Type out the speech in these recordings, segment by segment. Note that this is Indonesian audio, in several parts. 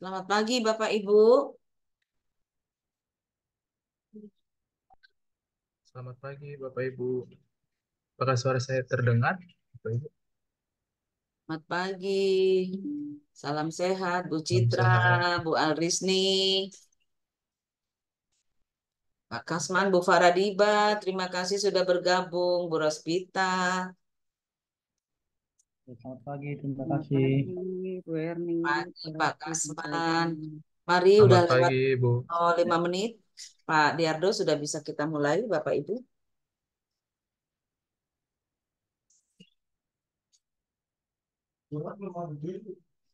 Selamat pagi Bapak Ibu. Selamat pagi Bapak Ibu. Apakah suara saya terdengar? Bapak Ibu. Selamat pagi. Salam sehat Bu Citra, sehat. Bu Alrisni. Pak Kasman, Bu Faradiba, terima kasih sudah bergabung. Bu Rospita, Selamat pagi, terima kasih. Bu Erni. Pak Kasman. Mari Selamat udah lewat Oh, lima menit. Pak Diardo sudah bisa kita mulai, Bapak Ibu.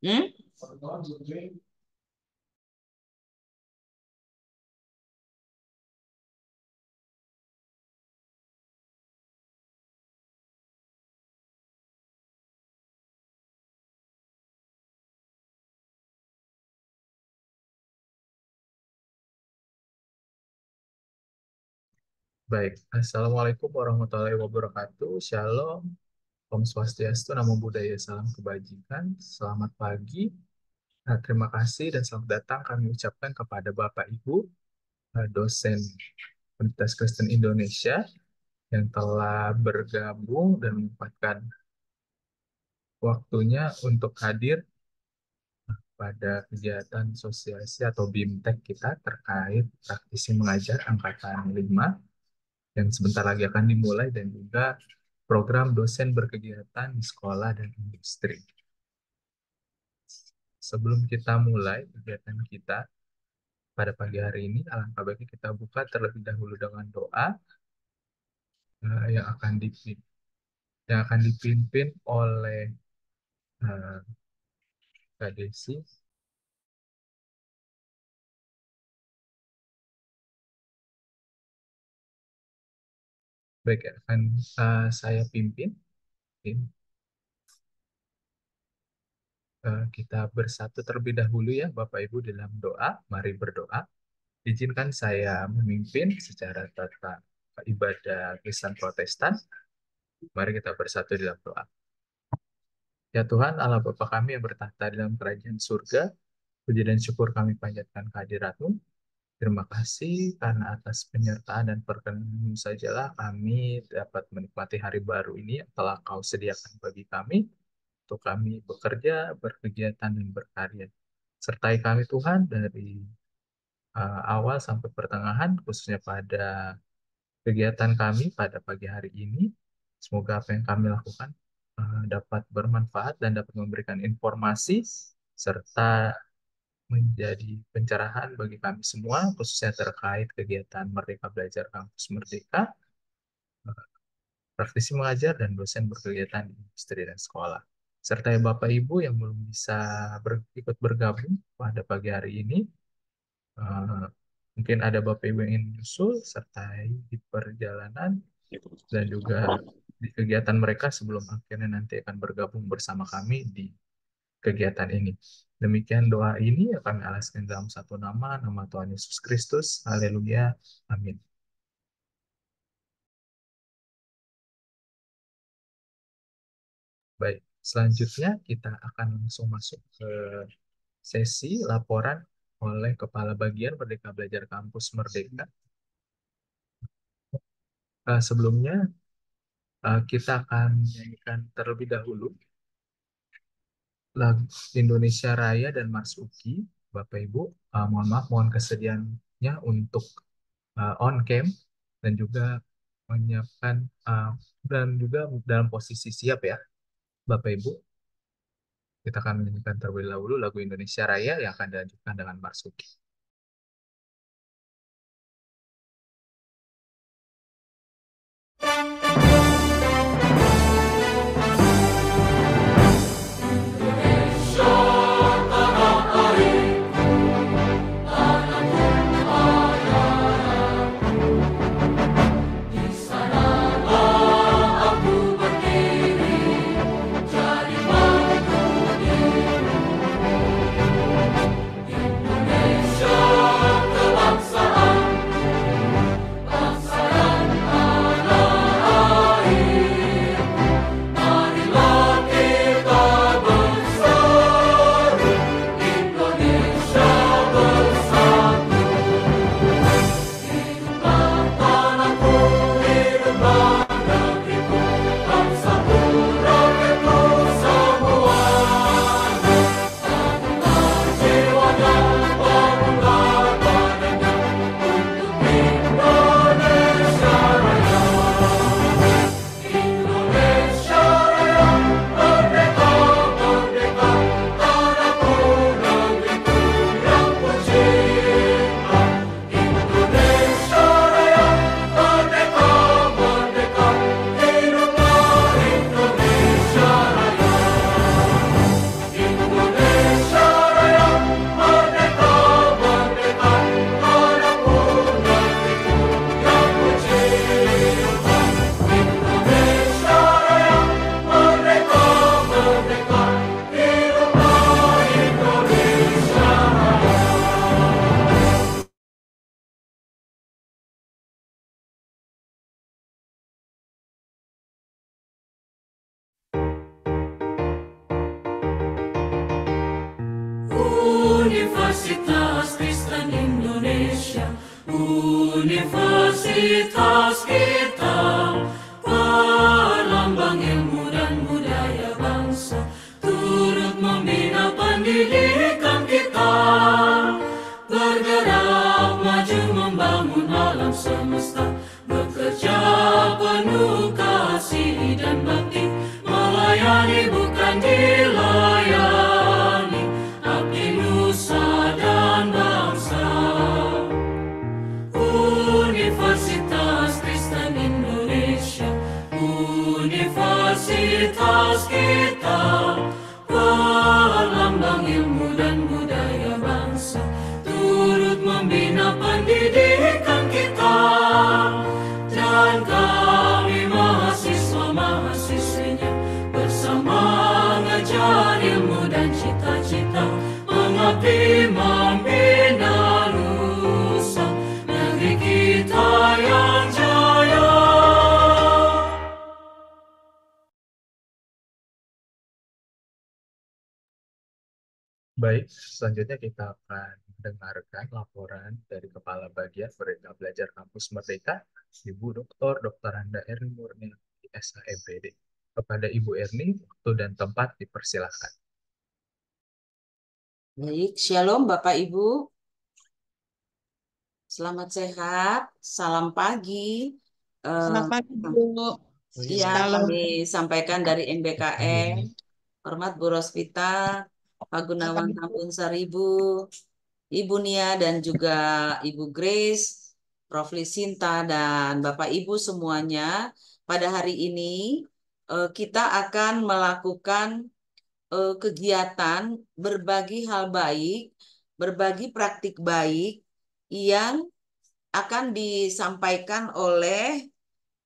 Hmm? Baik, Assalamualaikum warahmatullahi wabarakatuh. Shalom, Om Swastiastu, Namo Buddhaya, Salam Kebajikan. Selamat pagi, nah, terima kasih dan selamat datang kami ucapkan kepada Bapak Ibu, eh, dosen Universitas Kristen Indonesia yang telah bergabung dan menempatkan waktunya untuk hadir pada kegiatan sosialisasi atau BIMTEK kita terkait praktisi mengajar angkatan 5 yang sebentar lagi akan dimulai dan juga program dosen berkegiatan di sekolah dan industri. Sebelum kita mulai kegiatan kita pada pagi hari ini, alangkah baiknya kita buka terlebih dahulu dengan doa eh, yang akan dipimpin yang akan dipimpin oleh uh, Kak Desi baik akan uh, eh, saya pimpin. Uh, kita bersatu terlebih dahulu ya Bapak Ibu dalam doa. Mari berdoa. Izinkan saya memimpin secara tata ibadah Kristen Protestan. Mari kita bersatu dalam doa. Ya Tuhan, Allah Bapa kami yang bertahta dalam kerajaan surga, puji dan syukur kami panjatkan kehadiratmu Terima kasih karena atas penyertaan dan perkenan sajalah kami dapat menikmati hari baru ini yang telah kau sediakan bagi kami untuk kami bekerja, berkegiatan, dan berkarya. Sertai kami Tuhan dari uh, awal sampai pertengahan, khususnya pada kegiatan kami pada pagi hari ini. Semoga apa yang kami lakukan uh, dapat bermanfaat dan dapat memberikan informasi serta menjadi pencerahan bagi kami semua, khususnya terkait kegiatan Merdeka Belajar Kampus Merdeka, eh, praktisi mengajar, dan dosen berkegiatan di industri dan sekolah. Serta ya Bapak Ibu yang belum bisa ber, ikut bergabung pada pagi hari ini, uh, mungkin ada Bapak Ibu yang ingin usul, sertai di perjalanan, dan juga di kegiatan mereka sebelum akhirnya nanti akan bergabung bersama kami di kegiatan ini. Demikian doa ini akan kami alaskan dalam satu nama, nama Tuhan Yesus Kristus. Haleluya. Amin. Baik, selanjutnya kita akan langsung masuk ke sesi laporan oleh Kepala Bagian Merdeka Belajar Kampus Merdeka. Eh, sebelumnya, eh, kita akan menyanyikan terlebih dahulu lagu Indonesia Raya dan Mars Bapak Ibu, uh, mohon maaf, mohon kesediaannya untuk uh, on cam dan juga menyiapkan uh, dan juga dalam posisi siap ya, Bapak Ibu. Kita akan menyanyikan terlebih dahulu lagu Indonesia Raya yang akan dilanjutkan dengan Mars selanjutnya kita akan mendengarkan laporan dari Kepala Bagian Merdeka Belajar Kampus Merdeka, Ibu Dr. Dr. Randa Erni Murni, SHMPD. E Kepada Ibu Erni, waktu dan tempat dipersilahkan. Baik, shalom Bapak Ibu. Selamat sehat, salam pagi. Selamat eh, pagi, Bu. Ya, kami sampaikan dari MBKM. Hormat Bu Rospita, Pak Gunawan Tambun gitu? Saribu, Ibu Nia dan juga Ibu Grace, Prof. Lisinta dan Bapak Ibu semuanya. Pada hari ini eh, kita akan melakukan eh, kegiatan berbagi hal baik, berbagi praktik baik yang akan disampaikan oleh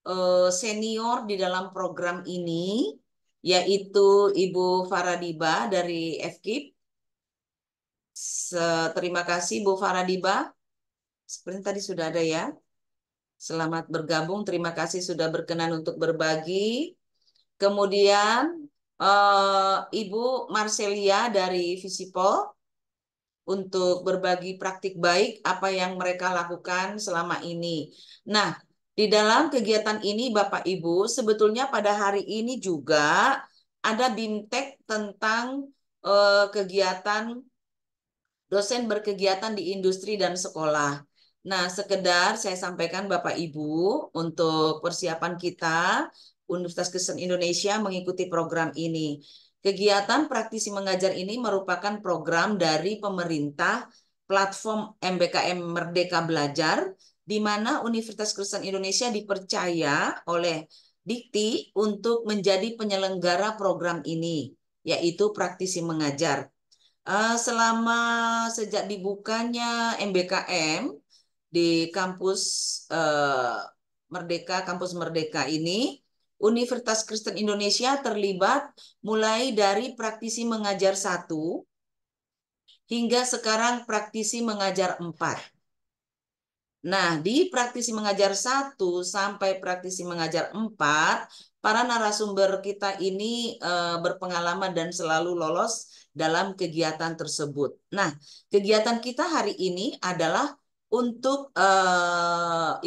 eh, senior di dalam program ini yaitu Ibu Faradiba dari FKIP. Terima kasih ibu Faradiba. Seperti tadi sudah ada ya. Selamat bergabung. Terima kasih sudah berkenan untuk berbagi. Kemudian uh, Ibu Marcelia dari Visipol untuk berbagi praktik baik apa yang mereka lakukan selama ini. Nah, di dalam kegiatan ini Bapak Ibu, sebetulnya pada hari ini juga ada bimtek tentang eh, kegiatan dosen berkegiatan di industri dan sekolah. Nah, sekedar saya sampaikan Bapak Ibu untuk persiapan kita Universitas Kristen Indonesia mengikuti program ini. Kegiatan praktisi mengajar ini merupakan program dari pemerintah platform MBKM Merdeka Belajar di mana Universitas Kristen Indonesia dipercaya oleh Dikti untuk menjadi penyelenggara program ini, yaitu praktisi mengajar. Eh, selama sejak dibukanya MBKM di kampus eh, Merdeka, kampus Merdeka ini, Universitas Kristen Indonesia terlibat mulai dari praktisi mengajar satu hingga sekarang praktisi mengajar empat Nah, di praktisi mengajar 1 sampai praktisi mengajar 4, para narasumber kita ini e, berpengalaman dan selalu lolos dalam kegiatan tersebut. Nah, kegiatan kita hari ini adalah untuk e,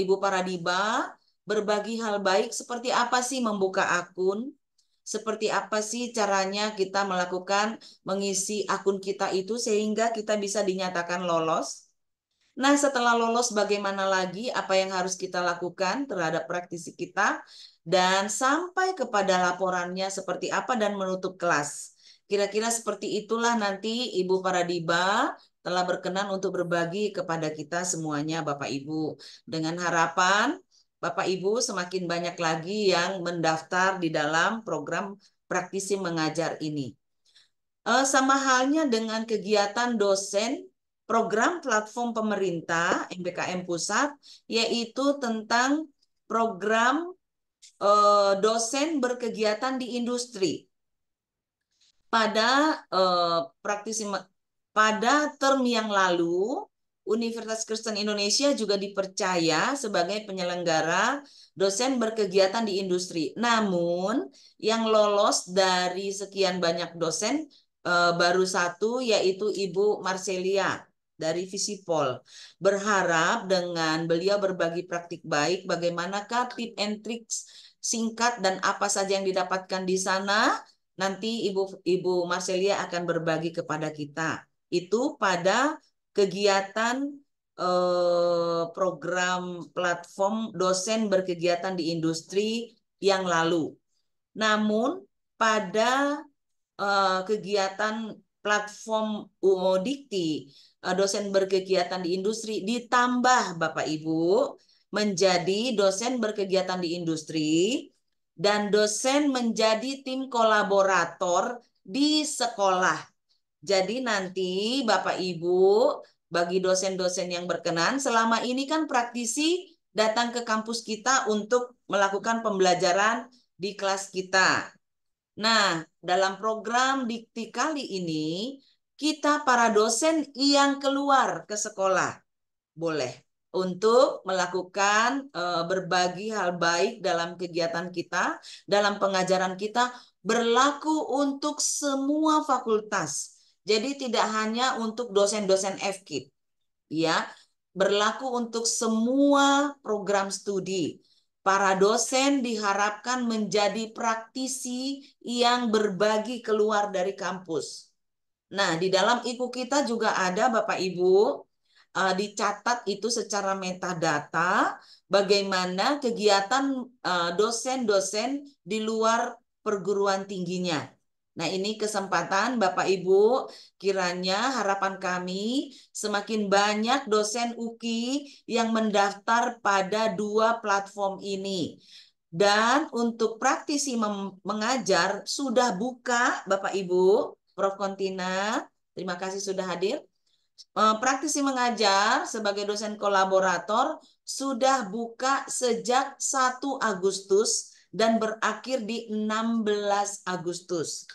Ibu Paradiba berbagi hal baik seperti apa sih membuka akun, seperti apa sih caranya kita melakukan mengisi akun kita itu sehingga kita bisa dinyatakan lolos Nah, setelah lolos bagaimana lagi apa yang harus kita lakukan terhadap praktisi kita dan sampai kepada laporannya seperti apa dan menutup kelas. Kira-kira seperti itulah nanti Ibu Paradiba telah berkenan untuk berbagi kepada kita semuanya Bapak Ibu dengan harapan Bapak Ibu semakin banyak lagi yang mendaftar di dalam program praktisi mengajar ini. Eh, sama halnya dengan kegiatan dosen program platform pemerintah MBKM pusat yaitu tentang program eh, dosen berkegiatan di industri pada eh, praktisi pada term yang lalu Universitas Kristen Indonesia juga dipercaya sebagai penyelenggara dosen berkegiatan di industri. Namun, yang lolos dari sekian banyak dosen eh, baru satu yaitu Ibu Marcelia dari visi Pol Berharap dengan beliau berbagi praktik baik, bagaimanakah tip and tricks singkat dan apa saja yang didapatkan di sana, nanti Ibu Ibu Marcelia akan berbagi kepada kita. Itu pada kegiatan eh, program platform dosen berkegiatan di industri yang lalu. Namun pada eh, kegiatan platform UODIKTI, Eh, dosen berkegiatan di industri ditambah Bapak Ibu menjadi dosen berkegiatan di industri dan dosen menjadi tim kolaborator di sekolah. Jadi nanti Bapak Ibu bagi dosen-dosen yang berkenan selama ini kan praktisi datang ke kampus kita untuk melakukan pembelajaran di kelas kita. Nah, dalam program Dikti kali ini kita para dosen yang keluar ke sekolah boleh untuk melakukan uh, berbagi hal baik dalam kegiatan kita, dalam pengajaran kita berlaku untuk semua fakultas. Jadi tidak hanya untuk dosen-dosen FKIP. Ya, berlaku untuk semua program studi. Para dosen diharapkan menjadi praktisi yang berbagi keluar dari kampus. Nah, di dalam IQ kita juga ada Bapak Ibu, uh, dicatat itu secara metadata bagaimana kegiatan eh, dosen-dosen uh, di luar perguruan tingginya. Nah, ini kesempatan Bapak Ibu, kiranya harapan kami semakin banyak dosen UKI yang mendaftar pada dua platform ini. Dan untuk praktisi mengajar sudah buka Bapak Ibu Prof. Kontina. Terima kasih sudah hadir. Eh, praktisi mengajar sebagai dosen kolaborator sudah buka sejak 1 Agustus dan berakhir di 16 Agustus.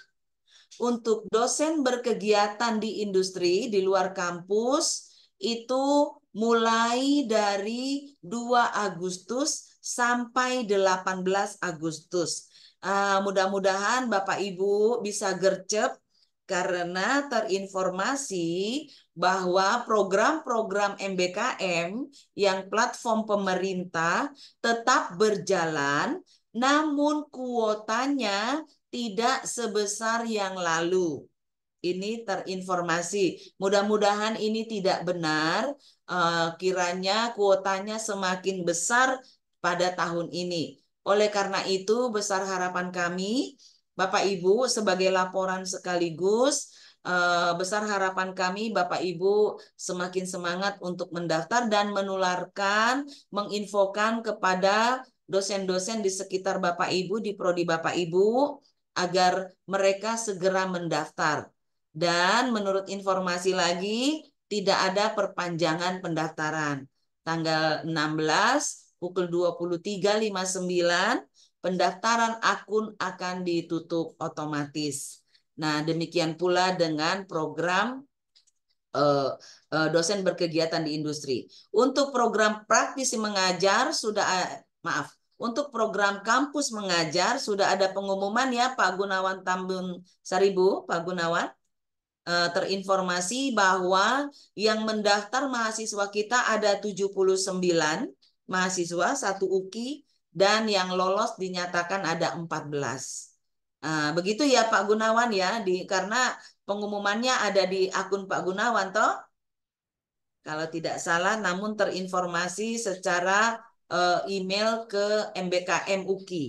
Untuk dosen berkegiatan di industri di luar kampus itu mulai dari 2 Agustus sampai 18 Agustus. Uh, mudah-mudahan Bapak Ibu bisa gercep karena terinformasi bahwa program-program MBKM yang platform pemerintah tetap berjalan, namun kuotanya tidak sebesar yang lalu. Ini terinformasi. Mudah-mudahan ini tidak benar. Eh, kiranya kuotanya semakin besar pada tahun ini. Oleh karena itu, besar harapan kami Bapak Ibu sebagai laporan sekaligus eh, besar harapan kami Bapak Ibu semakin semangat untuk mendaftar dan menularkan, menginfokan kepada dosen-dosen di sekitar Bapak Ibu di prodi Bapak Ibu agar mereka segera mendaftar. Dan menurut informasi lagi tidak ada perpanjangan pendaftaran. Tanggal 16 pukul 23.59 pendaftaran akun akan ditutup otomatis. Nah, demikian pula dengan program uh, dosen berkegiatan di industri. Untuk program praktisi mengajar sudah maaf, untuk program kampus mengajar sudah ada pengumuman ya Pak Gunawan Tambun Saribu, Pak Gunawan eh, terinformasi bahwa yang mendaftar mahasiswa kita ada 79 mahasiswa satu UKI dan yang lolos dinyatakan ada 14. Nah, begitu ya Pak Gunawan ya, di karena pengumumannya ada di akun Pak Gunawan toh. Kalau tidak salah, namun terinformasi secara uh, email ke MBKM UKI.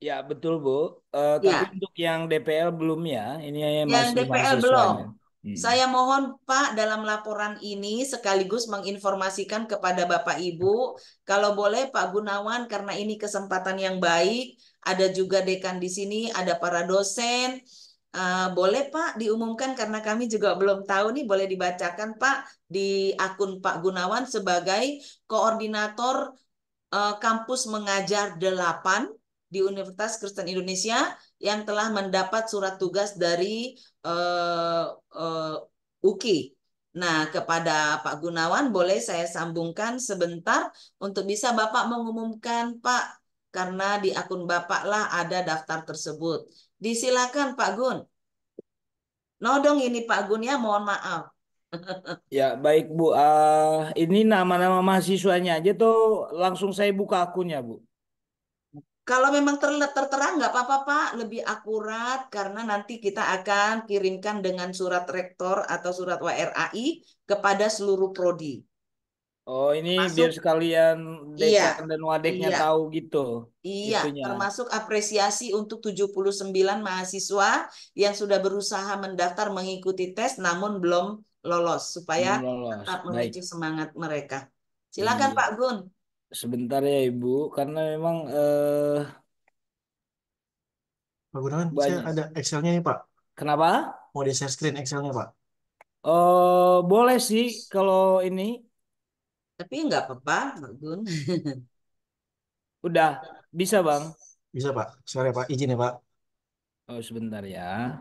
Ya betul Bu. Uh, tapi ya. untuk yang DPL belum ya, ini yang, yang DPL belum. Saya mohon Pak dalam laporan ini sekaligus menginformasikan kepada Bapak Ibu, kalau boleh Pak Gunawan karena ini kesempatan yang baik, ada juga dekan di sini, ada para dosen. Uh, boleh Pak diumumkan karena kami juga belum tahu nih boleh dibacakan Pak di akun Pak Gunawan sebagai koordinator uh, kampus mengajar 8 di Universitas Kristen Indonesia yang telah mendapat surat tugas dari uh, eh, eh, uh, UKI. Nah, kepada Pak Gunawan boleh saya sambungkan sebentar untuk bisa Bapak mengumumkan, Pak, karena di akun Bapaklah ada daftar tersebut. Disilakan Pak Gun. Nodong ini Pak Gun ya, mohon maaf. Ya, baik Bu. Uh, ini nama-nama mahasiswanya aja tuh langsung saya buka akunnya, Bu. Kalau memang tertera nggak apa-apa Pak, lebih akurat karena nanti kita akan kirimkan dengan surat rektor atau surat WRAI kepada seluruh prodi. Oh ini Masuk, biar sekalian iya. dekan iya, dan wadeknya iya, tahu gitu. Iya, gitunya. termasuk apresiasi untuk 79 mahasiswa yang sudah berusaha mendaftar mengikuti tes namun belum lolos supaya belum lolos. tetap memicu semangat mereka. Iya. Silakan hmm. Pak Gun. Sebentar ya Ibu, karena memang eh, Pak Gunawan, saya banyak. ada Excel-nya nih Pak. Kenapa? Mau di share screen Excel-nya Pak. Eh boleh sih kalau ini Tapi nggak apa-apa, Pak Gun. udah bisa Bang. Bisa Pak. Sorry Pak, izin ya Pak. Oh sebentar ya.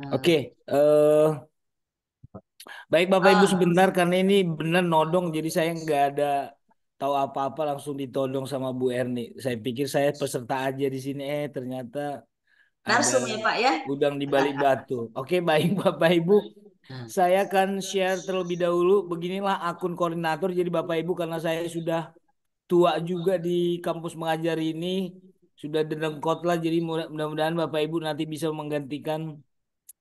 Nah. Oke, eh Baik Bapak Ibu ah. sebentar karena ini benar nodong jadi saya nggak ada tahu apa-apa langsung ditodong sama Bu Erni. Saya pikir saya peserta aja di sini eh ternyata langsung ya Pak ya. gudang di balik batu. Oke baik Bapak Ibu. Hmm. Saya akan share terlebih dahulu. Beginilah akun koordinator. Jadi Bapak Ibu karena saya sudah tua juga di kampus mengajar ini sudah dendengkot lah. Jadi mudah- mudahan Bapak Ibu nanti bisa menggantikan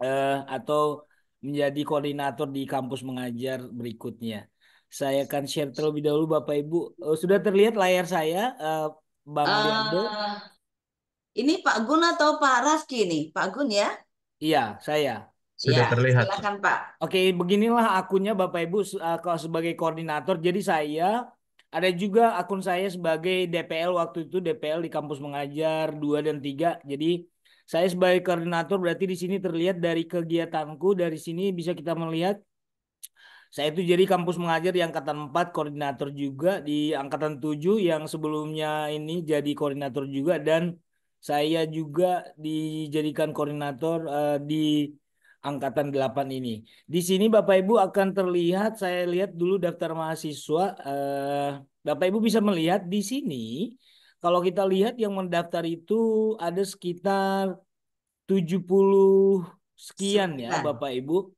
eh, atau menjadi koordinator di kampus mengajar berikutnya. Saya akan share terlebih dahulu Bapak Ibu. Eh, sudah terlihat layar saya uh, Bang uh, Ini Pak Gun atau Pak Raski nih? Pak Gun ya? Iya, saya. Sudah ya, terlihat. Silakan Pak. Oke, beginilah akunnya Bapak Ibu uh, sebagai koordinator. Jadi saya ada juga akun saya sebagai DPL waktu itu DPL di kampus mengajar 2 dan 3. Jadi saya sebagai koordinator berarti di sini terlihat dari kegiatanku, dari sini bisa kita melihat saya itu jadi kampus mengajar di angkatan 4 koordinator juga di angkatan 7 yang sebelumnya ini jadi koordinator juga dan saya juga dijadikan koordinator uh, di angkatan 8 ini. Di sini Bapak Ibu akan terlihat saya lihat dulu daftar mahasiswa uh, Bapak Ibu bisa melihat di sini kalau kita lihat yang mendaftar itu ada sekitar 70 sekian ya Bapak Ibu.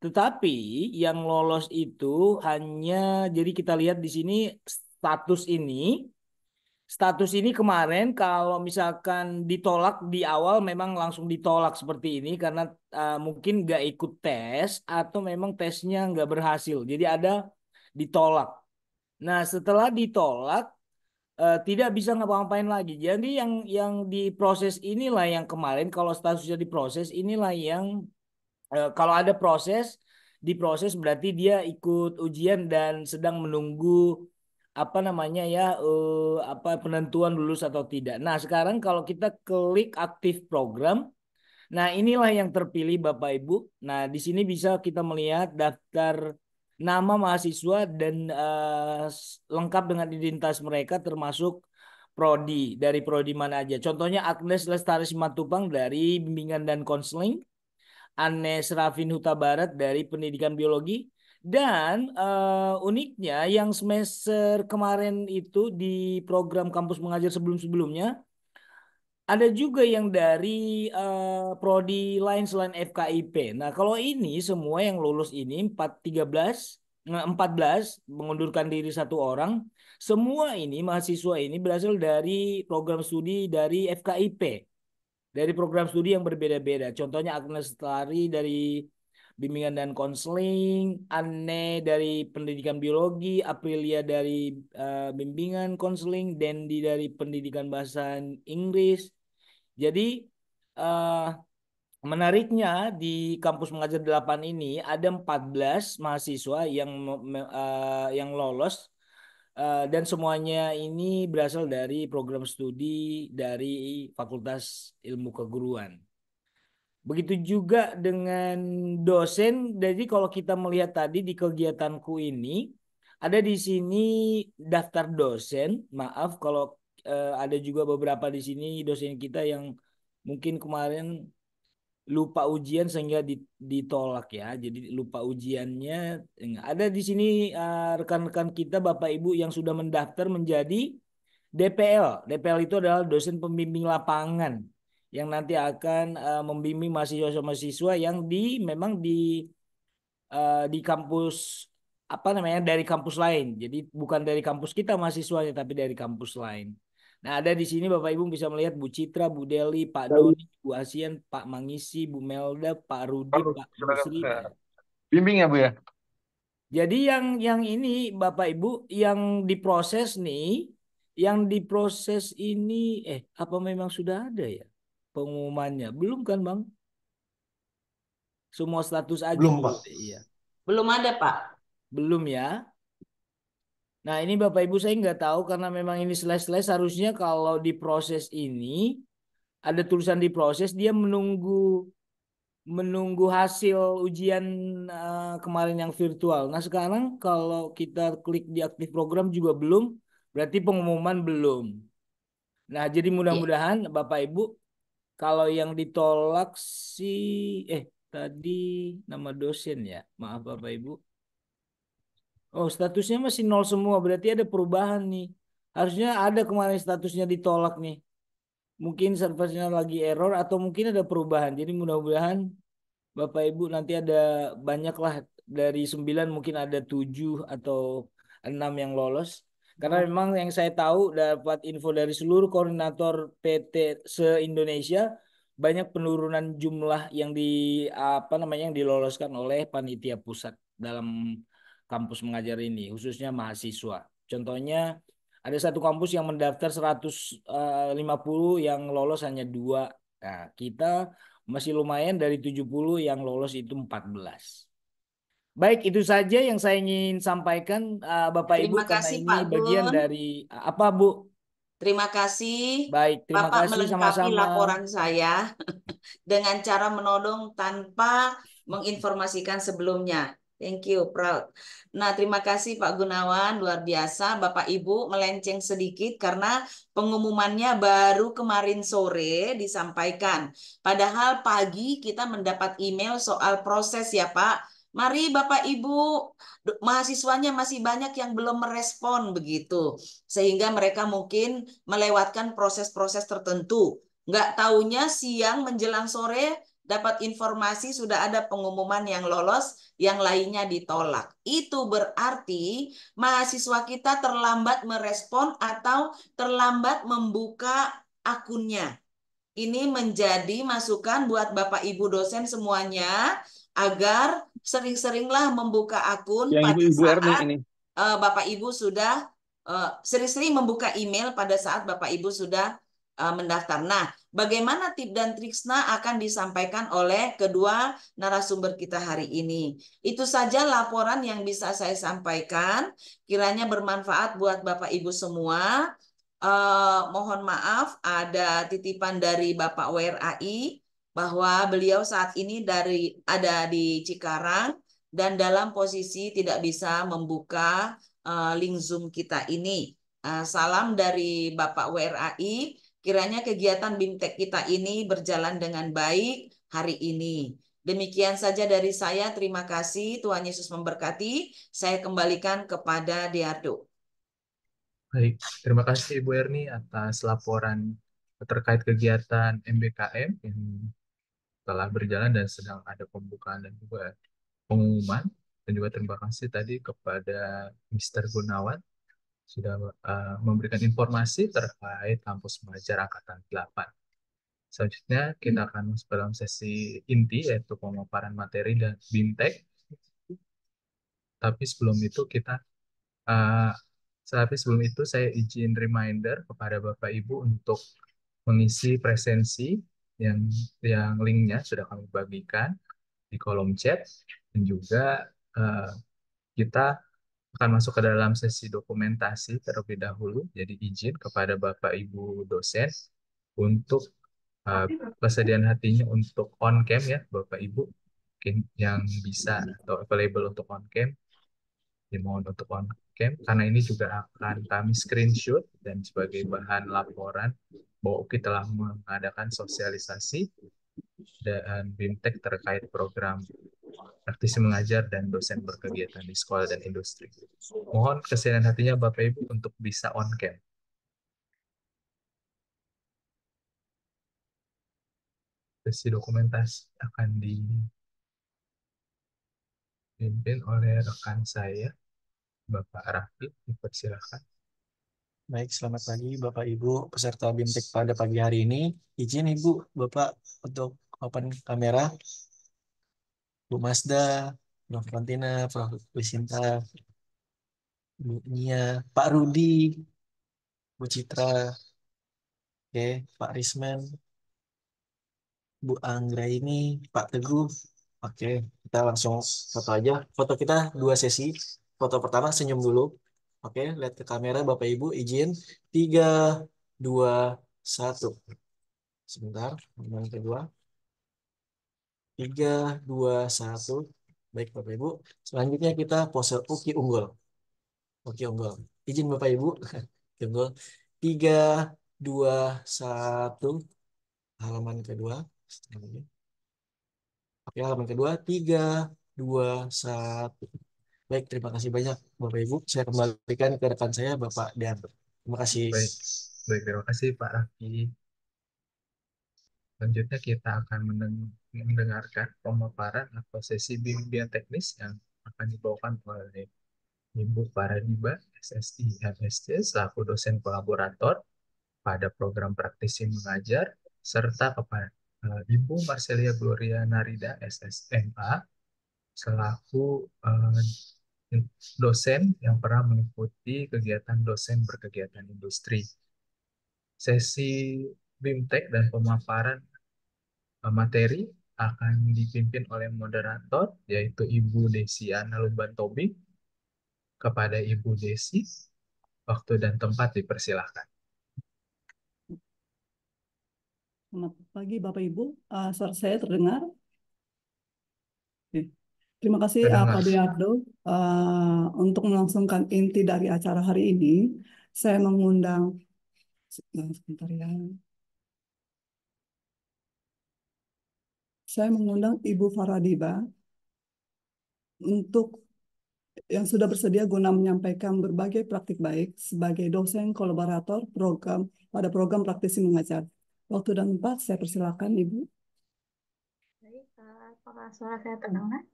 Tetapi yang lolos itu hanya jadi kita lihat di sini status ini status ini kemarin kalau misalkan ditolak di awal memang langsung ditolak seperti ini karena uh, mungkin nggak ikut tes atau memang tesnya nggak berhasil jadi ada ditolak. Nah setelah ditolak uh, tidak bisa ngapa-ngapain lagi. Jadi yang yang diproses inilah yang kemarin kalau statusnya diproses inilah yang uh, kalau ada proses diproses berarti dia ikut ujian dan sedang menunggu apa namanya ya uh, apa penentuan lulus atau tidak. Nah, sekarang kalau kita klik aktif program Nah, inilah yang terpilih Bapak Ibu. Nah, di sini bisa kita melihat daftar nama mahasiswa dan uh, lengkap dengan identitas mereka termasuk prodi dari prodi mana aja. Contohnya Agnes Lestari Simatupang dari bimbingan dan konseling, Anes Rafin Huta Barat dari pendidikan biologi dan uh, uniknya yang semester kemarin itu di program kampus mengajar sebelum-sebelumnya ada juga yang dari uh, prodi lain selain FKIP. Nah, kalau ini semua yang lulus ini 4 13 14 mengundurkan diri satu orang, semua ini mahasiswa ini berasal dari program studi dari FKIP. Dari program studi yang berbeda-beda. Contohnya Agnes Tari dari bimbingan dan konseling, Anne dari pendidikan biologi, Aprilia dari uh, bimbingan konseling, Dendi dari pendidikan bahasa Inggris. Jadi uh, menariknya di kampus mengajar 8 ini ada 14 mahasiswa yang uh, yang lolos Uh, dan semuanya ini berasal dari program studi dari Fakultas Ilmu Keguruan. Begitu juga dengan dosen. Jadi kalau kita melihat tadi di kegiatanku ini ada di sini daftar dosen. Maaf kalau eh, ada juga beberapa di sini dosen kita yang mungkin kemarin lupa ujian sehingga ditolak ya. Jadi lupa ujiannya. Ada di sini eh, rekan-rekan eh, kita Bapak Ibu yang sudah mendaftar menjadi DPL. DPL itu adalah dosen pembimbing lapangan yang nanti akan uh, membimbing mahasiswa-mahasiswa yang di memang di uh, di kampus apa namanya dari kampus lain. Jadi bukan dari kampus kita mahasiswanya tapi dari kampus lain. Nah, ada di sini Bapak Ibu bisa melihat Bu Citra, Bu Deli, Pak Doni, Bu Asian, Pak Mangisi, Bu Melda, Pak Rudi, Pak Musri. Bimbing ya, Bu ya. Jadi yang yang ini Bapak Ibu yang diproses nih, yang diproses ini eh apa memang sudah ada ya? pengumumannya? Belum kan, Bang? Semua status aja. Belum, Pak. Iya. Belum ada, Pak. Belum ya. Nah, ini Bapak Ibu saya nggak tahu karena memang ini slash-slash harusnya kalau di proses ini ada tulisan di proses dia menunggu menunggu hasil ujian eh, kemarin yang virtual. Nah, sekarang kalau kita klik di aktif program juga belum, berarti pengumuman belum. Nah, jadi iya. mudah-mudahan Bapak Ibu kalau yang ditolak sih, eh tadi nama dosen ya, maaf Bapak Ibu. Oh statusnya masih nol semua, berarti ada perubahan nih. Harusnya ada kemarin statusnya ditolak nih. Mungkin servernya lagi error atau mungkin ada perubahan. Jadi mudah-mudahan Bapak Ibu nanti ada banyaklah dari sembilan mungkin ada tujuh atau enam yang lolos. Karena hmm. memang yang saya tahu dapat info dari seluruh koordinator PT se-Indonesia banyak penurunan jumlah yang di apa namanya yang diloloskan oleh panitia pusat dalam kampus mengajar ini khususnya mahasiswa. Contohnya ada satu kampus yang mendaftar 150 eh, yang lolos hanya dua. Nah, kita masih lumayan dari 70 yang lolos itu 14. Baik, itu saja yang saya ingin sampaikan, uh, Bapak terima Ibu, kasih, karena Pak ini Gun. bagian dari uh, apa, Bu? Terima kasih. Baik, terima Bapak kasih melengkapi sama-sama. laporan saya dengan cara menodong tanpa menginformasikan sebelumnya. Thank you, proud. Nah, terima kasih Pak Gunawan, luar biasa. Bapak Ibu melenceng sedikit karena pengumumannya baru kemarin sore disampaikan. Padahal pagi kita mendapat email soal proses ya Pak Mari Bapak Ibu, mahasiswanya masih banyak yang belum merespon begitu. Sehingga mereka mungkin melewatkan proses-proses tertentu. Nggak tahunya siang menjelang sore dapat informasi sudah ada pengumuman yang lolos, yang lainnya ditolak. Itu berarti mahasiswa kita terlambat merespon atau terlambat membuka akunnya. Ini menjadi masukan buat Bapak Ibu dosen semuanya agar sering-seringlah membuka akun yang pada ibu, ibu saat ini. Uh, Bapak Ibu sudah sering eh, sering-sering membuka email pada saat Bapak Ibu sudah uh, mendaftar. Nah, bagaimana tip dan triksna akan disampaikan oleh kedua narasumber kita hari ini. Itu saja laporan yang bisa saya sampaikan. Kiranya bermanfaat buat Bapak Ibu semua. Uh, mohon maaf ada titipan dari Bapak WRAI bahwa beliau saat ini dari ada di Cikarang dan dalam posisi tidak bisa membuka uh, link Zoom kita ini. Uh, salam dari Bapak WRAI, kiranya kegiatan BIMTEK kita ini berjalan dengan baik hari ini. Demikian saja dari saya, terima kasih. Tuhan Yesus memberkati. Saya kembalikan kepada Diardo. Baik, terima kasih Bu Erni atas laporan terkait kegiatan MBKM yang telah berjalan dan sedang ada pembukaan dan juga pengumuman dan juga terima kasih tadi kepada Mr. Gunawan sudah uh, memberikan informasi terkait kampus belajar angkatan 8. Selanjutnya kita akan masuk dalam sesi inti yaitu pemaparan materi dan bimtek. Tapi sebelum itu kita uh, tapi sebelum itu saya izin reminder kepada Bapak Ibu untuk mengisi presensi yang yang linknya sudah kami bagikan di kolom chat dan juga uh, kita akan masuk ke dalam sesi dokumentasi terlebih dahulu. Jadi izin kepada Bapak Ibu dosen untuk uh, eh, kesediaan hatinya untuk on cam ya Bapak Ibu yang bisa atau available untuk on cam dimohon untuk on -cam. Camp karena ini juga akan kami screenshot dan sebagai bahan laporan bahwa UKI telah mengadakan sosialisasi dan BIMTEK terkait program praktisi mengajar dan dosen berkegiatan di sekolah dan industri. Mohon kesedihan hatinya Bapak Ibu untuk bisa on cam. Sesi dokumentasi akan dipimpin oleh rekan saya. Bapak Rafi, silakan. Baik, selamat pagi Bapak Ibu peserta BIMTEK pada pagi hari ini. Izin Ibu, Bapak untuk open kamera. Bu Masda, Bu Fontina, Prof. Wisinta, Bu Nia, Pak Rudi, Bu Citra, oke, Pak Risman, Bu Anggra ini, Pak Teguh. Oke, kita langsung foto aja. Foto kita dua sesi foto pertama senyum dulu. Oke, lihat ke kamera Bapak Ibu, izin. tiga dua satu, Sebentar, yang kedua. tiga dua satu, Baik Bapak Ibu, selanjutnya kita pose uki unggul. Uki unggul. Izin Bapak Ibu, unggul. 3, 2, 1. Halaman kedua. Oke, halaman kedua. tiga dua satu. Baik, terima kasih banyak Bapak Ibu. Saya kembalikan ke rekan saya Bapak Dian Terima kasih. Baik, baik terima kasih Pak Raffi. Selanjutnya kita akan mendengarkan pemaparan atau sesi bimbingan teknis yang akan dibawakan oleh Ibu Paradiba, SSI MSC, selaku dosen kolaborator pada program praktisi mengajar, serta kepada eh, Ibu Marcelia Gloria Narida, SSMA, selaku eh, dosen yang pernah mengikuti kegiatan dosen berkegiatan industri. Sesi BIMTEK dan pemaparan eh, materi akan dipimpin oleh moderator yaitu Ibu Desi Ana Lumban Tobing. Kepada Ibu Desi, waktu dan tempat dipersilahkan. Selamat pagi Bapak Ibu, uh, suara saya terdengar? Terima kasih uh, Pak Diardo uh, eh, untuk melangsungkan inti dari acara hari ini. Saya mengundang sebentar ya. Saya mengundang Ibu Faradiba untuk yang sudah bersedia guna menyampaikan berbagai praktik baik sebagai dosen kolaborator program pada program praktisi mengajar. Waktu dan tempat saya persilakan Ibu. Baik, apakah eh, suara saya terdengar?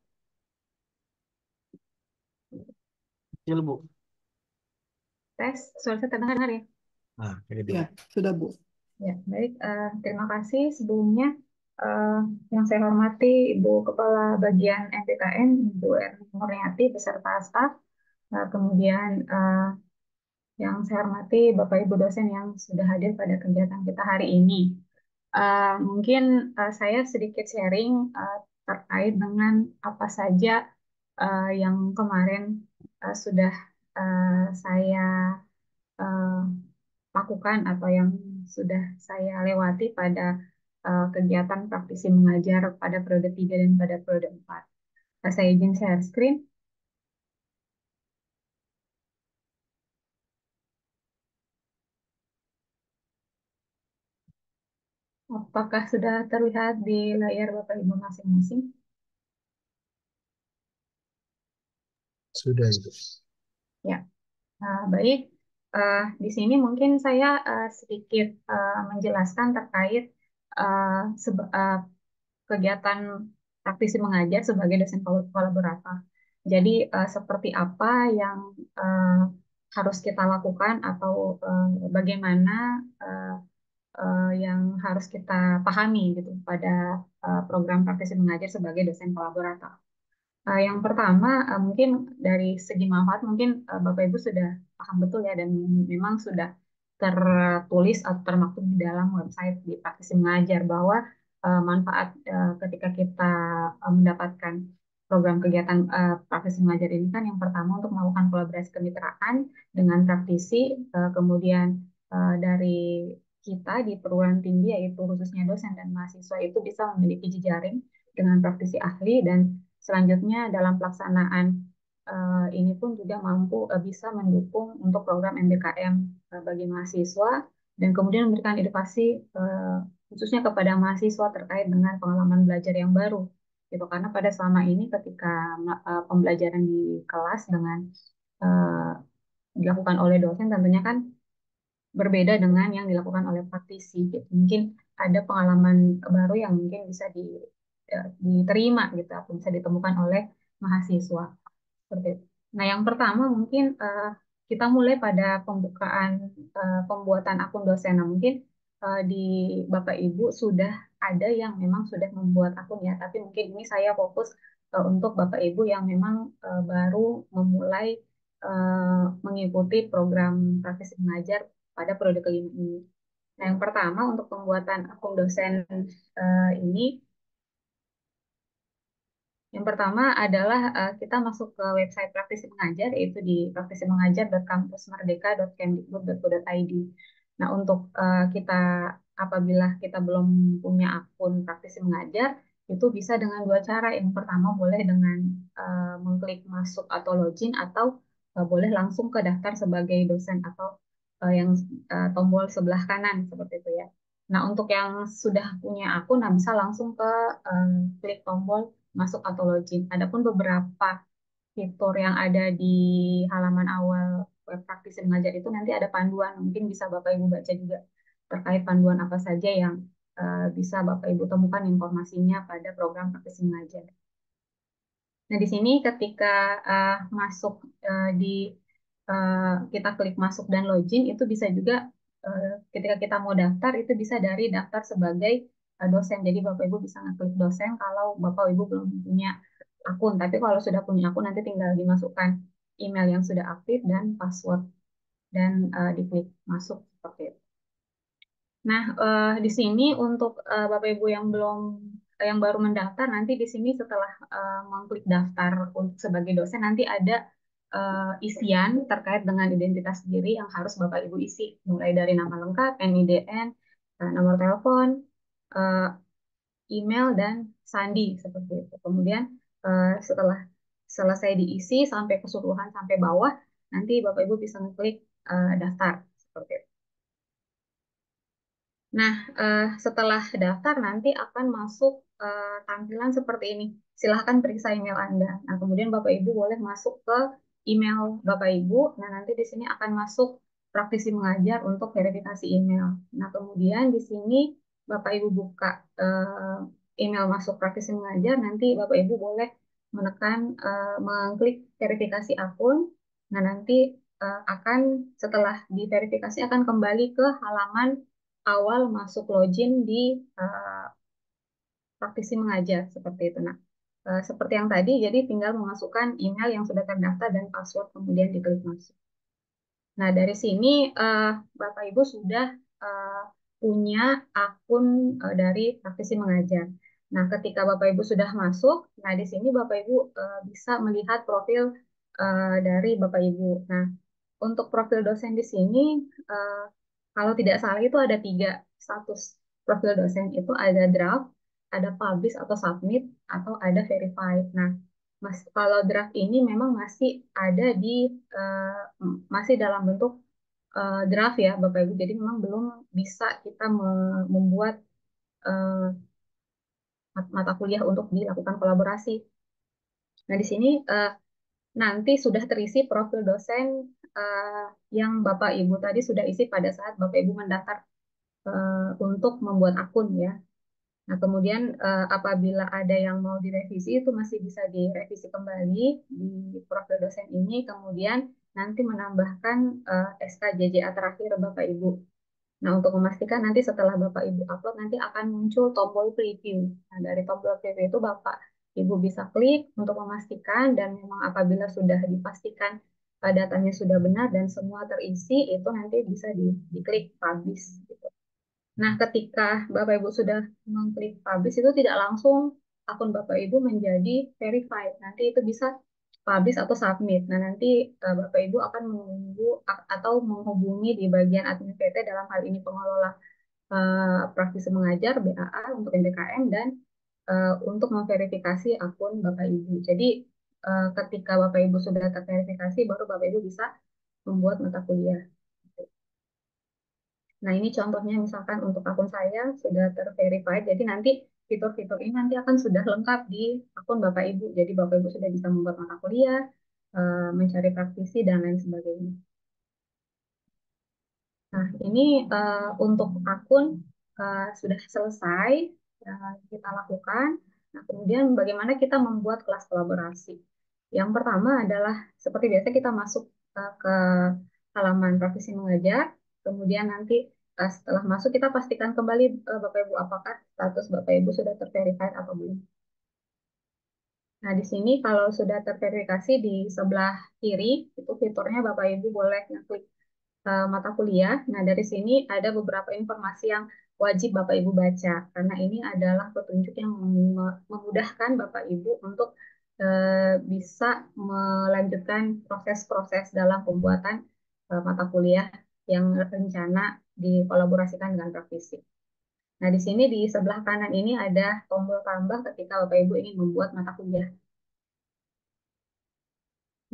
Ya, Bu. Tes, suara saya terdengar ya? Nah, ini Ya, sudah, Bu. Ya, baik. Uh, terima kasih sebelumnya uh, yang saya hormati Ibu Kepala Bagian MPKN, Ibu Erni Murniati beserta staf, uh, eh, kemudian uh, yang saya hormati Bapak Ibu dosen yang sudah hadir pada kegiatan kita hari ini. Uh, mungkin uh, saya sedikit sharing uh, terkait dengan apa saja uh, yang kemarin uh, sudah uh, saya uh, lakukan atau yang sudah saya lewati pada uh, kegiatan praktisi mengajar pada periode 3 dan pada periode 4. Uh, saya izin share screen. Apakah sudah terlihat di layar Bapak Ibu masing-masing? Sudah, itu. Ya, uh, baik. Uh, di sini mungkin saya uh, sedikit uh, menjelaskan terkait uh, uh, kegiatan praktisi mengajar sebagai dosen kolaborator. Jadi uh, seperti apa yang uh, harus kita lakukan atau uh, bagaimana uh, uh, yang harus kita pahami gitu pada uh, program praktisi mengajar sebagai dosen kolaborator. Eh, yang pertama eh, mungkin dari segi manfaat mungkin eh, Bapak Ibu sudah paham betul ya dan memang sudah tertulis atau termaktub di dalam website di praktisi mengajar bahwa manfaat ketika kita mendapatkan program kegiatan uh, praktisi mengajar ini kan yang pertama untuk melakukan kolaborasi kemitraan dengan praktisi kemudian dari kita di perguruan tinggi yaitu khususnya dosen dan mahasiswa itu bisa memiliki jejaring dengan praktisi ahli dan Selanjutnya dalam pelaksanaan uh, ini pun juga mampu uh, bisa mendukung untuk program MBKM uh, eh, bagi mahasiswa dan kemudian memberikan edukasi uh, khususnya kepada mahasiswa terkait dengan pengalaman belajar yang baru gitu karena pada selama ini ketika uh, pembelajaran di kelas dengan uh, dilakukan oleh dosen tentunya kan berbeda dengan yang dilakukan oleh praktisi gitu. mungkin ada pengalaman baru yang mungkin bisa di, Ya, diterima gitu atau bisa ditemukan oleh mahasiswa seperti itu. Nah yang pertama mungkin uh, kita mulai pada pembukaan uh, pembuatan akun dosen. Nah mungkin uh, di Bapak Ibu sudah ada yang memang sudah membuat akun ya, tapi mungkin ini saya fokus uh, untuk Bapak Ibu yang memang uh, baru memulai uh, mengikuti program praktis mengajar pada periode kelima ini. Nah, yang pertama untuk pembuatan akun dosen uh, ini yang pertama adalah uh, kita masuk ke website praktisi mengajar, yaitu di praktisi Nah, untuk uh, kita apabila kita belum punya akun praktisi mengajar, itu bisa dengan dua cara. Yang pertama boleh dengan uh, mengklik masuk atau login, atau uh, boleh langsung ke daftar sebagai dosen atau uh, yang uh, tombol sebelah kanan, seperti itu ya. Nah, untuk yang sudah punya akun, nah bisa langsung ke uh, klik tombol masuk atau login. Adapun beberapa fitur yang ada di halaman awal web praktis mengajar itu nanti ada panduan, mungkin bisa Bapak Ibu baca juga terkait panduan apa saja yang uh, bisa Bapak Ibu temukan informasinya pada program praktisi mengajar. Nah, di sini ketika uh, masuk uh, di uh, kita klik masuk dan login itu bisa juga uh, ketika kita mau daftar itu bisa dari daftar sebagai dosen. Jadi Bapak Ibu bisa ngeklik dosen kalau Bapak Ibu belum punya akun. Tapi kalau sudah punya akun nanti tinggal dimasukkan email yang sudah aktif dan password dan uh, diklik masuk seperti itu. Nah, uh, di sini untuk uh, Bapak Ibu yang belum yang baru mendaftar nanti di sini setelah uh, mengklik daftar untuk sebagai dosen nanti ada uh, isian terkait dengan identitas diri yang harus Bapak Ibu isi mulai dari nama lengkap, NIDN, nomor telepon, uh, email dan sandi seperti itu. Kemudian uh, setelah selesai diisi sampai keseluruhan sampai bawah, nanti Bapak Ibu bisa mengklik uh, eh, daftar seperti itu. Nah, uh, setelah daftar nanti akan masuk uh, tampilan seperti ini. Silahkan periksa email Anda. Nah, kemudian Bapak Ibu boleh masuk ke email Bapak Ibu. Nah, nanti di sini akan masuk praktisi mengajar untuk verifikasi email. Nah, kemudian di sini Bapak Ibu buka uh, email masuk praktisi mengajar, nanti Bapak Ibu boleh menekan uh, mengklik verifikasi akun. Nah, nanti uh, akan setelah diverifikasi akan kembali ke halaman awal masuk login di uh, praktisi mengajar seperti itu. Nah, uh, seperti yang tadi, jadi tinggal memasukkan email yang sudah terdaftar dan password kemudian diklik masuk. Nah, dari sini uh, Bapak Ibu sudah uh, punya akun uh, dari praktisi mengajar. Nah, ketika Bapak Ibu sudah masuk, nah di sini Bapak Ibu uh, bisa melihat profil uh, dari Bapak Ibu. Nah, untuk profil dosen di sini, uh, kalau tidak salah itu ada tiga status profil dosen itu ada draft, ada publish atau submit, atau ada verified. Nah, mas kalau draft ini memang masih ada di uh, masih dalam bentuk uh, draft ya Bapak Ibu. Jadi memang belum bisa kita membuat uh, mata kuliah untuk dilakukan kolaborasi. Nah di sini uh, nanti sudah terisi profil dosen uh, yang Bapak Ibu tadi sudah isi pada saat Bapak Ibu mendaftar uh, untuk membuat akun ya. Nah, kemudian uh, apabila ada yang mau direvisi itu masih bisa direvisi kembali di profil dosen ini. Kemudian nanti menambahkan uh, eh, SKJJA terakhir Bapak Ibu. Nah, untuk memastikan nanti setelah Bapak Ibu upload nanti akan muncul tombol preview. Nah, dari tombol preview itu Bapak Ibu bisa klik untuk memastikan dan memang apabila sudah dipastikan uh, datanya sudah benar dan semua terisi itu nanti bisa di, diklik publish gitu. Nah, ketika Bapak Ibu sudah mengklik publish itu tidak langsung akun Bapak Ibu menjadi verified. Nanti itu bisa publish atau submit. Nah, nanti uh, Bapak Ibu akan menunggu atau menghubungi di bagian admin PT dalam hal ini pengelola uh, praktisi mengajar BAA untuk MBKM dan uh, untuk memverifikasi akun Bapak Ibu. Jadi uh, ketika Bapak Ibu sudah terverifikasi baru Bapak Ibu bisa membuat mata kuliah. Nah, ini contohnya misalkan untuk akun saya sudah terverified. Jadi nanti fitur-fitur ini nanti akan sudah lengkap di akun Bapak Ibu. Jadi Bapak Ibu sudah bisa membuat mata kuliah, eh, mencari praktisi, dan lain sebagainya. Nah, ini eh, untuk akun eh, sudah selesai kita lakukan. Nah, kemudian bagaimana kita membuat kelas kolaborasi? Yang pertama adalah seperti biasa kita masuk ke halaman praktisi mengajar, kemudian nanti setelah masuk kita pastikan kembali eh, Bapak Ibu apakah status Bapak Ibu sudah terverifikasi atau belum. Nah, di sini kalau sudah terverifikasi di sebelah kiri, itu fiturnya Bapak Ibu boleh ngeklik uh, mata kuliah. Nah, dari sini ada beberapa informasi yang wajib Bapak Ibu baca, karena ini adalah petunjuk yang memudahkan Bapak Ibu untuk uh, bisa melanjutkan proses-proses dalam pembuatan uh, mata kuliah yang rencana dikolaborasikan dengan provinsi. Nah, di sini di sebelah kanan ini ada tombol tambah ketika Bapak Ibu ingin membuat mata kuliah.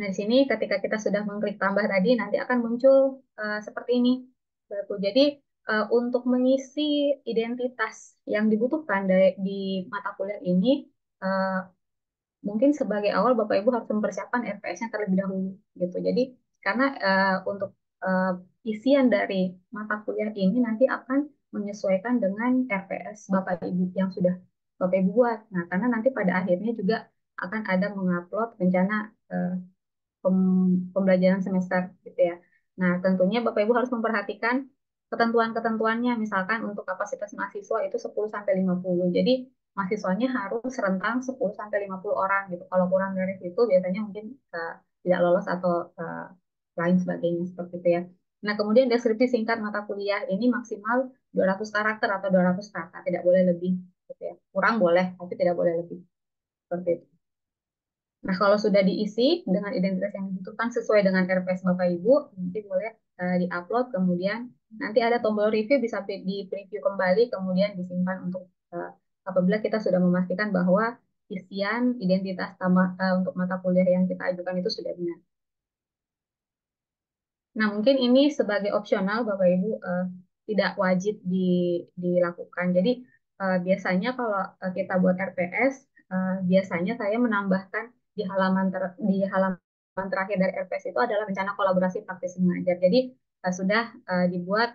Nah, di sini ketika kita sudah mengklik tambah tadi, nanti akan muncul uh, seperti ini. Bapak. ibu. Jadi, uh, untuk mengisi identitas yang dibutuhkan dari, di mata kuliah ini, uh, mungkin sebagai awal Bapak Ibu harus mempersiapkan RPS-nya terlebih dahulu. gitu. Jadi, karena uh, untuk Eh, isian dari mata kuliah ini nanti akan menyesuaikan dengan RPS Bapak Ibu yang sudah Bapak Ibu buat. Nah, karena nanti pada akhirnya juga akan ada mengupload rencana uh, pem pembelajaran semester gitu ya. Nah, tentunya Bapak Ibu harus memperhatikan ketentuan-ketentuannya misalkan untuk kapasitas mahasiswa itu 10 sampai 50. Jadi mahasiswanya harus rentang 10 sampai 50 orang gitu. Kalau kurang dari situ biasanya mungkin uh, tidak lolos atau uh, lain sebagainya seperti itu ya. Nah, kemudian deskripsi singkat mata kuliah ini maksimal 200 karakter atau 200 kata, tidak boleh lebih gitu ya. Kurang boleh, tapi tidak boleh lebih. Seperti itu. Nah, kalau sudah diisi dengan identitas yang dibutuhkan sesuai dengan RPS Bapak Ibu, nanti boleh uh, diupload kemudian nanti ada tombol review bisa di preview kembali kemudian disimpan untuk uh, apabila kita sudah memastikan bahwa isian identitas tambah eh, uh, untuk mata kuliah yang kita ajukan itu sudah benar. Nah, mungkin ini sebagai opsional, Bapak Ibu, uh, tidak wajib di, dilakukan. Jadi, uh, biasanya kalau eh, kita buat RPS, uh, biasanya saya menambahkan di halaman ter, di halaman terakhir dari RPS itu adalah rencana kolaborasi praktis mengajar. Jadi, uh, sudah uh, dibuat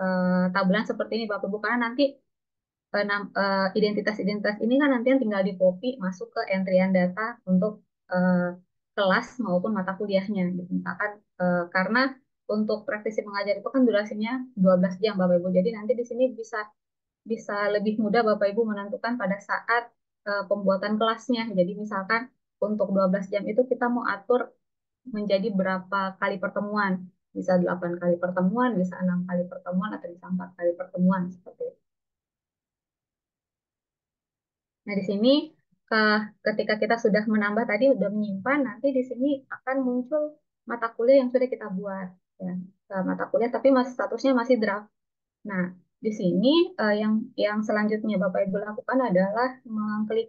uh, tabulan seperti ini, Bapak Ibu, karena nanti identitas-identitas ini kan nanti tinggal di copy masuk ke entrian data untuk uh, kelas maupun mata kuliahnya gitu. Misalkan e, karena untuk praktisi mengajar itu kan durasinya 12 jam Bapak Ibu. Jadi nanti di sini bisa bisa lebih mudah Bapak Ibu menentukan pada saat e, pembuatan kelasnya. Jadi misalkan untuk 12 jam itu kita mau atur menjadi berapa kali pertemuan. Bisa 8 kali pertemuan, bisa 6 kali pertemuan, atau bisa 4 kali pertemuan. Seperti itu. Nah, di sini eh, ketika kita sudah menambah tadi, sudah menyimpan, nanti di sini akan muncul mata kuliah yang sudah kita buat ya, mata kuliah tapi masih statusnya masih draft. Nah, di sini uh, yang yang selanjutnya Bapak Ibu lakukan adalah mengklik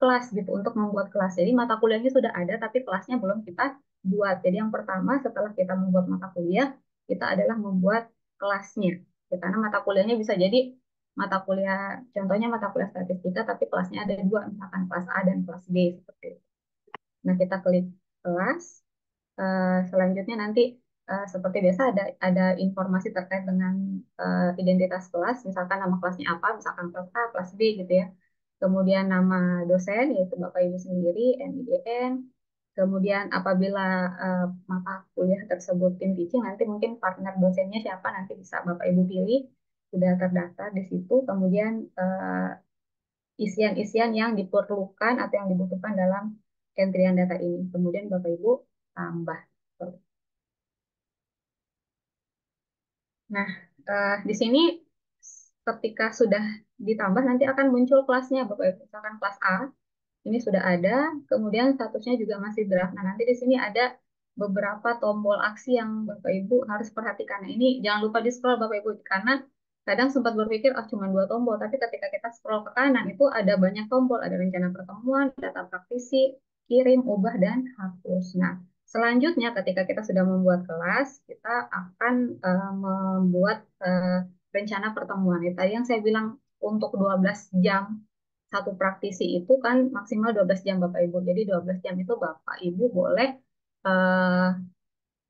kelas gitu untuk membuat kelas. Jadi mata kuliahnya sudah ada tapi kelasnya belum kita buat. Jadi yang pertama setelah kita membuat mata kuliah, kita adalah membuat kelasnya. Ya, karena mata kuliahnya bisa jadi mata kuliah contohnya mata kuliah statistika tapi kelasnya ada dua misalkan kelas A dan kelas B seperti itu. Nah, kita klik kelas. Eh, selanjutnya nanti uh, seperti biasa ada ada informasi terkait dengan uh, identitas kelas, misalkan nama kelasnya apa, misalkan kelas A, kelas B gitu ya. Kemudian nama dosen yaitu Bapak Ibu sendiri, NIDN Kemudian apabila uh, mata kuliah tersebut tim teaching, nanti mungkin partner dosennya siapa nanti bisa Bapak Ibu pilih sudah terdaftar di situ. Kemudian isian isian-isian yang diperlukan atau yang dibutuhkan dalam entrian data ini. Kemudian Bapak Ibu tambah Nah, uh, di sini ketika sudah ditambah nanti akan muncul kelasnya Bapak Ibu. Misalkan kelas A ini sudah ada, kemudian statusnya juga masih draft. Nah, nanti di sini ada beberapa tombol aksi yang Bapak Ibu harus perhatikan. Nah, ini jangan lupa di scroll Bapak Ibu karena kadang sempat berpikir oh ah, cuma dua tombol, tapi ketika kita scroll ke kanan itu ada banyak tombol, ada rencana pertemuan, data praktisi, kirim, ubah dan hapus. Nah, Selanjutnya, ketika kita sudah membuat kelas, kita akan uh, membuat uh, rencana pertemuan. Ya, tadi yang saya bilang untuk 12 jam satu praktisi itu kan maksimal 12 jam Bapak Ibu. Jadi 12 jam itu Bapak Ibu boleh uh,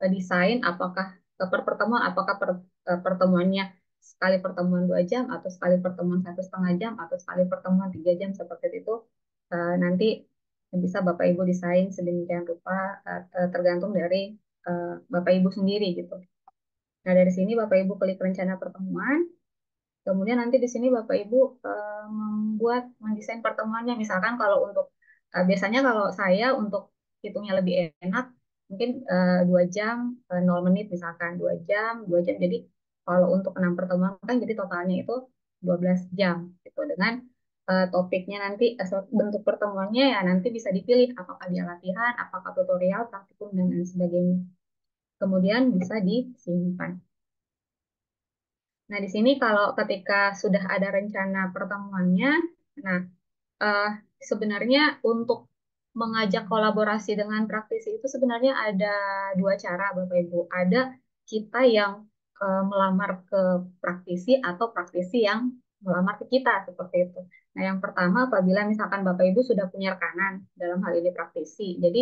desain apakah per pertemuan apakah per, uh, pertemuannya sekali pertemuan dua jam atau sekali pertemuan satu setengah jam atau sekali pertemuan tiga jam seperti itu uh, nanti yang bisa Bapak Ibu desain sedemikian rupa eh, eh, tergantung dari eh, Bapak Ibu sendiri gitu. Nah, dari sini Bapak Ibu klik rencana pertemuan. Kemudian nanti di sini Bapak Ibu membuat mendesain pertemuannya misalkan kalau untuk biasanya kalau saya untuk hitungnya lebih enak mungkin dua jam nol menit misalkan dua jam dua jam jadi kalau untuk enam pertemuan kan jadi totalnya itu 12 jam gitu dengan uh, topiknya nanti eh, bentuk pertemuannya ya nanti bisa dipilih apakah dia latihan, apakah tutorial, praktikum dan lain sebagainya. Kemudian bisa disimpan. Nah, di sini kalau ketika sudah ada rencana pertemuannya, nah uh, sebenarnya untuk mengajak kolaborasi dengan praktisi itu sebenarnya ada dua cara Bapak Ibu. Ada kita yang e, melamar ke praktisi atau praktisi yang melamar ke kita seperti itu. Nah, yang pertama apabila misalkan Bapak Ibu sudah punya rekanan dalam hal ini praktisi. Jadi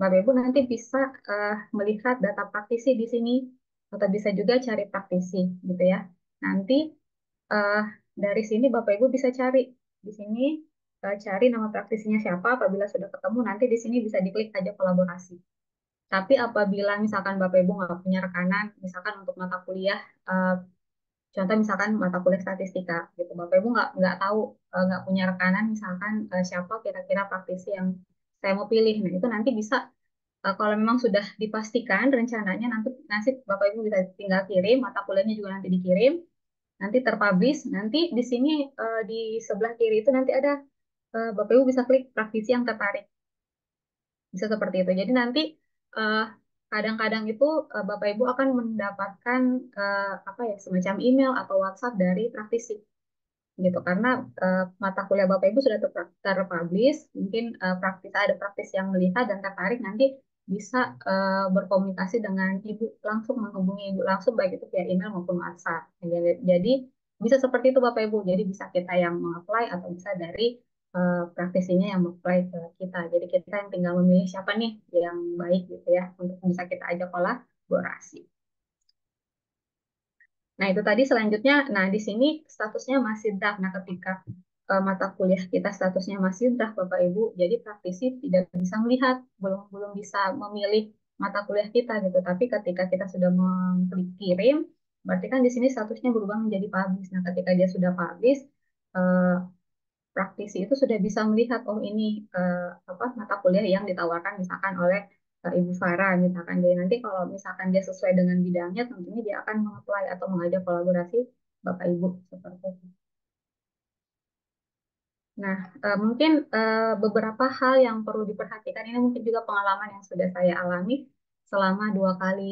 Bapak Ibu nanti bisa uh, melihat data praktisi di sini atau bisa juga cari praktisi gitu ya. Nanti uh, dari sini Bapak Ibu bisa cari di sini uh, cari nama praktisinya siapa apabila sudah ketemu nanti di sini bisa diklik aja kolaborasi. Tapi apabila misalkan Bapak Ibu nggak punya rekanan, misalkan untuk mata kuliah uh, contoh misalkan mata kuliah statistika gitu bapak ibu nggak nggak tahu eh, nggak punya rekanan misalkan eh, siapa kira-kira praktisi yang saya mau pilih nah itu nanti bisa eh, kalau memang sudah dipastikan rencananya nanti nasib bapak ibu bisa tinggal kirim mata kuliahnya juga nanti dikirim nanti terpublish nanti di sini di sebelah kiri itu nanti ada bapak ibu bisa klik praktisi yang tertarik bisa seperti itu jadi nanti kadang-kadang itu uh, Bapak Ibu akan mendapatkan uh, apa ya semacam email atau WhatsApp dari praktisi gitu karena uh, mata kuliah Bapak Ibu sudah ter mungkin uh, praktis ada praktis yang melihat dan tertarik nanti bisa uh, berkomunikasi dengan ibu langsung menghubungi ibu langsung baik itu via email maupun WhatsApp jadi, jadi bisa seperti itu Bapak Ibu jadi bisa kita yang mengapply atau bisa dari uh, praktisinya yang apply ke kita. Jadi kita yang tinggal memilih siapa nih yang baik gitu ya untuk bisa kita ajak kolaborasi. Nah itu tadi selanjutnya, nah di sini statusnya masih draft. Nah ketika uh, mata kuliah kita statusnya masih draft Bapak Ibu, jadi praktisi tidak bisa melihat, belum belum bisa memilih mata kuliah kita gitu. Tapi ketika kita sudah mengklik kirim, berarti kan di sini statusnya berubah menjadi publish. Nah ketika dia sudah publish, eh, praktisi itu sudah bisa melihat oh ini uh, apa mata kuliah yang ditawarkan misalkan oleh uh, Ibu Farah misalkan jadi nanti kalau misalkan dia sesuai dengan bidangnya tentunya dia akan mengapply atau mengajak kolaborasi Bapak Ibu seperti itu. Nah, e, mungkin e, beberapa hal yang perlu diperhatikan ini mungkin juga pengalaman yang sudah saya alami selama dua kali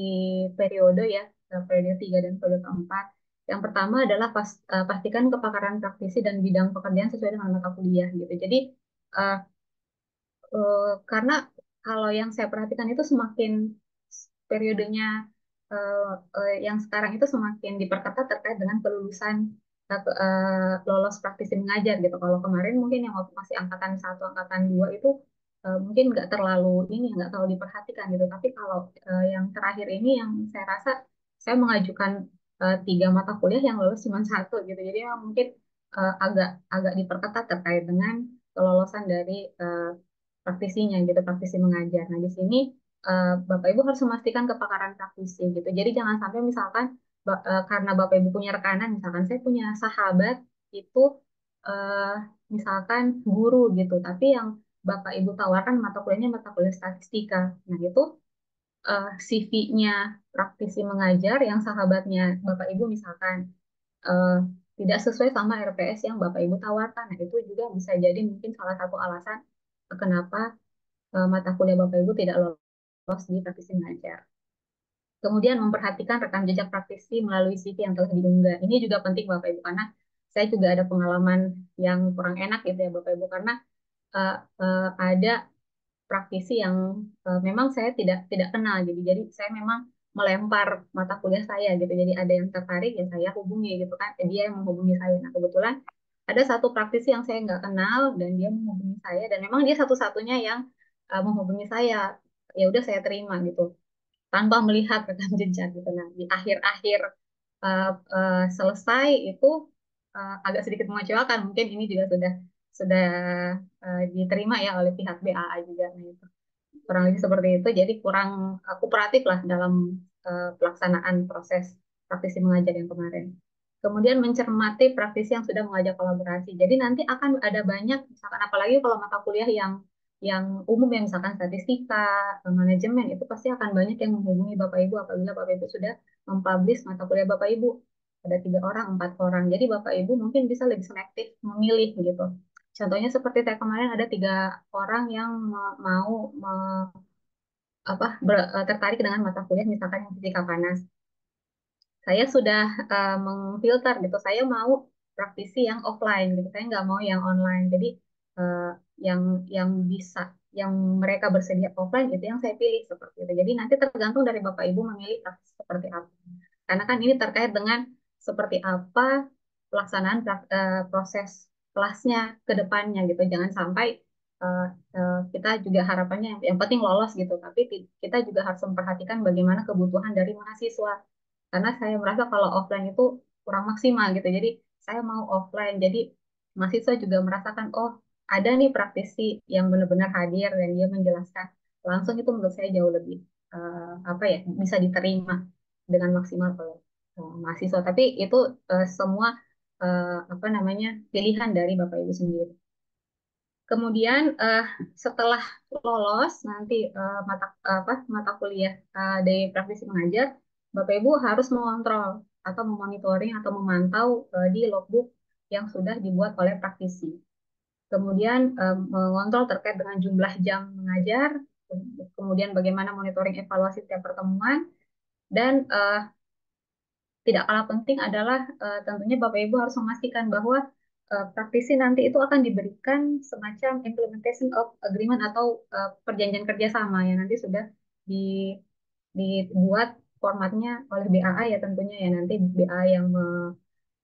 periode ya, periode tiga dan periode keempat yang pertama adalah pas, uh, pastikan kepakaran praktisi dan bidang pekerjaan sesuai dengan mata kuliah gitu. Jadi uh, uh, karena kalau yang saya perhatikan itu semakin periodenya uh, uh, yang sekarang itu semakin diperketat terkait dengan kelulusan uh, lolos praktisi mengajar gitu. Kalau kemarin mungkin yang waktu masih angkatan satu, angkatan dua itu uh, mungkin nggak terlalu ini, nggak terlalu diperhatikan gitu. Tapi kalau uh, yang terakhir ini yang saya rasa saya mengajukan uh, tiga mata kuliah yang lulus cuma satu gitu jadi memang mungkin uh, agak agak diperketat terkait dengan kelolosan dari uh, praktisinya gitu praktisi mengajar nah di sini uh, bapak ibu harus memastikan kepakaran praktisi gitu jadi jangan sampai misalkan karena bapak ibu punya rekanan misalkan saya punya sahabat itu uh, misalkan guru gitu tapi yang bapak ibu tawarkan mata kuliahnya mata kuliah statistika nah itu uh, eh, CV-nya praktisi mengajar yang sahabatnya Bapak Ibu misalkan uh, tidak sesuai sama RPS yang Bapak Ibu tawarkan. Nah, itu juga bisa jadi mungkin salah satu alasan eh, kenapa uh, mata kuliah Bapak Ibu tidak lolos di praktisi mengajar. Kemudian memperhatikan rekam jejak praktisi melalui CV yang telah diunggah. Ini juga penting Bapak Ibu karena saya juga ada pengalaman yang kurang enak gitu ya Bapak Ibu karena uh, uh, ada praktisi yang uh, memang saya tidak tidak kenal gitu. Jadi saya memang melempar mata kuliah saya gitu. Jadi ada yang tertarik ya saya hubungi gitu kan. Eh, dia yang menghubungi saya. Nah kebetulan ada satu praktisi yang saya nggak kenal dan dia menghubungi saya dan memang dia satu-satunya yang uh, menghubungi saya. Ya udah saya terima gitu tanpa melihat rekam jejak gitu. Nah di akhir-akhir uh, uh, selesai itu uh, agak sedikit mengecewakan. Mungkin ini juga sudah sudah uh, diterima ya oleh pihak BAA juga nah itu kurang lebih seperti itu jadi kurang kooperatif lah dalam uh, pelaksanaan proses praktisi mengajar yang kemarin kemudian mencermati praktisi yang sudah mengajar kolaborasi jadi nanti akan ada banyak misalkan apalagi kalau mata kuliah yang yang umum yang misalkan statistika, eh, manajemen itu pasti akan banyak yang menghubungi Bapak Ibu apabila Bapak Ibu sudah mempublish mata kuliah Bapak Ibu ada tiga orang, empat orang. Jadi Bapak Ibu mungkin bisa lebih selektif memilih gitu. Contohnya seperti saya kemarin ada tiga orang yang mau me, apa ber, e, tertarik dengan mata kuliah misalkan yang fisika panas. Saya sudah uh, mengfilter gitu. Saya mau praktisi yang offline gitu. Saya nggak mau yang online. Jadi uh, yang yang bisa yang mereka bersedia offline itu yang saya pilih seperti itu. Jadi nanti tergantung dari Bapak Ibu memilih praktisi seperti apa. Karena kan ini terkait dengan seperti apa pelaksanaan proses kelasnya ke depannya gitu. Jangan sampai uh, uh, kita juga harapannya yang, penting lolos gitu, tapi kita juga harus memperhatikan bagaimana kebutuhan dari mahasiswa. Karena saya merasa kalau offline itu kurang maksimal gitu. Jadi saya mau offline. Jadi mahasiswa juga merasakan oh ada nih praktisi yang benar-benar hadir dan dia menjelaskan langsung itu menurut saya jauh lebih uh, apa ya bisa diterima dengan maksimal oleh uh, mahasiswa tapi itu uh, semua uh, apa namanya pilihan dari bapak ibu sendiri. Kemudian uh, setelah lolos nanti uh, mata apa mata kuliah uh, dari praktisi mengajar, Bapak Ibu harus mengontrol atau memonitoring atau memantau uh, di logbook yang sudah dibuat oleh praktisi. Kemudian uh, mengontrol terkait dengan jumlah jam mengajar, kemudian bagaimana monitoring evaluasi tiap pertemuan dan uh, tidak kalah penting adalah uh, tentunya Bapak Ibu harus memastikan bahwa uh, praktisi nanti itu akan diberikan semacam implementation of agreement atau uh, perjanjian kerjasama ya nanti sudah di, dibuat formatnya oleh BAA ya tentunya ya nanti BAA yang me,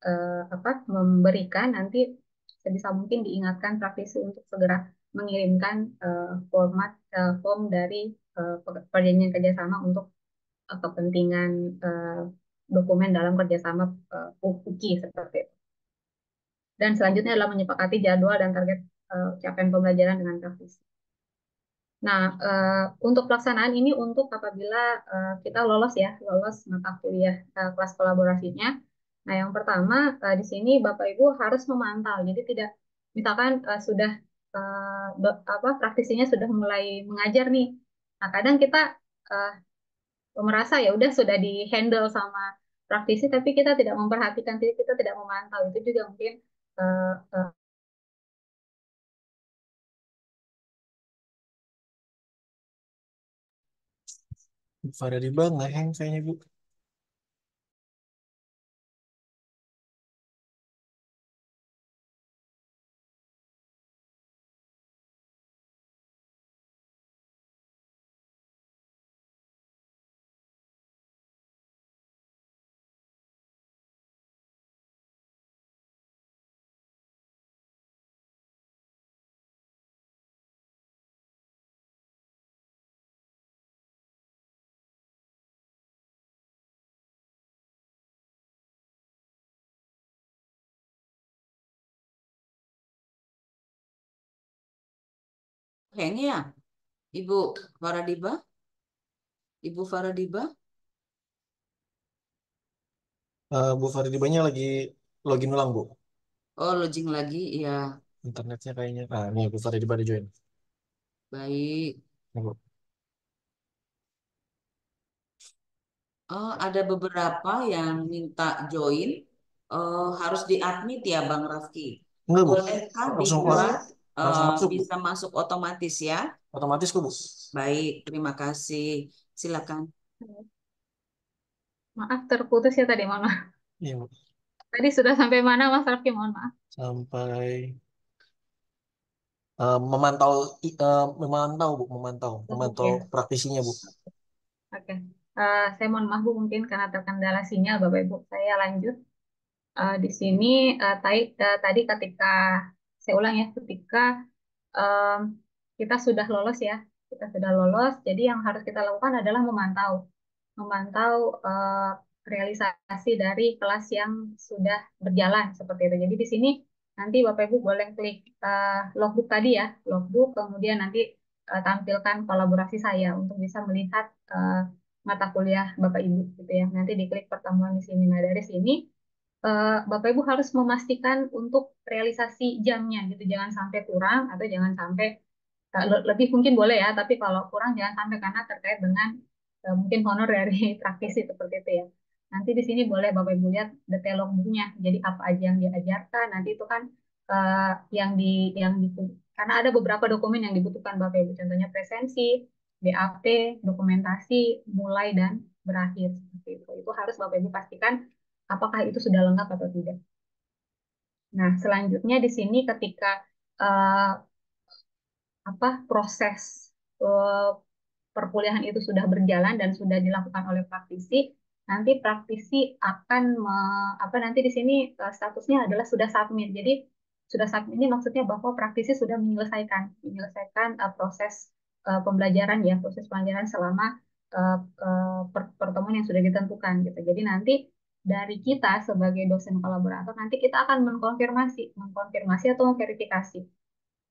uh, apa, memberikan nanti sebisa mungkin diingatkan praktisi untuk segera mengirimkan uh, format uh, form dari uh, perjanjian kerjasama untuk kepentingan uh, dokumen dalam kerjasama uh, eh, UKI seperti itu. Dan selanjutnya adalah menyepakati jadwal dan target uh, capaian pembelajaran dengan praktisi. Nah, uh, untuk pelaksanaan ini untuk apabila uh, kita lolos ya, lolos mata kuliah uh, kelas kolaborasinya. Nah, yang pertama uh, di sini Bapak Ibu harus memantau. Jadi tidak misalkan uh, sudah uh, apa praktisinya sudah mulai mengajar nih. Nah, kadang kita uh, merasa ya udah sudah di handle sama praktisi tapi kita tidak memperhatikan diri kita tidak memantau itu juga mungkin uh, eh, uh, eh, Farah di bang, hang kayaknya bu. kayaknya ya Ibu Faradiba Ibu Faradiba uh, Bu Faradibanya lagi login ulang Bu oh login lagi ya internetnya kayaknya nah ini Bu Faradiba di join baik Bu. Oh, ada beberapa yang minta join. Uh, harus di-admit ya Bang Rafki. Enggak, Bu. Langsung Eh, masuk. bisa masuk otomatis ya? Otomatis bu Baik, terima kasih. Silakan. Maaf terputus ya tadi Mama. Iya. Tadi sudah sampai mana Mas Rafi, Mohon maaf. Sampai uh, memantau uh, memantau Bu, memantau, memantau ya. praktisinya Bu. Oke. Uh, saya mohon maaf Bu mungkin karena terkendala sinyal Bapak Ibu. Saya lanjut. Uh, di sini uh, tai, uh, tadi ketika saya ulang ya ketika um, kita sudah lolos ya kita sudah lolos jadi yang harus kita lakukan adalah memantau memantau uh, realisasi dari kelas yang sudah berjalan seperti itu jadi di sini nanti bapak ibu boleh klik uh, logbook tadi ya logbook kemudian nanti uh, tampilkan kolaborasi saya untuk bisa melihat uh, mata kuliah bapak ibu gitu ya nanti diklik pertemuan di sini nah dari sini uh, Bapak Ibu harus memastikan untuk realisasi jamnya gitu, jangan sampai kurang atau jangan sampai eh, lebih mungkin boleh ya, tapi kalau kurang jangan sampai karena terkait dengan uh, mungkin honor dari praktisi seperti itu ya. Nanti di sini boleh Bapak Ibu lihat detail logbooknya jadi apa aja yang diajarkan, nanti itu kan uh, yang di yang di, karena ada beberapa dokumen yang dibutuhkan Bapak Ibu, contohnya presensi, BAP, dokumentasi mulai dan berakhir seperti itu. Itu harus Bapak Ibu pastikan apakah itu sudah lengkap atau tidak. Nah, selanjutnya di sini ketika uh, apa proses uh, perkuliahan itu sudah berjalan dan sudah dilakukan oleh praktisi, nanti praktisi akan me, apa nanti di sini uh, statusnya adalah sudah submit. Jadi sudah submit ini maksudnya bahwa praktisi sudah menyelesaikan menyelesaikan uh, proses uh, pembelajaran ya, proses pembelajaran selama uh, uh, pertemuan yang sudah ditentukan gitu. Jadi nanti dari kita sebagai dosen kolaborator nanti kita akan mengkonfirmasi, mengkonfirmasi atau verifikasi,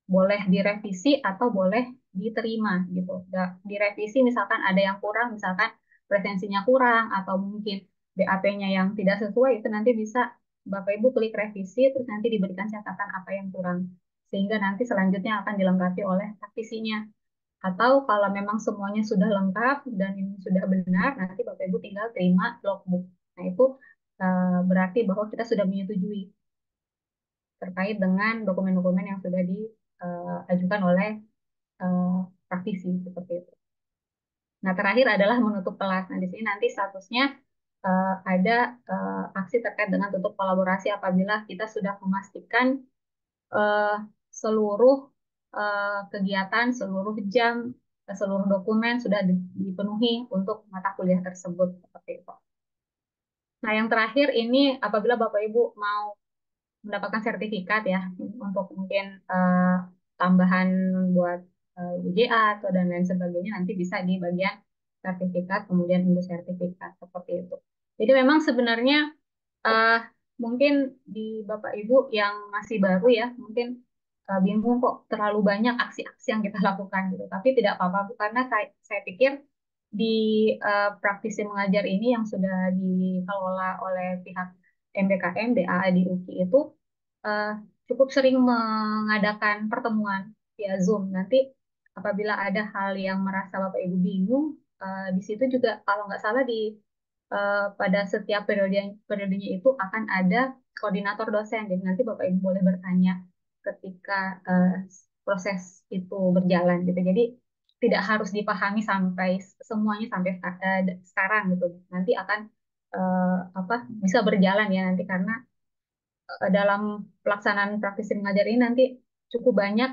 Boleh direvisi atau boleh diterima gitu. Direvisi misalkan ada yang kurang, misalkan presensinya kurang atau mungkin BAP-nya yang tidak sesuai itu nanti bisa Bapak Ibu klik revisi terus nanti diberikan catatan apa yang kurang sehingga nanti selanjutnya akan dilengkapi oleh praktisinya. Atau kalau memang semuanya sudah lengkap dan ini sudah benar, nanti Bapak Ibu tinggal terima logbook Nah, itu eh, berarti bahwa kita sudah menyetujui terkait dengan dokumen-dokumen yang sudah diajukan eh, oleh eh, praktisi seperti itu. Nah, terakhir adalah menutup kelas. Nah, di sini nanti statusnya uh, ada uh, aksi terkait dengan tutup kolaborasi apabila kita sudah memastikan uh, seluruh uh, kegiatan, seluruh jam, seluruh dokumen sudah dipenuhi untuk mata kuliah tersebut seperti itu. Nah, yang terakhir ini apabila Bapak Ibu mau mendapatkan sertifikat ya untuk mungkin uh, tambahan buat uh, eh, UJA atau dan lain sebagainya nanti bisa di bagian sertifikat kemudian untuk sertifikat seperti itu. Jadi memang sebenarnya uh, mungkin di Bapak Ibu yang masih baru ya mungkin bingung kok terlalu banyak aksi-aksi yang kita lakukan gitu. Tapi tidak apa-apa karena saya, saya pikir di uh, praktisi mengajar ini yang sudah dikelola oleh pihak MBKM DAA di UKI itu uh, cukup sering mengadakan pertemuan via Zoom. Nanti apabila ada hal yang merasa Bapak Ibu bingung, uh, di situ juga kalau nggak salah di uh, pada setiap periode periodenya itu akan ada koordinator dosen. Jadi nanti Bapak Ibu boleh bertanya ketika uh, proses itu berjalan gitu. Jadi tidak harus dipahami sampai semuanya sampai eh, sekarang gitu. Nanti akan uh, apa bisa berjalan ya nanti karena uh, dalam pelaksanaan praktisi mengajar ini nanti cukup banyak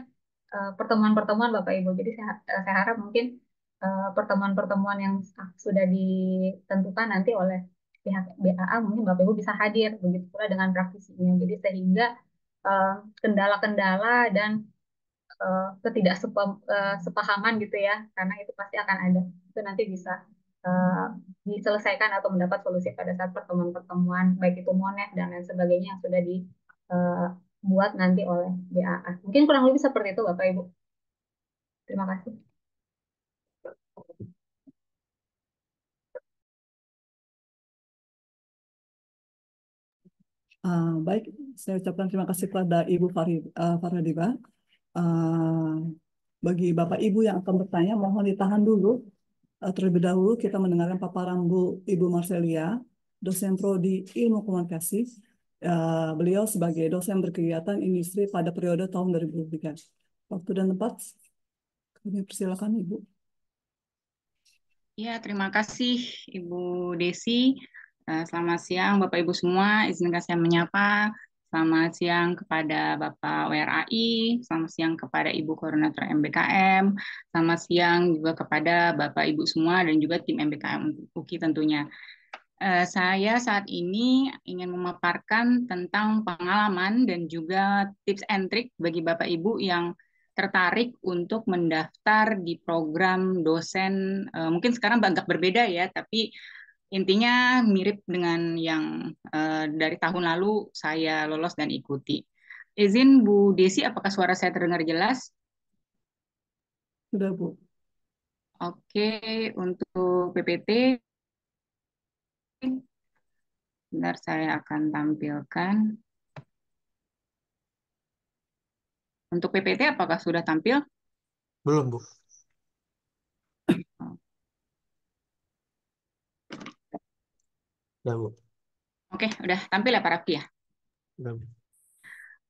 pertemuan-pertemuan uh, Bapak Ibu. Jadi saya, saya harap mungkin pertemuan-pertemuan uh, yang ah, sudah ditentukan nanti oleh pihak BAA mungkin Bapak Ibu bisa hadir begitu pula dengan praktisinya. Jadi sehingga kendala-kendala uh, kendala -kendala dan uh, eh, ketidaksepahaman eh, sepahaman gitu ya karena itu pasti akan ada itu nanti bisa eh, diselesaikan atau mendapat solusi pada saat pertemuan-pertemuan baik itu monet dan lain sebagainya yang sudah dibuat nanti oleh BAA mungkin kurang lebih seperti itu Bapak Ibu terima kasih Uh, baik, saya ucapkan terima kasih kepada Ibu Farid, uh, Faradiba. Eh, bagi Bapak Ibu yang akan bertanya, mohon ditahan dulu. Uh, terlebih dahulu kita mendengarkan paparan Bu Ibu Marcelia, dosen prodi Ilmu Komunikasi. Uh, beliau sebagai dosen berkegiatan industri pada periode tahun 2003. Waktu dan tempat kami persilakan Ibu. Ya, terima kasih Ibu Desi. selamat siang Bapak Ibu semua. Izinkan saya menyapa Selamat siang kepada Bapak WRAI, selamat siang kepada Ibu Koordinator MBKM, selamat siang juga kepada Bapak Ibu semua dan juga tim MBKM UKI tentunya. Eh, saya saat ini ingin memaparkan tentang pengalaman dan juga tips and trick bagi Bapak Ibu yang tertarik untuk mendaftar di program dosen eh, mungkin sekarang agak berbeda ya tapi intinya mirip dengan yang uh, dari tahun lalu saya lolos dan ikuti. Izin Bu Desi, apakah suara saya terdengar jelas? Sudah, Bu. Oke, untuk PPT, sebentar saya akan tampilkan. Untuk PPT, apakah sudah tampil? Belum, Bu. Udah, Bu. Oke, udah tampil ya Pak Rapi ya? Udah, Bu.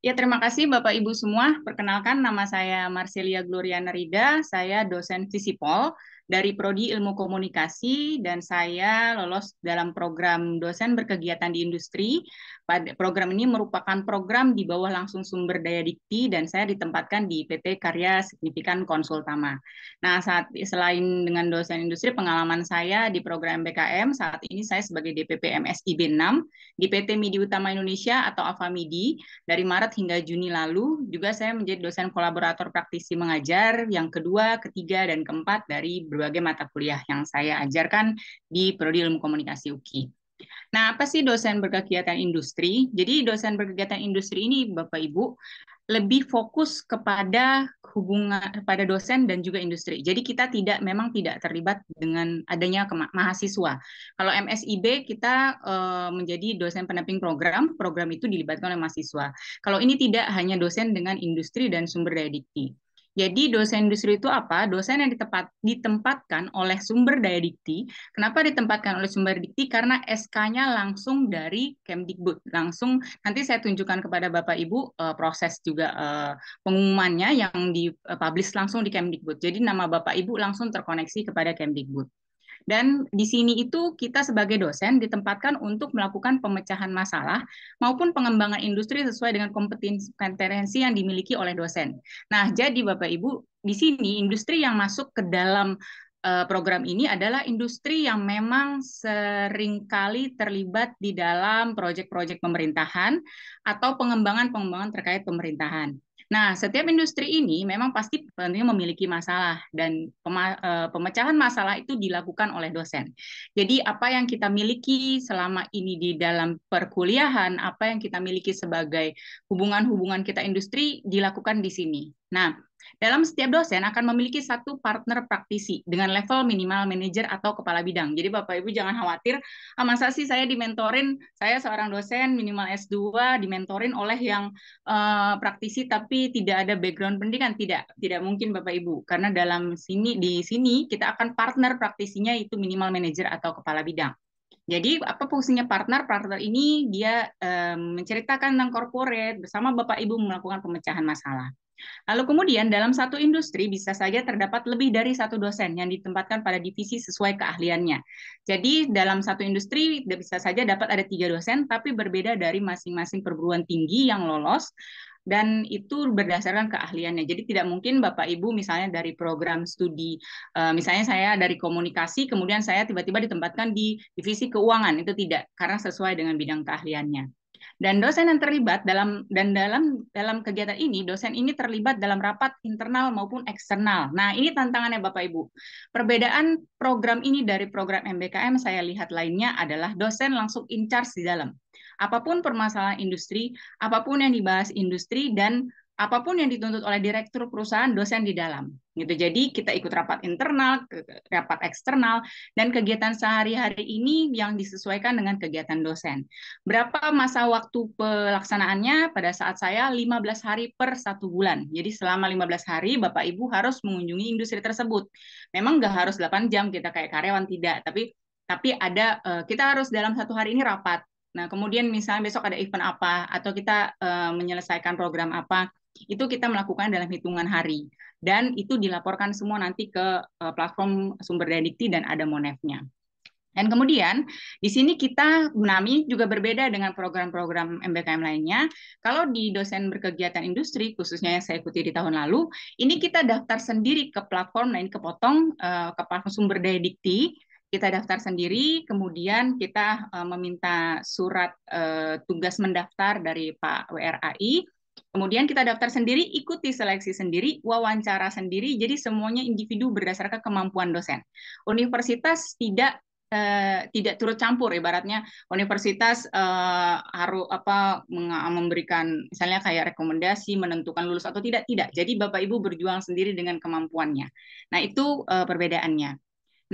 Ya, terima kasih Bapak Ibu semua. Perkenalkan nama saya Marcelia Gloriana Rida, saya dosen Visipol dari Prodi Ilmu Komunikasi dan saya lolos dalam program dosen berkegiatan di industri. Program ini merupakan program di bawah langsung sumber daya dikti dan saya ditempatkan di PT Karya Signifikan Konsultama. Nah, saat selain dengan dosen industri, pengalaman saya di program BKM saat ini saya sebagai DPP b 6 di PT Midi Utama Indonesia atau Avamidi dari Maret hingga Juni lalu. Juga saya menjadi dosen kolaborator praktisi mengajar yang kedua, ketiga, dan keempat dari berbagai mata kuliah yang saya ajarkan di Prodi Ilmu Komunikasi UKI. Nah, apa sih dosen berkegiatan industri? Jadi dosen berkegiatan industri ini Bapak Ibu lebih fokus kepada hubungan pada dosen dan juga industri. Jadi kita tidak memang tidak terlibat dengan adanya mahasiswa. Kalau MSIB kita e, menjadi dosen pendamping program, program itu dilibatkan oleh mahasiswa. Kalau ini tidak hanya dosen dengan industri dan sumber daya dikti. Jadi dosen industri itu apa? Dosen yang ditempat, ditempatkan oleh sumber daya dikti. Kenapa ditempatkan oleh sumber dikti? Karena SK-nya langsung dari Kemdikbud. Langsung nanti saya tunjukkan kepada Bapak Ibu uh, proses juga uh, pengumumannya yang dipublish eh, langsung di Kemdikbud. Jadi nama Bapak Ibu langsung terkoneksi kepada Kemdikbud. Dan di sini itu kita sebagai dosen ditempatkan untuk melakukan pemecahan masalah maupun pengembangan industri sesuai dengan kompetensi yang dimiliki oleh dosen. Nah, jadi Bapak Ibu, di sini industri yang masuk ke dalam eh, program ini adalah industri yang memang seringkali terlibat di dalam proyek-proyek pemerintahan atau pengembangan-pengembangan terkait pemerintahan. Nah, setiap industri ini memang pasti tentunya memiliki masalah dan eh, pemecahan masalah itu dilakukan oleh dosen. Jadi apa yang kita miliki selama ini di dalam perkuliahan, apa yang kita miliki sebagai hubungan-hubungan kita industri dilakukan di sini. Nah, dalam setiap dosen akan memiliki satu partner praktisi dengan level minimal manajer atau kepala bidang. Jadi Bapak Ibu jangan khawatir, ah, masa sih saya dimentorin, saya seorang dosen minimal S2 dimentorin oleh yang uh, praktisi tapi tidak ada background pendidikan, tidak tidak mungkin Bapak Ibu. Karena dalam sini di sini kita akan partner praktisinya itu minimal manajer atau kepala bidang. Jadi apa fungsinya partner? Partner ini dia um, menceritakan tentang corporate bersama Bapak Ibu melakukan pemecahan masalah. Lalu kemudian dalam satu industri bisa saja terdapat lebih dari satu dosen yang ditempatkan pada divisi sesuai keahliannya. Jadi dalam satu industri bisa saja dapat ada tiga dosen, tapi berbeda dari masing-masing perguruan tinggi yang lolos dan itu berdasarkan keahliannya. Jadi tidak mungkin Bapak Ibu misalnya dari program studi, eh, misalnya saya dari komunikasi, kemudian saya tiba-tiba ditempatkan di divisi keuangan, itu tidak, karena sesuai dengan bidang keahliannya. Dan dosen yang terlibat dalam dan dalam dalam kegiatan ini, dosen ini terlibat dalam rapat internal maupun eksternal. Nah, ini tantangannya Bapak Ibu. Perbedaan program ini dari program MBKM saya lihat lainnya adalah dosen langsung in charge di dalam. Apapun permasalahan industri, apapun yang dibahas industri dan apapun yang dituntut oleh direktur perusahaan, dosen di dalam gitu. Jadi kita ikut rapat internal, rapat eksternal, dan kegiatan sehari-hari ini yang disesuaikan dengan kegiatan dosen. Berapa masa waktu pelaksanaannya? Pada saat saya 15 hari per satu bulan. Jadi selama 15 hari Bapak Ibu harus mengunjungi industri tersebut. Memang nggak harus 8 jam kita kayak karyawan tidak, tapi tapi ada eh, kita harus dalam satu hari ini rapat. Nah, kemudian misalnya besok ada event apa atau kita eh, menyelesaikan program apa itu kita melakukan dalam hitungan hari dan itu dilaporkan semua nanti ke eh, platform sumber daya dikti dan ada monefnya. Dan kemudian di sini kita Nami juga berbeda dengan program-program MBKM lainnya. Kalau di dosen berkegiatan industri, khususnya yang saya ikuti di tahun lalu, ini kita daftar sendiri ke platform lain kepotong eh, ke platform sumber daya dikti kita daftar sendiri, kemudian kita eh, meminta surat tugas mendaftar dari Pak WRAI, Kemudian kita daftar sendiri, ikuti seleksi sendiri, wawancara sendiri, jadi semuanya individu berdasarkan kemampuan dosen. Universitas tidak eh, tidak turut campur ibaratnya universitas eh, harus apa memberikan misalnya kayak rekomendasi menentukan lulus atau tidak tidak. Jadi Bapak Ibu berjuang sendiri dengan kemampuannya. Nah, itu eh, perbedaannya.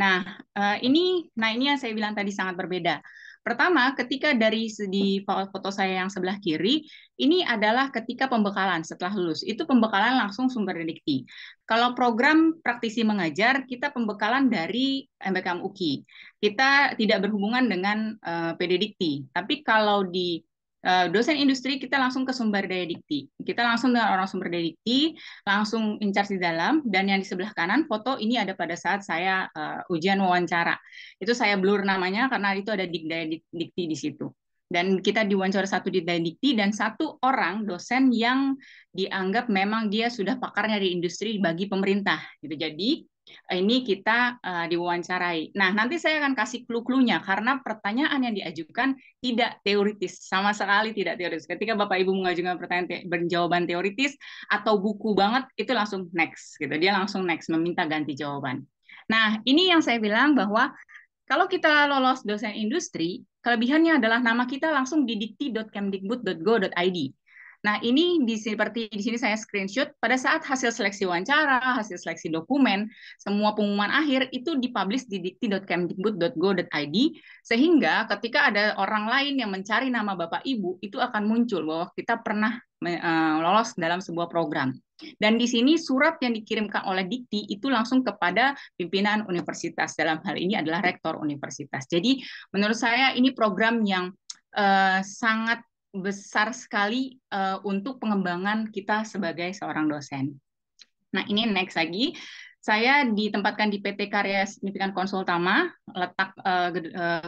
Nah, eh, ini nah ini yang saya bilang tadi sangat berbeda. Pertama, ketika dari di foto saya yang sebelah kiri, ini adalah ketika pembekalan setelah lulus. Itu pembekalan langsung sumber dikti. Kalau program praktisi mengajar, kita pembekalan dari MBKM UKI. Kita tidak berhubungan dengan uh, eh, PD Dikti. Tapi kalau di Eh, dosen industri kita langsung ke sumber daya dikti. Kita langsung dengan orang sumber daya dikti, langsung in di dalam, dan yang di sebelah kanan foto ini ada pada saat saya uh, ujian wawancara. Itu saya blur namanya karena itu ada daya dikti di situ. Dan kita diwawancara satu di daya dikti dan satu orang dosen yang dianggap memang dia sudah pakarnya di industri bagi pemerintah. Gitu. Jadi ini kita uh, diwawancarai. Nah, nanti saya akan kasih clue-cluenya karena pertanyaan yang diajukan tidak teoritis, sama sekali tidak teoritis. Ketika Bapak Ibu mengajukan pertanyaan te berjawaban teoritis atau buku banget itu langsung next gitu. Dia langsung next meminta ganti jawaban. Nah, ini yang saya bilang bahwa kalau kita lolos dosen industri, kelebihannya adalah nama kita langsung di dikti.kemdikbud.go.id. Nah, ini di sini seperti di sini saya screenshot pada saat hasil seleksi wawancara, hasil seleksi dokumen, semua pengumuman akhir itu dipublish di dikti.kemdikbud.go.id sehingga ketika ada orang lain yang mencari nama Bapak Ibu itu akan muncul bahwa kita pernah e, lolos dalam sebuah program. Dan di sini surat yang dikirimkan oleh Dikti itu langsung kepada pimpinan universitas dalam hal ini adalah rektor universitas. Jadi menurut saya ini program yang uh, sangat besar sekali uh, untuk pengembangan kita sebagai seorang dosen. Nah, ini next lagi. Saya ditempatkan di PT Karya Signifikan Konsultama, letak uh,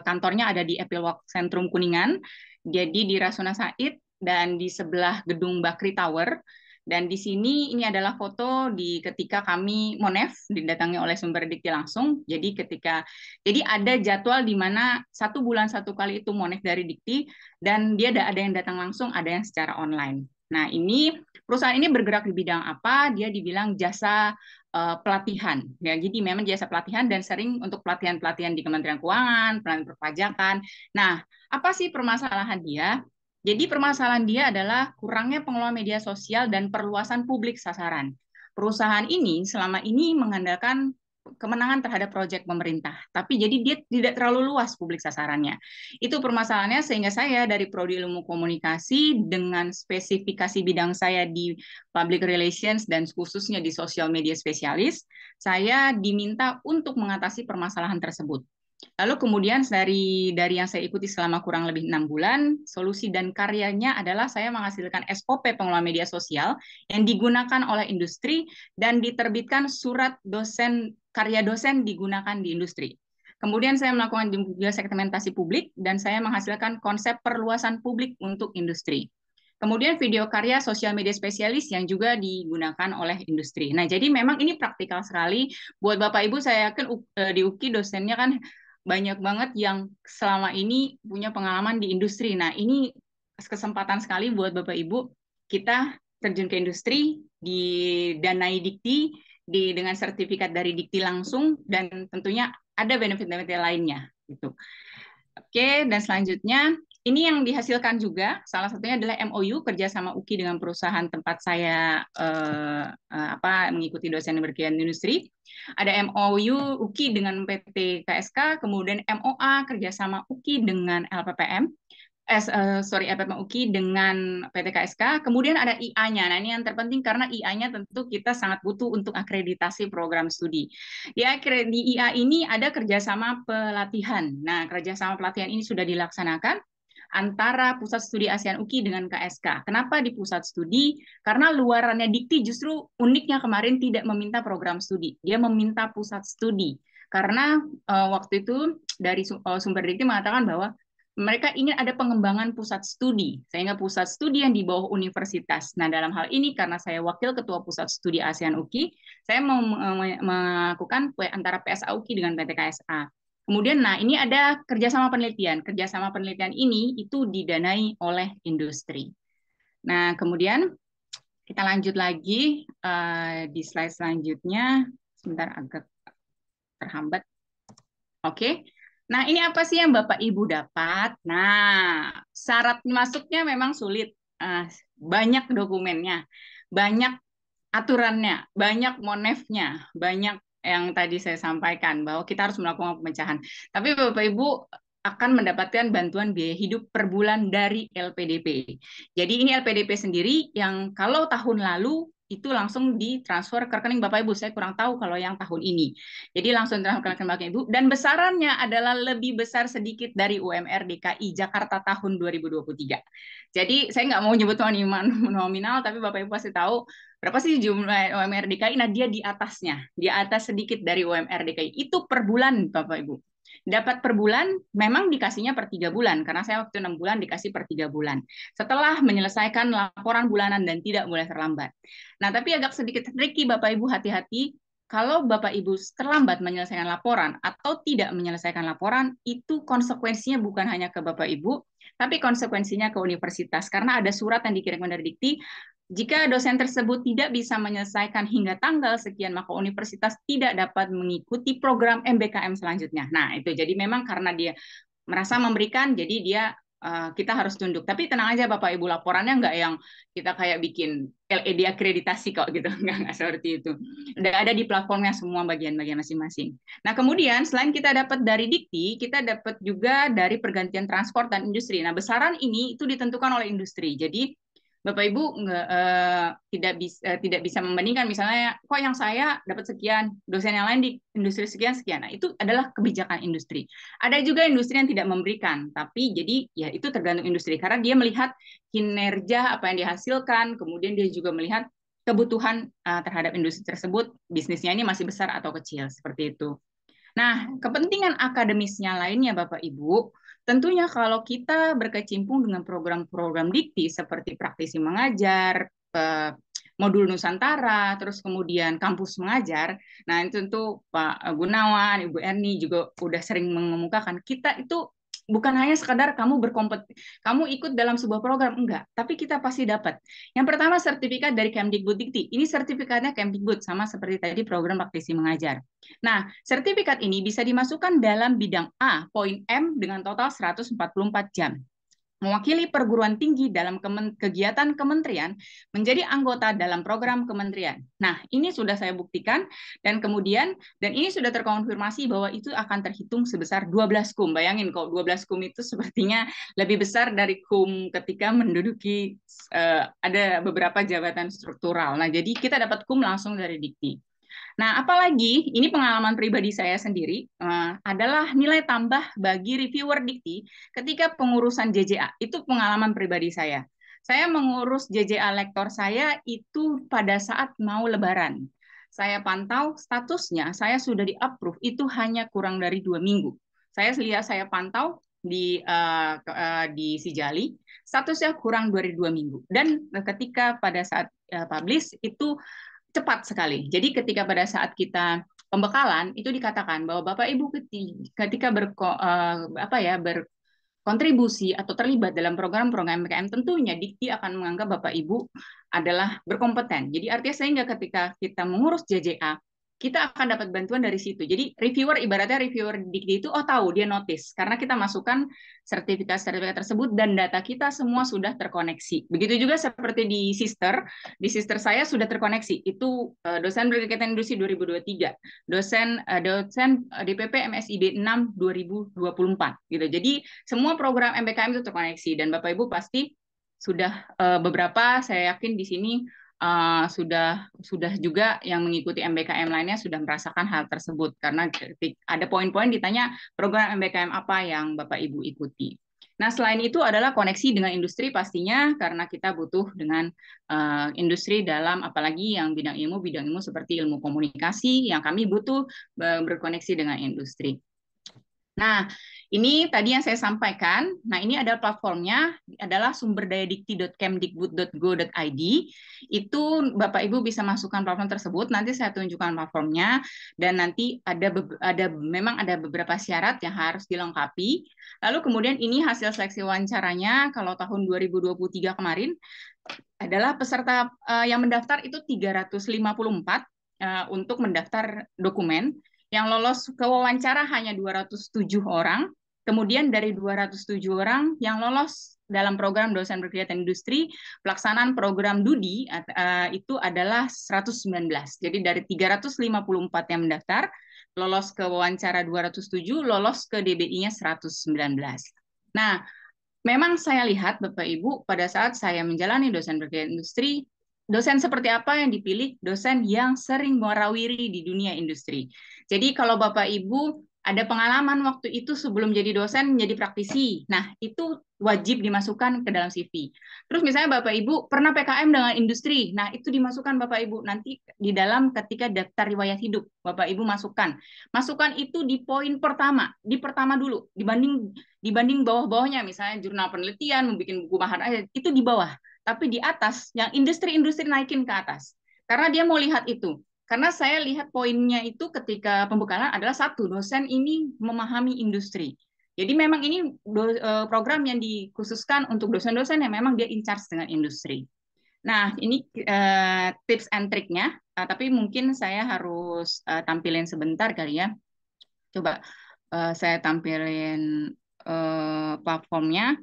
kantornya ada di Epilwalk Sentrum Kuningan, jadi di Rasuna Said dan di sebelah gedung Bakri Tower. Dan di sini ini adalah foto di ketika kami Monef didatangi oleh sumber dikti langsung. Jadi ketika jadi ada jadwal di mana satu bulan satu kali itu Monef dari dikti dan dia ada ada yang datang langsung, ada yang secara online. Nah, ini perusahaan ini bergerak di bidang apa? Dia dibilang jasa uh, pelatihan. Ya, jadi memang jasa pelatihan dan sering untuk pelatihan-pelatihan di Kementerian Keuangan, pelatihan perpajakan. Nah, apa sih permasalahan dia? Jadi permasalahan dia adalah kurangnya pengelola media sosial dan perluasan publik sasaran. Perusahaan ini selama ini mengandalkan kemenangan terhadap proyek pemerintah, tapi jadi dia tidak terlalu luas publik sasarannya. Itu permasalahannya sehingga saya dari prodi ilmu komunikasi dengan spesifikasi bidang saya di public relations dan khususnya di social media spesialis, saya diminta untuk mengatasi permasalahan tersebut. Lalu kemudian dari dari yang saya ikuti selama kurang lebih enam bulan, solusi dan karyanya adalah saya menghasilkan SOP pengelola media sosial yang digunakan oleh industri dan diterbitkan surat dosen karya dosen digunakan di industri. Kemudian saya melakukan juga segmentasi publik dan saya menghasilkan konsep perluasan publik untuk industri. Kemudian video karya sosial media spesialis yang juga digunakan oleh industri. Nah, jadi memang ini praktikal sekali buat Bapak Ibu saya yakin eh, di UKI dosennya kan banyak banget yang selama ini punya pengalaman di industri. Nah, ini kesempatan sekali buat Bapak Ibu kita terjun ke industri, di danai Dikti di dengan sertifikat dari Dikti langsung dan tentunya ada benefit-benefit lainnya gitu. Oke, dan selanjutnya ini yang dihasilkan juga salah satunya adalah MOU kerjasama UKI dengan perusahaan tempat saya eh, eh apa mengikuti dosen berkegiatan industri. Ada MOU UKI dengan PT KSK, kemudian MOA kerjasama UKI dengan LPPM. Eh, eh, sorry LPPM UKI dengan PT KSK. Kemudian ada IA-nya. Nah ini yang terpenting karena IA-nya tentu kita sangat butuh untuk akreditasi program studi. Di, di IA ini ada kerjasama pelatihan. Nah kerjasama pelatihan ini sudah dilaksanakan antara Pusat Studi ASEAN UKI dengan KSK. Kenapa di pusat studi? Karena luarannya Dikti justru uniknya kemarin tidak meminta program studi, dia meminta pusat studi. Karena uh, waktu itu dari uh, sumber Dikti mengatakan bahwa mereka ingin ada pengembangan pusat studi, sehingga pusat studi yang di bawah universitas. Nah, dalam hal ini karena saya wakil ketua pusat studi ASEAN UKI, saya eh, melakukan antara PSA UKI dengan PT KSA. Kemudian, nah ini ada kerjasama penelitian. Kerjasama penelitian ini itu didanai oleh industri. Nah, kemudian kita lanjut lagi uh, di slide selanjutnya. Sebentar agak terhambat. Oke. Okay. Nah, ini apa sih yang Bapak Ibu dapat? Nah, syarat masuknya memang sulit. Uh, banyak dokumennya, banyak aturannya, banyak monefnya, banyak yang tadi saya sampaikan bahwa kita harus melakukan pemecahan. Tapi Bapak Ibu akan mendapatkan bantuan biaya hidup per bulan dari LPDP. Jadi ini LPDP sendiri yang kalau tahun lalu itu langsung ditransfer ke rekening Bapak Ibu. Saya kurang tahu kalau yang tahun ini. Jadi langsung transfer ke rekening Bapak Ibu dan besarannya adalah lebih besar sedikit dari UMR DKI Jakarta tahun 2023. Jadi saya nggak mau nyebut nominal tapi Bapak Ibu pasti tahu berapa sih jumlah UMR DKI? Nah, dia di atasnya, di atas sedikit dari UMR DKI. Itu per bulan, Bapak Ibu. Dapat per bulan, memang dikasihnya per tiga bulan, karena saya waktu enam bulan dikasih per tiga bulan. Setelah menyelesaikan laporan bulanan dan tidak mulai terlambat. Nah, tapi agak sedikit tricky, Bapak Ibu, hati-hati. Kalau Bapak Ibu terlambat menyelesaikan laporan atau tidak menyelesaikan laporan, itu konsekuensinya bukan hanya ke Bapak Ibu, tapi konsekuensinya ke universitas karena ada surat yang dikirim dari Dikti jika dosen tersebut tidak bisa menyelesaikan hingga tanggal sekian, maka universitas tidak dapat mengikuti program MBKM selanjutnya. Nah, itu jadi memang karena dia merasa memberikan, jadi dia Eh, kita harus tunduk. Tapi tenang aja Bapak Ibu laporannya nggak yang kita kayak bikin LED akreditasi kok gitu, nggak nggak seperti itu. Udah ada di platformnya semua bagian-bagian masing-masing. Nah kemudian selain kita dapat dari Dikti, kita dapat juga dari pergantian transport dan industri. Nah besaran ini itu ditentukan oleh industri. Jadi Bapak Ibu nggak uh, tidak bisa uh, eh, tidak bisa membandingkan misalnya kok yang saya dapat sekian, dosen yang lain di industri sekian sekian. Nah, itu adalah kebijakan industri. Ada juga industri yang tidak memberikan, tapi jadi ya itu tergantung industri karena dia melihat kinerja apa yang dihasilkan, kemudian dia juga melihat kebutuhan uh, terhadap industri tersebut, bisnisnya ini masih besar atau kecil seperti itu. Nah, kepentingan akademisnya lainnya Bapak Ibu Tentunya kalau kita berkecimpung dengan program-program dikti seperti praktisi mengajar, eh, modul Nusantara, terus kemudian kampus mengajar. Nah, itu tentu Pak Gunawan, Ibu Erni juga udah sering mengemukakan kita itu bukan hanya sekadar kamu berkompet kamu ikut dalam sebuah program enggak tapi kita pasti dapat yang pertama sertifikat dari Kemdikbud Dikti ini sertifikatnya Kemdikbud sama seperti tadi program praktisi mengajar nah sertifikat ini bisa dimasukkan dalam bidang A poin M dengan total 144 jam mewakili perguruan tinggi dalam kegiatan kementerian menjadi anggota dalam program kementerian. Nah, ini sudah saya buktikan dan kemudian dan ini sudah terkonfirmasi bahwa itu akan terhitung sebesar 12 kum. Bayangin kalau 12 kum itu sepertinya lebih besar dari kum ketika menduduki uh, ada beberapa jabatan struktural. Nah, jadi kita dapat kum langsung dari Dikti. Nah, apalagi ini pengalaman pribadi saya sendiri uh, adalah nilai tambah bagi reviewer Dikti ketika pengurusan JJA. Itu pengalaman pribadi saya. Saya mengurus JJA lektor saya itu pada saat mau lebaran. Saya pantau statusnya, saya sudah di-approve, itu hanya kurang dari dua minggu. Saya lihat, saya pantau, di uh, uh, di Sijali statusnya kurang dari dua minggu dan ketika pada saat uh, publish itu cepat sekali. Jadi ketika pada saat kita pembekalan itu dikatakan bahwa Bapak Ibu ketika berko, eh, apa ya berkontribusi atau terlibat dalam program-program MKM tentunya Dikti akan menganggap Bapak Ibu adalah berkompeten. Jadi artinya sehingga ketika kita mengurus JJA kita akan dapat bantuan dari situ. Jadi reviewer ibaratnya reviewer Dikti itu oh tahu dia notice karena kita masukkan sertifikat-sertifikat tersebut dan data kita semua sudah terkoneksi. Begitu juga seperti di Sister, di Sister saya sudah terkoneksi. Itu eh, dosen berkaitan industri 2023, dosen uh, dosen DPP MSIB 6 2024 gitu. Jadi semua program MBKM itu terkoneksi dan Bapak Ibu pasti sudah eh, beberapa saya yakin di sini Eh, sudah sudah juga yang mengikuti MBKM lainnya sudah merasakan hal tersebut karena ada poin-poin ditanya program MBKM apa yang Bapak Ibu ikuti. Nah, selain itu adalah koneksi dengan industri pastinya karena kita butuh dengan uh, industri dalam apalagi yang bidang ilmu bidang ilmu seperti ilmu komunikasi yang kami butuh berkoneksi dengan industri. Nah, ini tadi yang saya sampaikan. Nah, ini adalah platformnya adalah sumberdayadikti.kemdikbud.go.id. Itu Bapak Ibu bisa masukkan platform tersebut. Nanti saya tunjukkan platformnya dan nanti ada ada memang ada beberapa syarat yang harus dilengkapi. Lalu kemudian ini hasil seleksi wawancaranya kalau tahun 2023 kemarin adalah peserta eh, yang mendaftar itu 354 empat eh, untuk mendaftar dokumen yang lolos ke wawancara hanya 207 orang Kemudian dari 207 orang yang lolos dalam program dosen berkegiatan industri, pelaksanaan program DUDI eh, itu adalah 119. Jadi dari 354 yang mendaftar, lolos ke wawancara 207, lolos ke DBI-nya 119. Nah, memang saya lihat Bapak Ibu pada saat saya menjalani dosen berkegiatan industri, dosen seperti apa yang dipilih? Dosen yang sering merawiri di dunia industri. Jadi kalau Bapak Ibu ada pengalaman waktu itu sebelum jadi dosen menjadi praktisi. Nah, itu wajib dimasukkan ke dalam CV. Terus misalnya Bapak Ibu pernah PKM dengan industri. Nah, itu dimasukkan Bapak Ibu nanti di dalam ketika daftar riwayat hidup. Bapak Ibu masukkan. Masukkan itu di poin pertama, di pertama dulu dibanding dibanding bawah-bawahnya misalnya jurnal penelitian, membuat buku bahan itu di bawah. Tapi di atas yang industri-industri naikin ke atas. Karena dia mau lihat itu karena saya lihat poinnya itu ketika pembekalan adalah satu, dosen ini memahami industri. Jadi memang ini e, program yang dikhususkan untuk dosen-dosen yang memang dia in charge dengan industri. Nah, ini e, tips and triknya, uh, e, tapi mungkin saya harus uh, tampilin sebentar kali ya. Coba saya tampilin platformnya.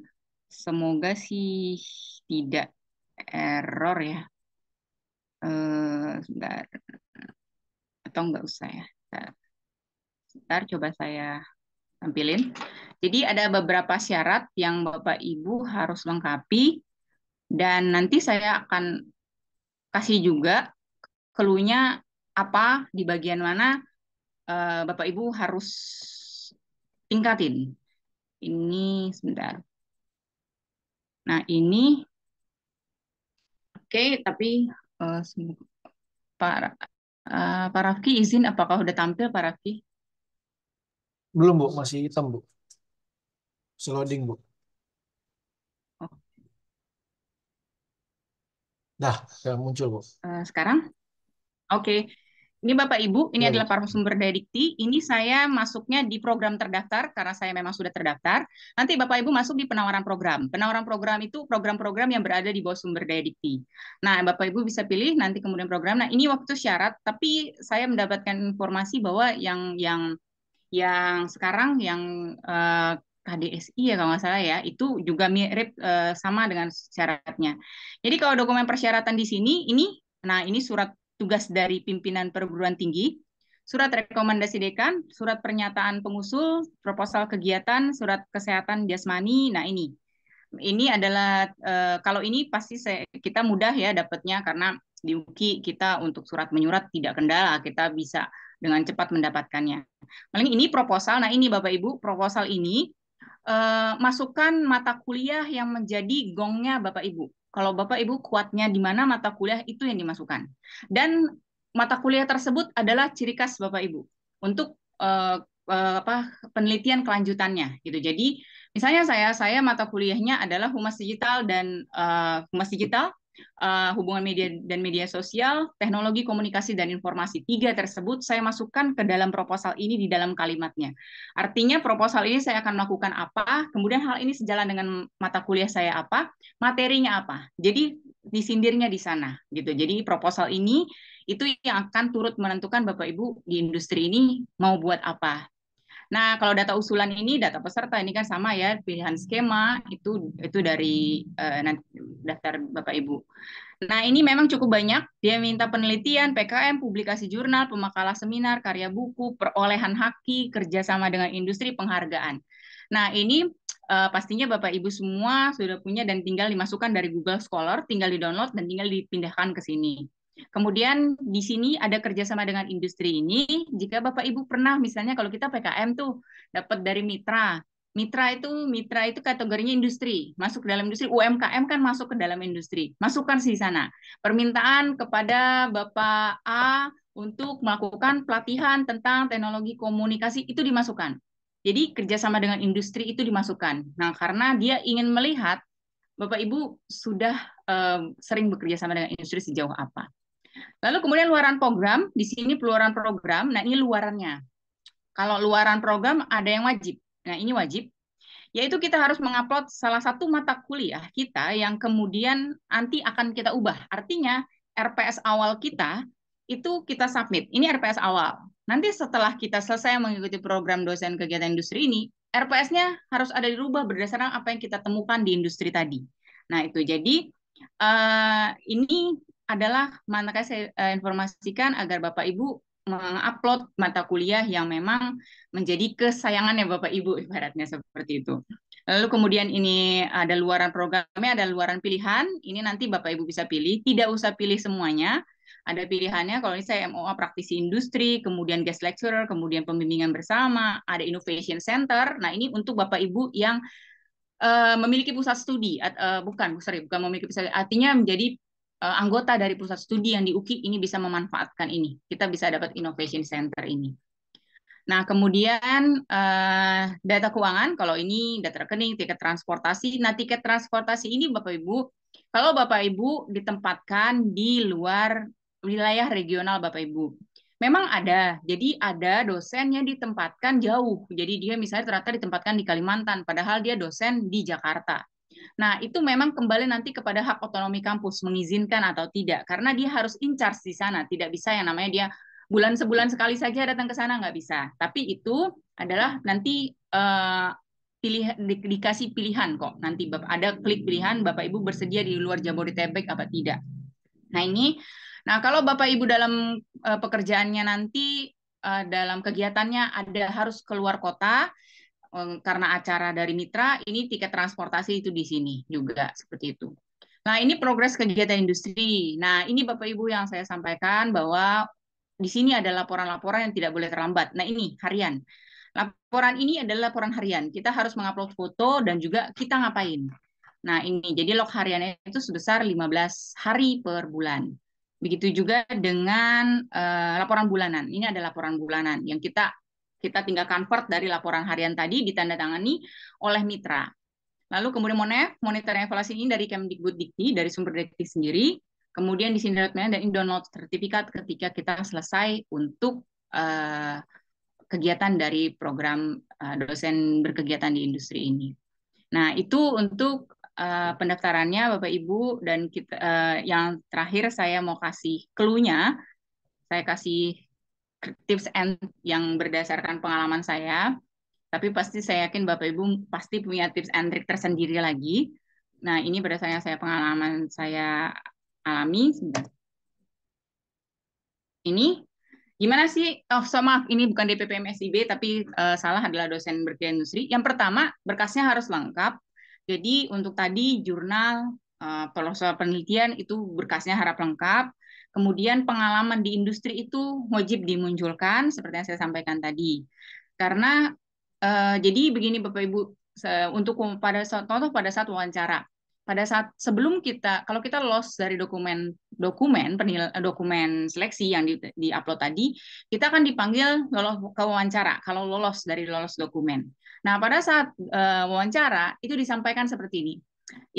Semoga sih tidak error ya. Eh, sebentar atau nggak usah ya sebentar. coba saya tampilin jadi ada beberapa syarat yang bapak ibu harus lengkapi dan nanti saya akan kasih juga keluhnya apa di bagian mana eh, bapak ibu harus tingkatin ini sebentar Nah, ini oke, okay, tapi Uh, Pak, uh, Pak Rafki izin, apakah sudah tampil Pak Rafki? Belum Bu, masih hitam Bu. loading, Bu. Oh. sudah muncul Bu. Uh, sekarang? Oke. Okay ini Bapak Ibu, ini ya, adalah para sumber daya dikti. Ini saya masuknya di program terdaftar karena saya memang sudah terdaftar. Nanti Bapak Ibu masuk di penawaran program. Penawaran program itu program-program yang berada di bawah sumber daya dikti. Nah, Bapak Ibu bisa pilih nanti kemudian program. Nah, ini waktu syarat, tapi saya mendapatkan informasi bahwa yang yang yang sekarang yang uh, eh, KDSI ya kalau nggak salah ya, itu juga mirip eh, sama dengan syaratnya. Jadi kalau dokumen persyaratan di sini, ini, nah ini surat tugas dari pimpinan perguruan tinggi, surat rekomendasi dekan, surat pernyataan pengusul, proposal kegiatan, surat kesehatan jasmani. Nah, ini. Ini adalah eh, kalau ini pasti saya, kita mudah ya dapatnya karena di UKI kita untuk surat menyurat tidak kendala, kita bisa dengan cepat mendapatkannya. Paling ini proposal. Nah, ini Bapak Ibu, proposal ini eh, masukkan mata kuliah yang menjadi gongnya Bapak Ibu kalau Bapak Ibu kuatnya di mana mata kuliah itu yang dimasukkan. Dan mata kuliah tersebut adalah ciri khas Bapak Ibu untuk uh, uh, apa penelitian kelanjutannya gitu. Jadi misalnya saya saya mata kuliahnya adalah humas digital dan uh, humas digital Eh, hubungan media dan media sosial, teknologi komunikasi dan informasi. Tiga tersebut saya masukkan ke dalam proposal ini di dalam kalimatnya. Artinya proposal ini saya akan melakukan apa, kemudian hal ini sejalan dengan mata kuliah saya apa, materinya apa. Jadi disindirnya di sana gitu. Jadi proposal ini itu yang akan turut menentukan Bapak Ibu di industri ini mau buat apa Nah, kalau data usulan ini data peserta ini kan sama ya pilihan skema itu itu dari uh, daftar Bapak Ibu. Nah, ini memang cukup banyak. Dia minta penelitian, PKM, publikasi jurnal, pemakalah seminar, karya buku, perolehan haki, kerjasama dengan industri, penghargaan. Nah, ini uh, pastinya Bapak Ibu semua sudah punya dan tinggal dimasukkan dari Google Scholar, tinggal di-download dan tinggal dipindahkan ke sini. Kemudian di sini ada kerjasama dengan industri ini. Jika Bapak Ibu pernah misalnya kalau kita PKM tuh dapat dari mitra. Mitra itu mitra itu kategorinya industri, masuk ke dalam industri. UMKM kan masuk ke dalam industri. Masukkan di sana. Permintaan kepada Bapak A untuk melakukan pelatihan tentang teknologi komunikasi itu dimasukkan. Jadi kerjasama dengan industri itu dimasukkan. Nah karena dia ingin melihat Bapak Ibu sudah um, sering bekerja sama dengan industri sejauh apa. Lalu kemudian luaran program, di sini luaran program, nah ini luarannya. Kalau luaran program ada yang wajib, nah ini wajib, yaitu kita harus mengupload salah satu mata kuliah kita yang kemudian nanti akan kita ubah. Artinya RPS awal kita itu kita submit. Ini RPS awal. Nanti setelah kita selesai mengikuti program dosen kegiatan industri ini, RPS-nya harus ada dirubah berdasarkan apa yang kita temukan di industri tadi. Nah, itu jadi uh, ini adalah mana saya eh, informasikan agar Bapak Ibu mengupload mata kuliah yang memang menjadi kesayangannya Bapak Ibu ibaratnya seperti itu. Lalu kemudian ini ada luaran programnya, ada luaran pilihan. Ini nanti Bapak Ibu bisa pilih, tidak usah pilih semuanya. Ada pilihannya kalau ini saya MOA praktisi industri, kemudian guest lecturer, kemudian pembimbingan bersama, ada innovation center. Nah, ini untuk Bapak Ibu yang uh, memiliki pusat studi uh, bukan sorry bukan memiliki pusat artinya menjadi Eh, anggota dari pusat studi yang di UKI ini bisa memanfaatkan ini. Kita bisa dapat innovation center ini. Nah, kemudian eh, data keuangan, kalau ini data rekening, tiket transportasi. Nah, tiket transportasi ini Bapak Ibu, kalau Bapak Ibu ditempatkan di luar wilayah regional Bapak Ibu. Memang ada, jadi ada dosen yang ditempatkan jauh. Jadi dia misalnya ternyata ditempatkan di Kalimantan, padahal dia dosen di Jakarta. Nah, itu memang kembali nanti kepada hak otonomi kampus mengizinkan atau tidak karena dia harus in charge di sana, tidak bisa yang namanya dia bulan sebulan sekali saja datang ke sana nggak bisa. Tapi itu adalah nanti uh, pilih di, dikasih pilihan kok. Nanti ada klik pilihan Bapak Ibu bersedia di luar Jabodetabek apa tidak. Nah, ini Nah, kalau Bapak Ibu dalam uh, pekerjaannya nanti eh, dalam kegiatannya ada harus keluar kota, Eh, karena acara dari mitra, ini tiket transportasi itu di sini juga seperti itu. Nah, ini progres kegiatan industri. Nah, ini Bapak Ibu yang saya sampaikan bahwa di sini ada laporan-laporan yang tidak boleh terlambat. Nah, ini harian. Laporan ini adalah laporan harian. Kita harus mengupload foto dan juga kita ngapain. Nah, ini jadi log hariannya itu sebesar 15 hari per bulan. Begitu juga dengan uh, laporan bulanan. Ini ada laporan bulanan yang kita kita tinggal convert dari laporan harian tadi ditandatangani oleh mitra. Lalu kemudian MONEF, monitor evaluasi ini dari Kemdikbud Dikti dari sumber Dikti sendiri. Kemudian di sini dan ini download sertifikat ketika kita selesai untuk uh, kegiatan dari program uh, dosen berkegiatan di industri ini. Nah, itu untuk uh, pendaftarannya Bapak Ibu dan kita uh, yang terakhir saya mau kasih clue-nya. Saya kasih tips and yang berdasarkan pengalaman saya, tapi pasti saya yakin Bapak Ibu pasti punya tips and trick tersendiri lagi. Nah, ini berdasarkan saya pengalaman saya alami. Ini gimana sih? Oh, so maaf, ini bukan DPPM SIB, tapi uh, salah adalah dosen berkaitan industri. Yang pertama, berkasnya harus lengkap. Jadi untuk tadi jurnal, uh, penelitian itu berkasnya harap lengkap. Kemudian pengalaman di industri itu wajib dimunculkan seperti yang saya sampaikan tadi. Karena eh, jadi begini Bapak Ibu untuk um, pada contoh pada saat wawancara pada saat sebelum kita kalau kita lost dari dokumen dokumen penil, eh, dokumen seleksi yang di, di upload tadi kita akan dipanggil lolos ke wawancara kalau lolos dari lolos dokumen nah pada saat uh, wawancara itu disampaikan seperti ini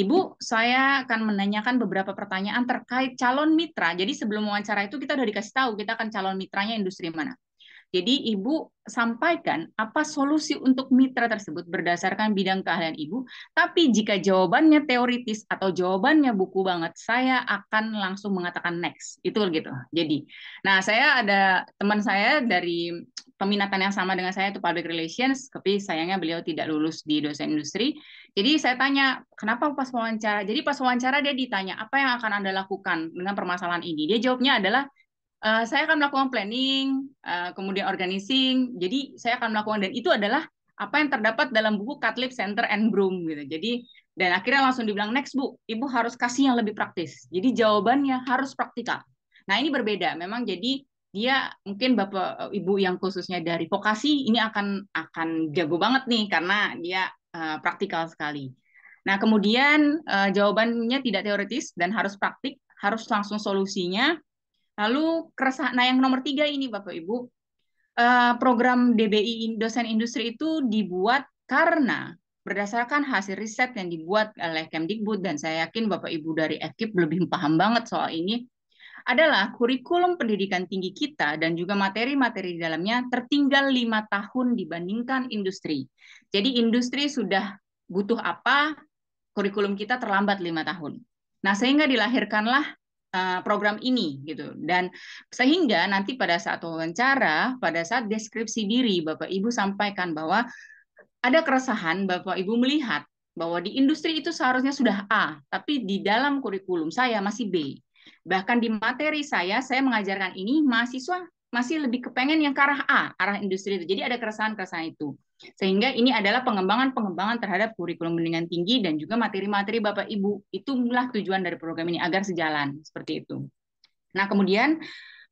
Ibu, saya akan menanyakan beberapa pertanyaan terkait calon mitra. Jadi sebelum wawancara itu kita sudah dikasih tahu kita akan calon mitranya industri mana. Jadi Ibu sampaikan apa solusi untuk mitra tersebut berdasarkan bidang keahlian Ibu. Tapi jika jawabannya teoritis atau jawabannya buku banget, saya akan langsung mengatakan next. Itu gitu. Jadi, nah saya ada teman saya dari peminatan yang sama dengan saya itu public relations, tapi sayangnya beliau tidak lulus di dosen industri. Jadi saya tanya, kenapa pas wawancara? Jadi pas wawancara dia ditanya, apa yang akan Anda lakukan dengan permasalahan ini? Dia jawabnya adalah Eh, saya akan melakukan planning, uh, kemudian organizing. Jadi saya akan melakukan dan itu adalah apa yang terdapat dalam buku Catlip Center and Broom gitu. Jadi dan akhirnya langsung dibilang next bu, ibu harus kasih yang lebih praktis. Jadi jawabannya harus praktikal. Nah ini berbeda. Memang jadi dia mungkin bapak eh, ibu yang khususnya dari vokasi ini akan akan jago banget nih karena dia uh, praktikal sekali. Nah kemudian uh, jawabannya tidak teoritis dan harus praktik, harus langsung solusinya Lalu keresahan, nah yang nomor tiga ini Bapak Ibu, eh, program DBI dosen industri itu dibuat karena berdasarkan hasil riset yang dibuat oleh Kemdikbud dan saya yakin Bapak Ibu dari ekip lebih paham banget soal ini adalah kurikulum pendidikan tinggi kita dan juga materi-materi di dalamnya tertinggal lima tahun dibandingkan industri. Jadi industri sudah butuh apa, kurikulum kita terlambat lima tahun. Nah sehingga dilahirkanlah Eh, program ini gitu dan sehingga nanti pada saat wawancara pada saat deskripsi diri Bapak Ibu sampaikan bahwa ada keresahan Bapak Ibu melihat bahwa di industri itu seharusnya sudah A tapi di dalam kurikulum saya masih B bahkan di materi saya saya mengajarkan ini mahasiswa masih lebih kepengen yang ke arah A arah industri itu jadi ada keresahan keresahan itu sehingga ini adalah pengembangan-pengembangan terhadap kurikulum pendidikan tinggi dan juga materi-materi Bapak Ibu. Itulah tujuan dari program ini agar sejalan seperti itu. Nah, kemudian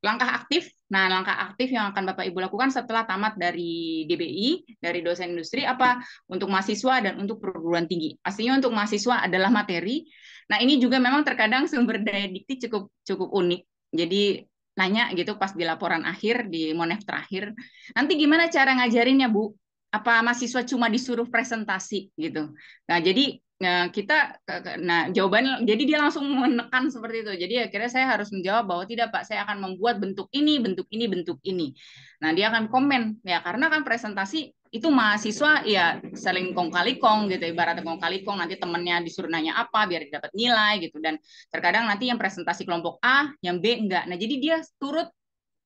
langkah aktif. Nah, langkah aktif yang akan Bapak Ibu lakukan setelah tamat dari DBI, dari dosen industri apa untuk mahasiswa dan untuk perguruan tinggi. Pastinya untuk mahasiswa adalah materi. Nah, ini juga memang terkadang sumber daya dikti cukup cukup unik. Jadi nanya gitu pas di laporan akhir di monef terakhir, nanti gimana cara ngajarinnya, Bu? apa mahasiswa cuma disuruh presentasi gitu. Nah, jadi eh, kita eh, nah jawaban jadi dia langsung menekan seperti itu. Jadi akhirnya saya harus menjawab bahwa tidak Pak, saya akan membuat bentuk ini, bentuk ini, bentuk ini. Nah, dia akan komen ya karena kan presentasi itu mahasiswa ya saling kong kali kong gitu ibarat kong kali kong nanti temennya disuruh nanya apa biar dapat nilai gitu dan terkadang nanti yang presentasi kelompok A yang B enggak nah jadi dia turut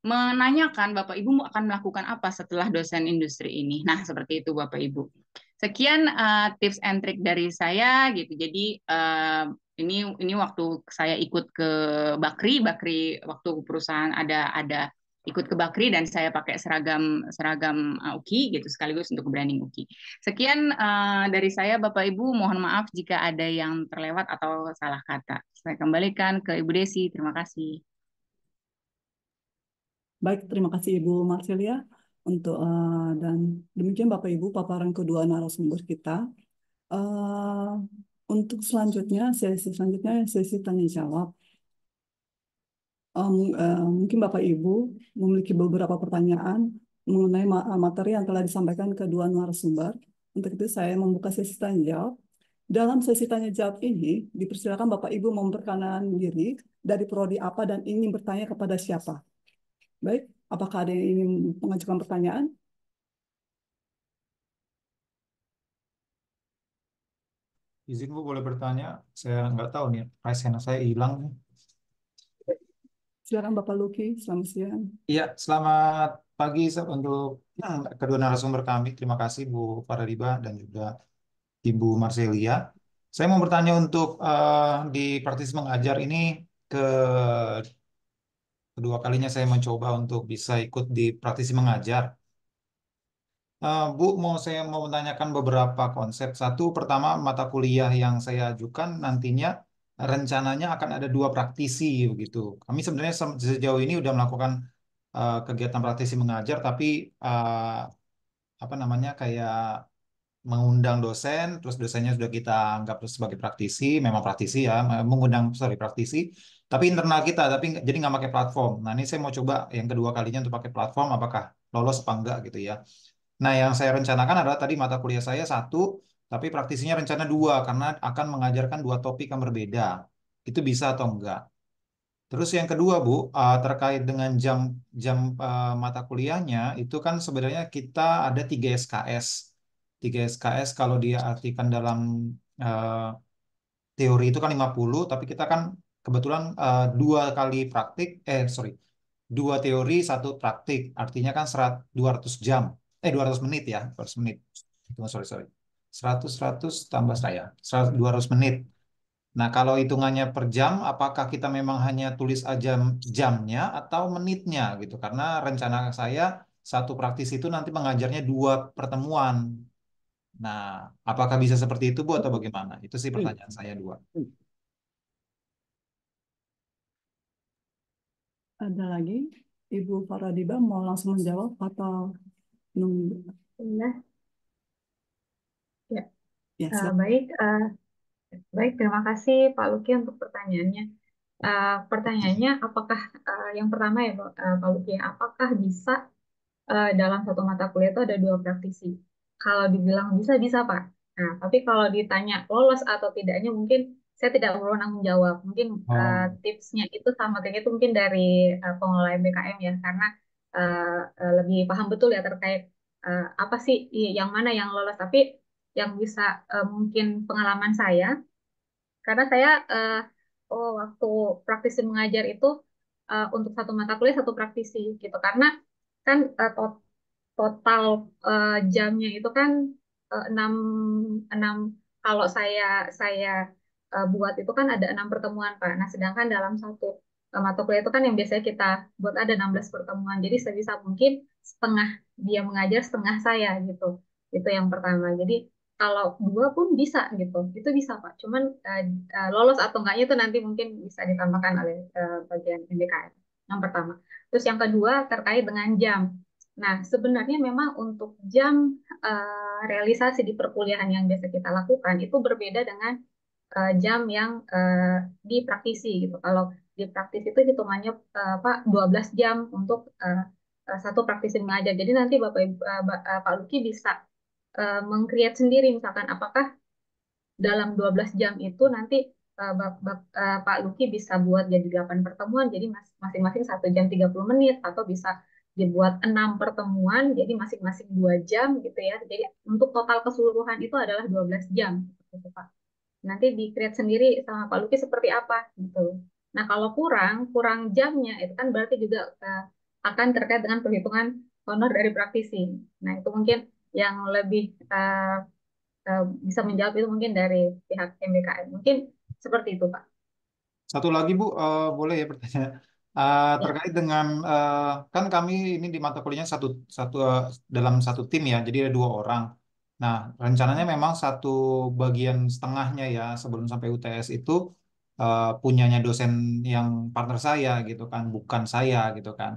menanyakan Bapak Ibu akan melakukan apa setelah dosen industri ini. Nah, seperti itu Bapak Ibu. Sekian uh, tips and trick dari saya gitu. Jadi uh, ini ini waktu saya ikut ke Bakri, Bakri waktu perusahaan ada ada ikut ke Bakri dan saya pakai seragam seragam eh, UKI gitu sekaligus untuk branding UKI. Sekian uh, dari saya Bapak Ibu, mohon maaf jika ada yang terlewat atau salah kata. Saya kembalikan ke Ibu Desi. Terima kasih. Baik, terima kasih Ibu Marcelia untuk uh, dan demikian Bapak Ibu paparan kedua narasumber kita. Uh, untuk selanjutnya sesi selanjutnya sesi tanya jawab. Um, uh, mungkin Bapak Ibu memiliki beberapa pertanyaan mengenai materi yang telah disampaikan kedua narasumber. Untuk itu saya membuka sesi tanya jawab. Dalam sesi tanya jawab ini, dipersilakan Bapak Ibu memperkenalkan diri dari prodi apa dan ingin bertanya kepada siapa. Baik, apakah ada yang ingin mengajukan pertanyaan? Izin Bu boleh bertanya, saya nggak tahu nih, price saya hilang. Silakan Bapak Luki, selamat siang. Iya, selamat pagi untuk hmm, kedua narasumber kami. Terima kasih Bu Faradiba dan juga Ibu Marcelia. Saya mau bertanya untuk uh, di praktis mengajar ini ke kedua kalinya saya mencoba untuk bisa ikut di praktisi mengajar. Uh, Bu, mau saya mau menanyakan beberapa konsep. Satu, pertama mata kuliah yang saya ajukan nantinya rencananya akan ada dua praktisi begitu. Kami sebenarnya sejauh ini sudah melakukan uh, kegiatan praktisi mengajar, tapi uh, apa namanya kayak mengundang dosen, terus dosennya sudah kita anggap sebagai praktisi, memang praktisi ya, mengundang sorry praktisi, tapi internal kita tapi jadi nggak pakai platform nah ini saya mau coba yang kedua kalinya untuk pakai platform apakah lolos apa enggak gitu ya nah yang saya rencanakan adalah tadi mata kuliah saya satu tapi praktisinya rencana dua karena akan mengajarkan dua topik yang berbeda itu bisa atau enggak terus yang kedua bu eh, terkait dengan jam jam eh, mata kuliahnya itu kan sebenarnya kita ada tiga SKS tiga SKS kalau diartikan dalam eh, teori itu kan 50, tapi kita kan kebetulan uh, dua kali praktik, eh sorry, dua teori, satu praktik. Artinya kan 200 jam. Eh, 200 menit ya, 200 menit. Tunggu, sorry, sorry. 100, 100 tambah saya, 100, 200 menit. Nah, kalau hitungannya per jam, apakah kita memang hanya tulis aja jamnya atau menitnya gitu? Karena rencana saya satu praktis itu nanti mengajarnya dua pertemuan. Nah, apakah bisa seperti itu Bu atau bagaimana? Itu sih hmm. pertanyaan saya dua. Hmm. Ada lagi? Ibu Faradiba mau langsung menjawab atau nunggu? Nah. Ya. ya uh, baik, uh, baik terima kasih Pak Luki untuk pertanyaannya. Uh, pertanyaannya, apakah uh, yang pertama ya uh, Pak Luki, apakah bisa uh, dalam satu mata kuliah itu ada dua praktisi? Kalau dibilang bisa, bisa Pak. Nah, tapi kalau ditanya lolos atau tidaknya mungkin saya tidak berwenang menjawab. Mungkin oh. uh, tipsnya itu sama kayak itu mungkin dari uh, pengelola MBKM ya, karena uh, uh, lebih paham betul ya terkait uh, apa sih yang mana yang lolos. Tapi yang bisa uh, mungkin pengalaman saya, karena saya uh, oh, waktu praktisi mengajar itu uh, untuk satu mata kuliah satu praktisi gitu, karena kan uh, tot total uh, jamnya itu kan enam uh, enam kalau saya saya uh, buat itu kan ada enam pertemuan Pak. Nah, sedangkan dalam satu uh, mata kuliah itu kan yang biasanya kita buat ada 16 pertemuan. Jadi sebisa mungkin setengah dia mengajar, setengah saya gitu. Itu yang pertama. Jadi kalau dua pun bisa gitu. Itu bisa Pak. Cuman uh, uh, lolos atau enggaknya itu nanti mungkin bisa ditambahkan oleh uh, bagian MBKM. Yang pertama. Terus yang kedua terkait dengan jam. Nah, sebenarnya memang untuk jam uh, realisasi di perkuliahan yang biasa kita lakukan itu berbeda dengan uh, jam yang uh, dipraktisi gitu. Kalau dipraktisi itu hitungannya uh, Pak 12 jam untuk uh, satu praktisi mengajar. Jadi nanti Bapak uh, Pak Luki bisa uh, mengcreate sendiri misalkan apakah dalam 12 jam itu nanti uh, uh, Pak Luki bisa buat jadi 8 pertemuan jadi masing-masing satu jam jam 30 menit atau bisa dibuat enam pertemuan jadi masing-masing dua jam gitu ya. Jadi untuk total keseluruhan itu adalah 12 jam gitu Pak nanti di create sendiri sama Pak Luki seperti apa gitu. Nah kalau kurang kurang jamnya itu kan berarti juga eh, akan terkait dengan perhitungan honor dari praktisi. Nah itu mungkin yang lebih uh, uh, bisa menjawab itu mungkin dari pihak MBKM mungkin seperti itu Pak. Satu lagi Bu uh, boleh ya pertanyaan. Uh, terkait dengan uh, kan kami ini di mata kuliahnya satu satu uh, dalam satu tim ya, jadi ada dua orang. Nah, rencananya memang satu bagian setengahnya ya sebelum sampai UTS itu uh, punyanya dosen yang partner saya gitu kan, bukan saya gitu kan.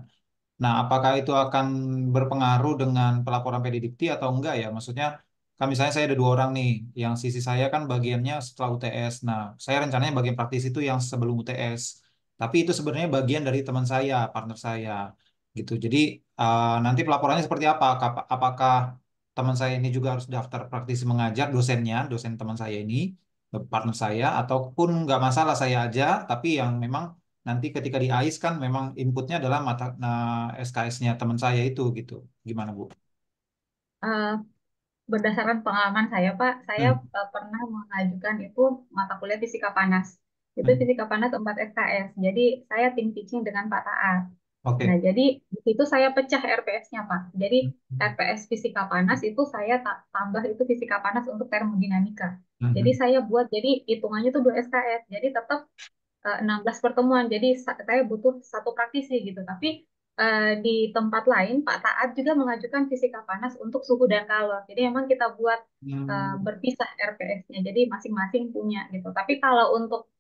Nah, apakah itu akan berpengaruh dengan pelaporan PDDikti atau enggak ya? Maksudnya, kan misalnya saya ada dua orang nih, yang sisi saya kan bagiannya setelah UTS. Nah, saya rencananya bagian praktis itu yang sebelum UTS. Tapi itu sebenarnya bagian dari teman saya, partner saya gitu. Jadi uh, nanti pelaporannya seperti apa? Apakah teman saya ini juga harus daftar praktisi mengajar dosennya, dosen teman saya ini, partner saya, ataupun nggak masalah saya aja, tapi yang memang nanti ketika di AIS kan memang inputnya adalah mata nah, eh, SKS-nya teman saya itu gitu. Gimana Bu? Uh, berdasarkan pengalaman saya Pak, saya hmm. uh, pernah mengajukan itu mata kuliah fisika panas. Itu hmm. fisika panas 4 SKS. Jadi saya tim teaching dengan Pak Taat. Okay. Nah, jadi di situ saya pecah RPS-nya, Pak. Jadi hmm. RPS fisika panas itu saya tambah itu fisika panas untuk termodinamika. Mm -hmm. Jadi saya buat jadi hitungannya itu 2 SKS. Jadi tetap uh, 16 pertemuan. Jadi saya butuh satu praktisi gitu. Tapi uh, di tempat lain Pak Taat juga mengajukan fisika panas untuk suhu dan kalor. Jadi memang kita buat uh, berpisah RPS-nya. Jadi masing-masing punya gitu. Tapi kalau untuk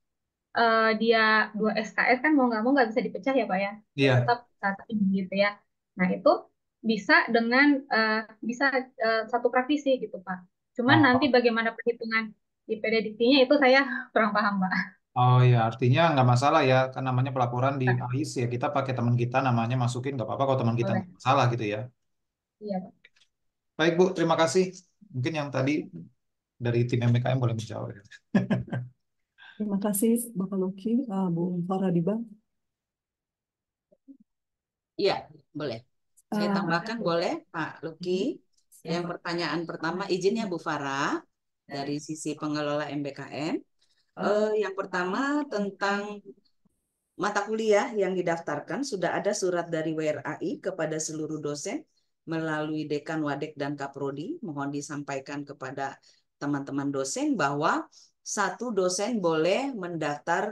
uh, dia dua SKS kan mau nggak mau nggak bisa dipecah ya Pak ya. Iya. Tetap satu gitu ya. Nah itu bisa dengan uh, bisa uh, satu praktisi gitu Pak. Cuman Oh, nanti bagaimana perhitungan di pddt itu saya kurang paham Pak. oh ya, artinya nggak masalah ya, kan namanya pelaporan di AIS ya, kita pakai teman kita namanya masukin, nggak apa-apa kalau teman kita salah gitu ya. Iya Pak. Baik Bu, terima kasih. Mungkin yang tadi dari tim MKM boleh menjawab. Ya. Terima kasih Bapak Luki, uh, eh, Bu Faradiba. Iya, boleh. Saya eh, tambahkan boleh Pak Luki. Mhm. Yang pertanyaan pertama, izinnya Bu Farah dari sisi pengelola MBKM. Uh, eh, yang pertama tentang mata kuliah yang didaftarkan sudah ada surat dari WRAI kepada seluruh dosen melalui dekan Wadek dan Kaprodi. Mohon disampaikan kepada teman-teman dosen bahwa satu dosen boleh mendaftar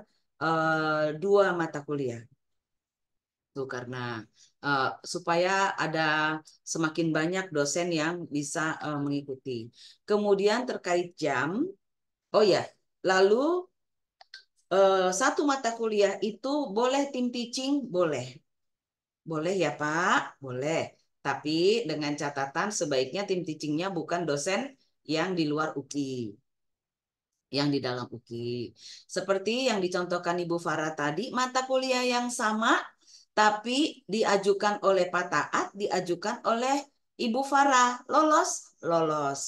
uh, dua mata kuliah. Tuh karena uh, supaya ada semakin banyak dosen yang bisa uh, mengikuti. Kemudian terkait jam, oh ya, lalu uh, satu mata kuliah itu boleh tim teaching, boleh. Boleh ya Pak, boleh. Tapi dengan catatan sebaiknya tim teachingnya bukan dosen yang di luar UKI yang di dalam UKI. Seperti yang dicontohkan Ibu Farah tadi, mata kuliah yang sama tapi diajukan oleh Pak Taat, diajukan oleh Ibu Farah. Lolos? Lolos.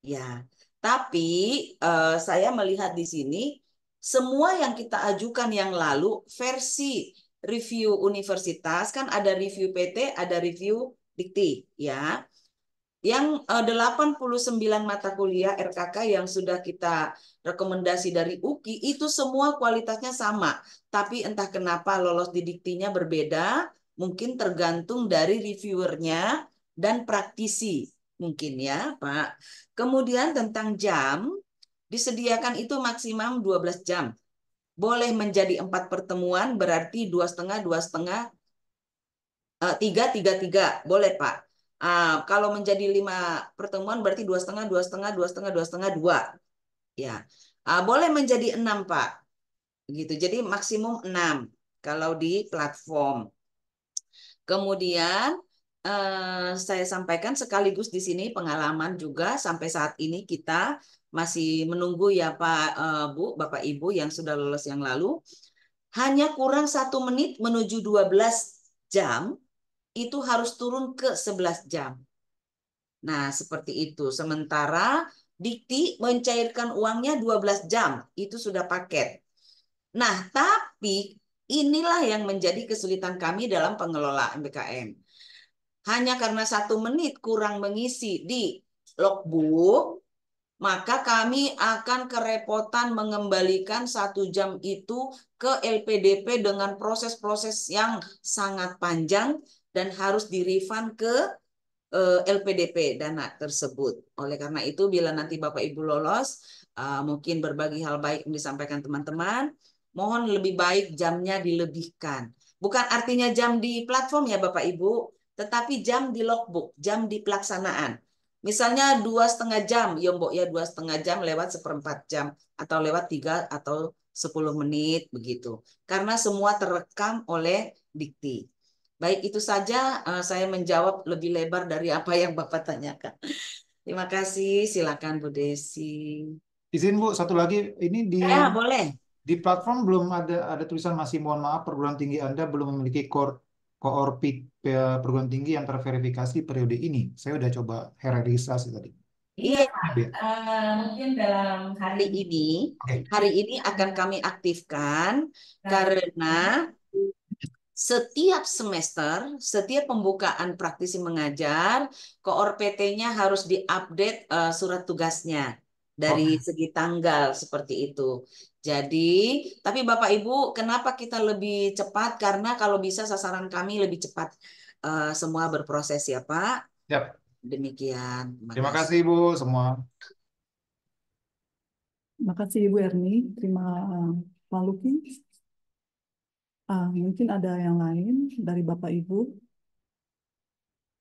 Ya. Tapi eh, saya melihat di sini semua yang kita ajukan yang lalu versi review universitas kan ada review PT, ada review dikti, ya. Yang 89 eh, mata kuliah RKK yang sudah kita rekomendasi dari UKI itu semua kualitasnya sama, tapi entah kenapa lolos didiktinya berbeda, mungkin tergantung dari reviewernya dan praktisi mungkin ya, Pak. Kemudian tentang jam, disediakan itu maksimum 12 jam. Boleh menjadi empat pertemuan berarti dua setengah dua setengah eh, tiga tiga tiga boleh Pak Uh, kalau menjadi lima pertemuan berarti dua setengah, dua setengah, dua setengah, dua setengah, dua. Ya, uh, boleh menjadi enam pak. Gitu. Jadi maksimum enam kalau di platform. Kemudian uh, saya sampaikan sekaligus di sini pengalaman juga sampai saat ini kita masih menunggu ya Pak uh, Bu, Bapak Ibu yang sudah lulus yang lalu. Hanya kurang satu menit menuju 12 jam itu harus turun ke 11 jam. Nah, seperti itu. Sementara Dikti mencairkan uangnya 12 jam, itu sudah paket. Nah, tapi inilah yang menjadi kesulitan kami dalam pengelolaan BKM. Hanya karena satu menit kurang mengisi di logbook, maka kami akan kerepotan mengembalikan satu jam itu ke LPDP dengan proses-proses yang sangat panjang dan harus di-refund ke eh, LPDP dana tersebut. Oleh karena itu bila nanti Bapak Ibu lolos, eh, mungkin berbagi hal baik yang disampaikan teman-teman, mohon lebih baik jamnya dilebihkan. Bukan artinya jam di platform ya Bapak Ibu, tetapi jam di logbook, jam di pelaksanaan. Misalnya dua setengah jam, ya Mbok ya dua setengah jam lewat seperempat jam atau lewat tiga atau sepuluh menit begitu. Karena semua terekam oleh dikti. Baik, itu saja eh, saya menjawab lebih lebar dari apa yang Bapak tanyakan. Terima kasih, silakan Bu Desi. Izin Bu, satu lagi ini di ya, boleh. Di platform belum ada ada tulisan masih mohon maaf perguruan tinggi Anda belum memiliki core koor eh, perguruan tinggi yang terverifikasi periode ini. Saya sudah coba heredisasi tadi. Iya, iya, mungkin dalam hari ini, hari ini akan kami aktifkan nah. karena setiap semester, setiap pembukaan praktisi mengajar, koor PT-nya harus diupdate uh, surat tugasnya dari oh. segi tanggal seperti itu. Jadi, tapi Bapak Ibu, kenapa kita lebih cepat? Karena kalau bisa sasaran kami lebih cepat uh, semua berproses ya, Pak. Yep. Demikian. Terima, Terima kasih Ibu semua. Terima kasih Ibu Erni. Terima eh, Pak Ah, mungkin ada yang lain dari Bapak Ibu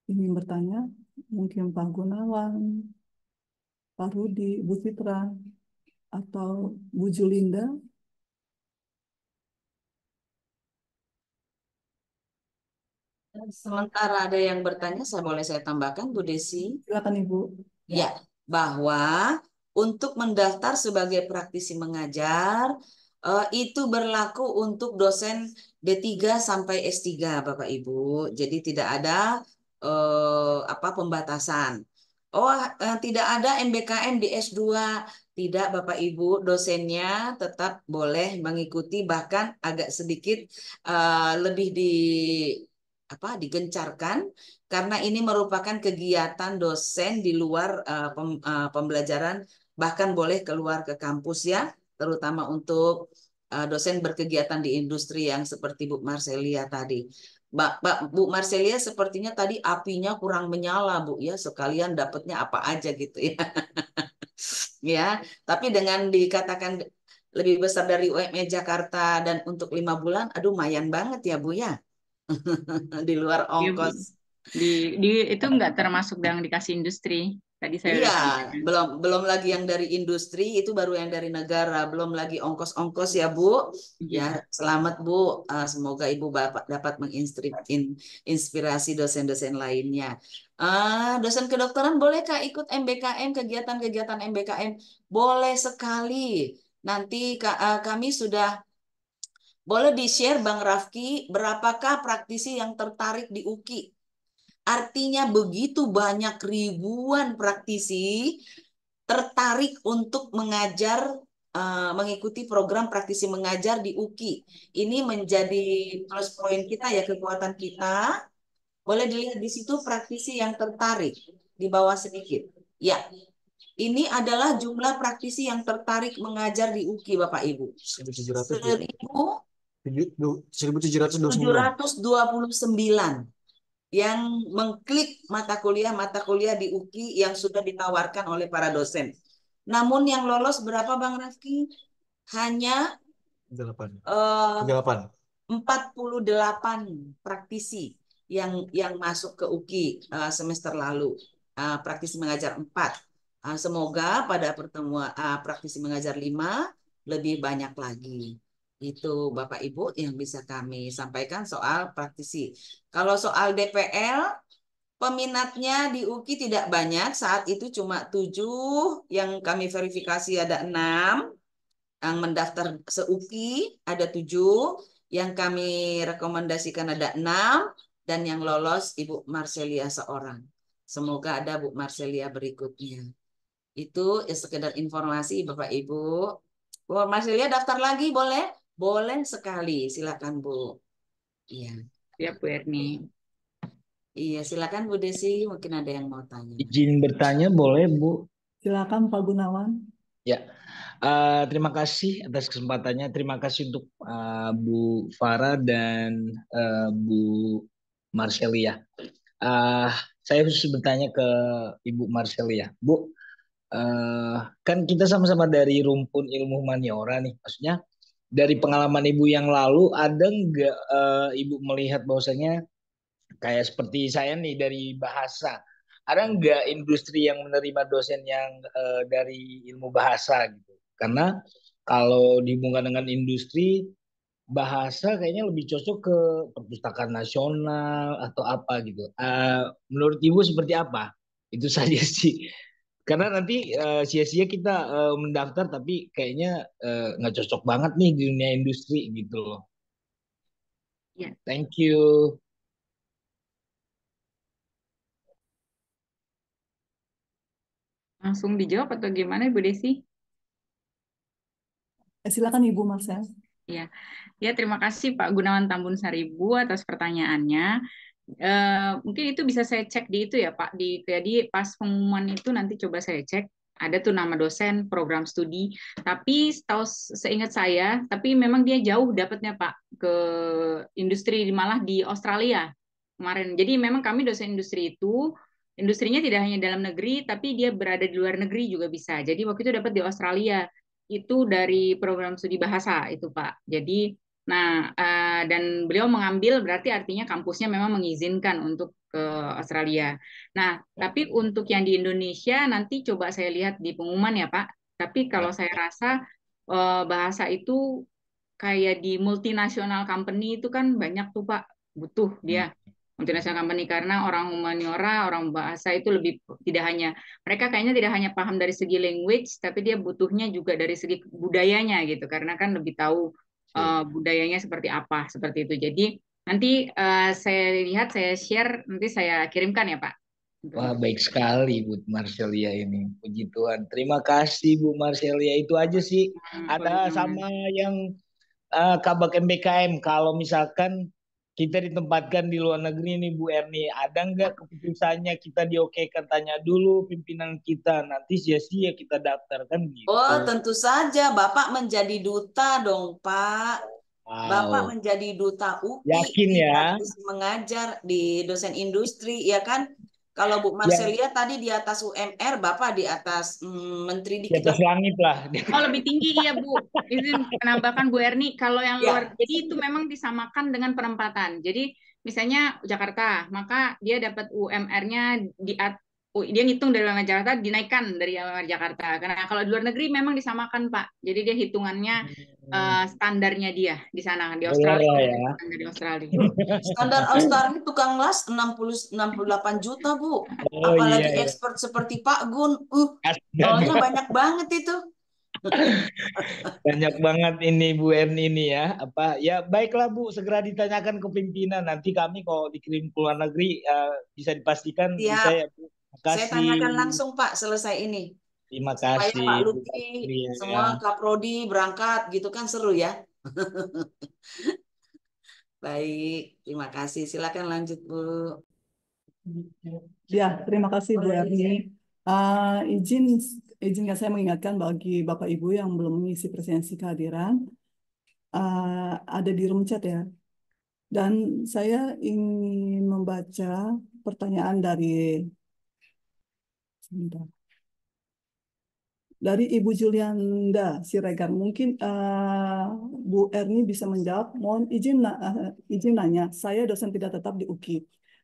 ingin bertanya? Mungkin Pak Gunawan, Pak Rudi, Bu Fitra, atau Bu Julinda? Sementara ada yang bertanya, saya boleh saya tambahkan, Bu Desi? Silakan Ibu. Ya, bahwa untuk mendaftar sebagai praktisi mengajar, Uh, itu berlaku untuk dosen D3 sampai S3 Bapak Ibu. Jadi tidak ada uh, apa pembatasan. Oh, uh, tidak ada MBKM di S2. Tidak Bapak Ibu, dosennya tetap boleh mengikuti bahkan agak sedikit uh, lebih di apa digencarkan karena ini merupakan kegiatan dosen di luar uh, pem, uh, pembelajaran bahkan boleh keluar ke kampus ya terutama untuk uh, dosen berkegiatan di industri yang seperti Bu Marcelia tadi. Mbak, ba Bu Marcelia sepertinya tadi apinya kurang menyala, Bu ya. Sekalian dapatnya apa aja gitu ya. ya, tapi dengan dikatakan lebih besar dari UMI e Jakarta dan untuk lima bulan, aduh mayan banget ya Bu ya. di luar iya, ongkos. di, di itu nggak termasuk yang dikasih industri. Tadi saya Iya, belum belum lagi yang dari industri itu baru yang dari negara, belum lagi ongkos-ongkos ya, Bu. Ya, selamat Bu. Uh, semoga Ibu Bapak dapat menginspirasi dosen-dosen lainnya. Uh, dosen kedokteran bolehkah ikut MBKM kegiatan-kegiatan MBKM? Boleh sekali. Nanti uh, kami sudah boleh di-share Bang Rafki berapakah praktisi yang tertarik di UKI Artinya begitu banyak ribuan praktisi tertarik untuk mengajar uh, mengikuti program praktisi mengajar di UKI. Ini menjadi plus point kita ya kekuatan kita. Boleh dilihat di situ praktisi yang tertarik di bawah sedikit. Ya. Ini adalah jumlah praktisi yang tertarik mengajar di UKI Bapak Ibu. 1700 1729 yang mengklik mata kuliah mata kuliah di UKI yang sudah ditawarkan oleh para dosen. Namun yang lolos berapa Bang Rafki? Hanya 8. Uh, 8. 48 praktisi yang yang masuk ke UKI uh, eh, semester lalu. Uh, praktisi mengajar 4. Uh, eh, semoga pada pertemuan uh, praktisi mengajar 5 lebih banyak lagi. Itu Bapak Ibu yang bisa kami sampaikan soal praktisi. Kalau soal DPL, peminatnya di UKI tidak banyak. Saat itu cuma tujuh yang kami verifikasi ada enam yang mendaftar se Uki ada tujuh, yang kami rekomendasikan ada enam, dan yang lolos Ibu Marcelia seorang. Semoga ada Bu Marcelia berikutnya. Itu ya sekedar informasi Bapak Ibu. Bu Marcelia daftar lagi boleh? Boleh sekali, silakan Bu. Iya. Ya Bu Erni. Iya, silakan Bu Desi, mungkin ada yang mau tanya. Izin bertanya boleh Bu? Silakan Pak Gunawan. Ya, uh, terima kasih atas kesempatannya. Terima kasih untuk uh, Bu Farah dan uh, Bu Marcelia. Ya. Uh, saya khusus bertanya ke Ibu Marcelia. Ya. Bu, uh, kan kita sama-sama dari rumpun ilmu maniora nih. Maksudnya dari pengalaman ibu yang lalu ada nggak uh, ibu melihat bahwasanya kayak seperti saya nih dari bahasa ada nggak industri yang menerima dosen yang uh, dari ilmu bahasa gitu karena kalau dihubungkan dengan industri bahasa kayaknya lebih cocok ke perpustakaan nasional atau apa gitu. Uh, menurut ibu seperti apa? Itu saja sih karena nanti sia eh, sia-sia kita uh, mendaftar tapi kayaknya eh, nggak uh, cocok banget nih di dunia industri gitu loh. Ya. Yeah. Thank you. Langsung dijawab atau gimana Bu Desi? Silakan Ibu Marcel. Ya. ya, terima kasih Pak Gunawan Tambun Saribu atas pertanyaannya. Eh, mungkin itu bisa saya cek di itu ya Pak. Di jadi ya. pas pengumuman itu nanti coba saya cek. Ada tuh nama dosen, program studi. Tapi setahu seingat saya, tapi memang dia jauh dapatnya Pak ke industri malah di Australia kemarin. Jadi memang kami dosen industri itu industrinya tidak hanya dalam negeri, tapi dia berada di luar negeri juga bisa. Jadi waktu itu dapat di Australia itu dari program studi bahasa itu Pak. Jadi nah. Uh, Eh, dan beliau mengambil berarti artinya kampusnya memang mengizinkan untuk ke Australia. Nah, ya. tapi untuk yang di Indonesia nanti coba saya lihat di pengumuman ya Pak. Tapi kalau ya. saya rasa eh, bahasa itu kayak di multinasional company itu kan banyak tuh Pak butuh dia hmm. multinasional company karena orang humaniora, orang bahasa itu lebih tidak hanya mereka kayaknya tidak hanya paham dari segi language tapi dia butuhnya juga dari segi budayanya gitu karena kan lebih tahu uh, budayanya seperti apa seperti itu. Jadi nanti uh, saya lihat saya share nanti saya kirimkan ya Pak. Wah baik sekali Bu Marcelia ini puji Tuhan. Terima kasih Bu Marcelia itu aja sih. Hmm, Ada sama yang uh, Kabak MBKM kalau misalkan kita ditempatkan di luar negeri nih Bu Erni, ada nggak keputusannya kita diokekan tanya dulu pimpinan kita, nanti sia-sia kita daftar kan gitu. Oh tentu saja, Bapak menjadi duta dong Pak. Wow. Bapak menjadi duta UPI, yakin ya? Mengajar di dosen industri, ya kan? Kalau Bu ya. Marcelia ya. tadi di atas UMR, Bapak di atas mm, Menteri di, di atas langit lah. Oh lebih tinggi ya Bu. Izin menambahkan Bu Erni, kalau yang ya. luar, jadi itu memang disamakan dengan penempatan. Jadi misalnya Jakarta, maka dia dapat UMR-nya di atas dia ngitung dari luar Jakarta dinaikkan dari luar Jakarta karena kalau di luar negeri memang disamakan pak jadi dia hitungannya hmm. uh, standarnya dia di sana di Australia oh, ya. standar di Australia standar Australia tukang las puluh delapan juta bu oh, iya, apalagi iya, iya. expert seperti Pak Gun uh soalnya banyak banget itu banyak banget ini Bu N ini ya. Apa ya baiklah Bu, segera ditanyakan ke pimpinan. Nanti kami kalau dikirim ke luar negeri uh, bisa dipastikan Siap. bisa ya Bu saya tanyakan langsung Pak selesai ini. Terima kasih. Supaya Pak Luki, ya. semua Kaprodi berangkat gitu kan seru ya. Baik, terima kasih. Silakan lanjut Bu. Ya, terima kasih Bu Erni. Uh, eh, izin izinkan saya mengingatkan bagi Bapak Ibu yang belum mengisi presensi kehadiran uh, ada di room chat ya. Dan saya ingin membaca pertanyaan dari Sebentar. Dari Ibu Julianda Siregar, mungkin uh, Bu Erni bisa menjawab. Mohon izin, uh, izin nanya, saya dosen tidak tetap di UKI.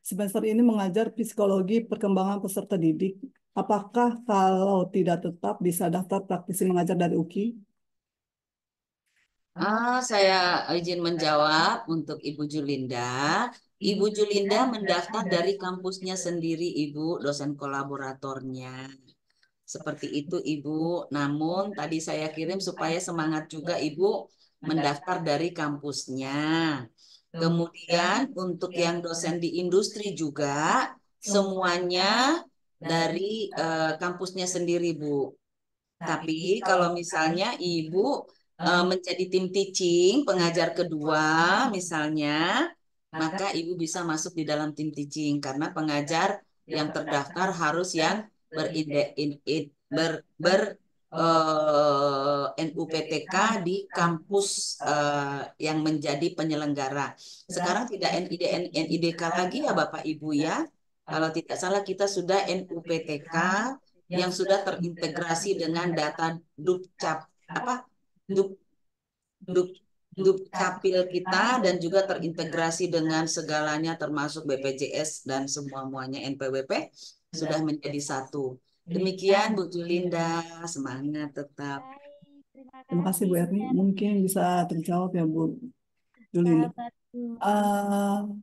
Semester ini mengajar psikologi perkembangan peserta didik. Apakah kalau tidak tetap bisa daftar praktisi mengajar dari UKI? Ah, saya izin menjawab untuk Ibu Julinda. Ibu iya, Julinda iya, iya, mendaftar dari kampusnya sendiri, Ibu, dosen kolaboratornya. Seperti itu, Ibu. Namun tadi saya kirim supaya semangat juga, Ibu, mendaftar dari kampusnya. Kemudian kan? untuk yang dosen di industri juga, semuanya kan? dari uh, kampusnya sendiri, Bu. Tapi kalau misalnya Ibu uh, menjadi tim teaching, pengajar kedua misalnya, maka ibu bisa masuk di dalam tim teaching karena pengajar yang terdaftar harus yang berindek in, in, ber, ber uh, oh. eh, NUPTK di kampus uh, yang menjadi penyelenggara. Sekarang tidak NID NIDK lagi ya Bapak Ibu ya. Kalau tidak salah kita sudah NUPTK yang sudah terintegrasi dengan data Dukcap apa Duk Duk KAPIL kita dan juga terintegrasi dengan segalanya termasuk BPJS dan semua-muanya NPWP sudah menjadi satu. Demikian Bu iya. Julinda, semangat tetap. Terima kasih Bu Erni, mungkin bisa terjawab ya Bu Julinda. Uh,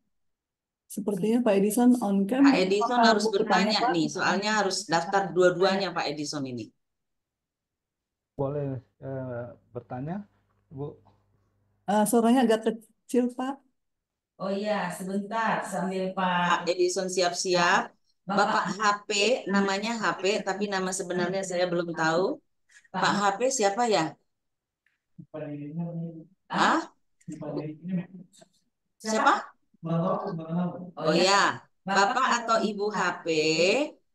Sepertinya Pak Edison on cam. Pak Edison harus bertanya kan? nih, soalnya harus daftar dua-duanya Pak Edison ini. Boleh eh, bertanya, Bu? Uh, suaranya agak kecil, Pak. Oh iya, sebentar sambil Pak Edison siap-siap. Bapak, Bapak HP, namanya HP, tapi nama sebenarnya saya belum tahu. Pak, Pak HP siapa ya? Ah? Siapa? Oh, oh iya, iya. Bapak atau Ibu HP,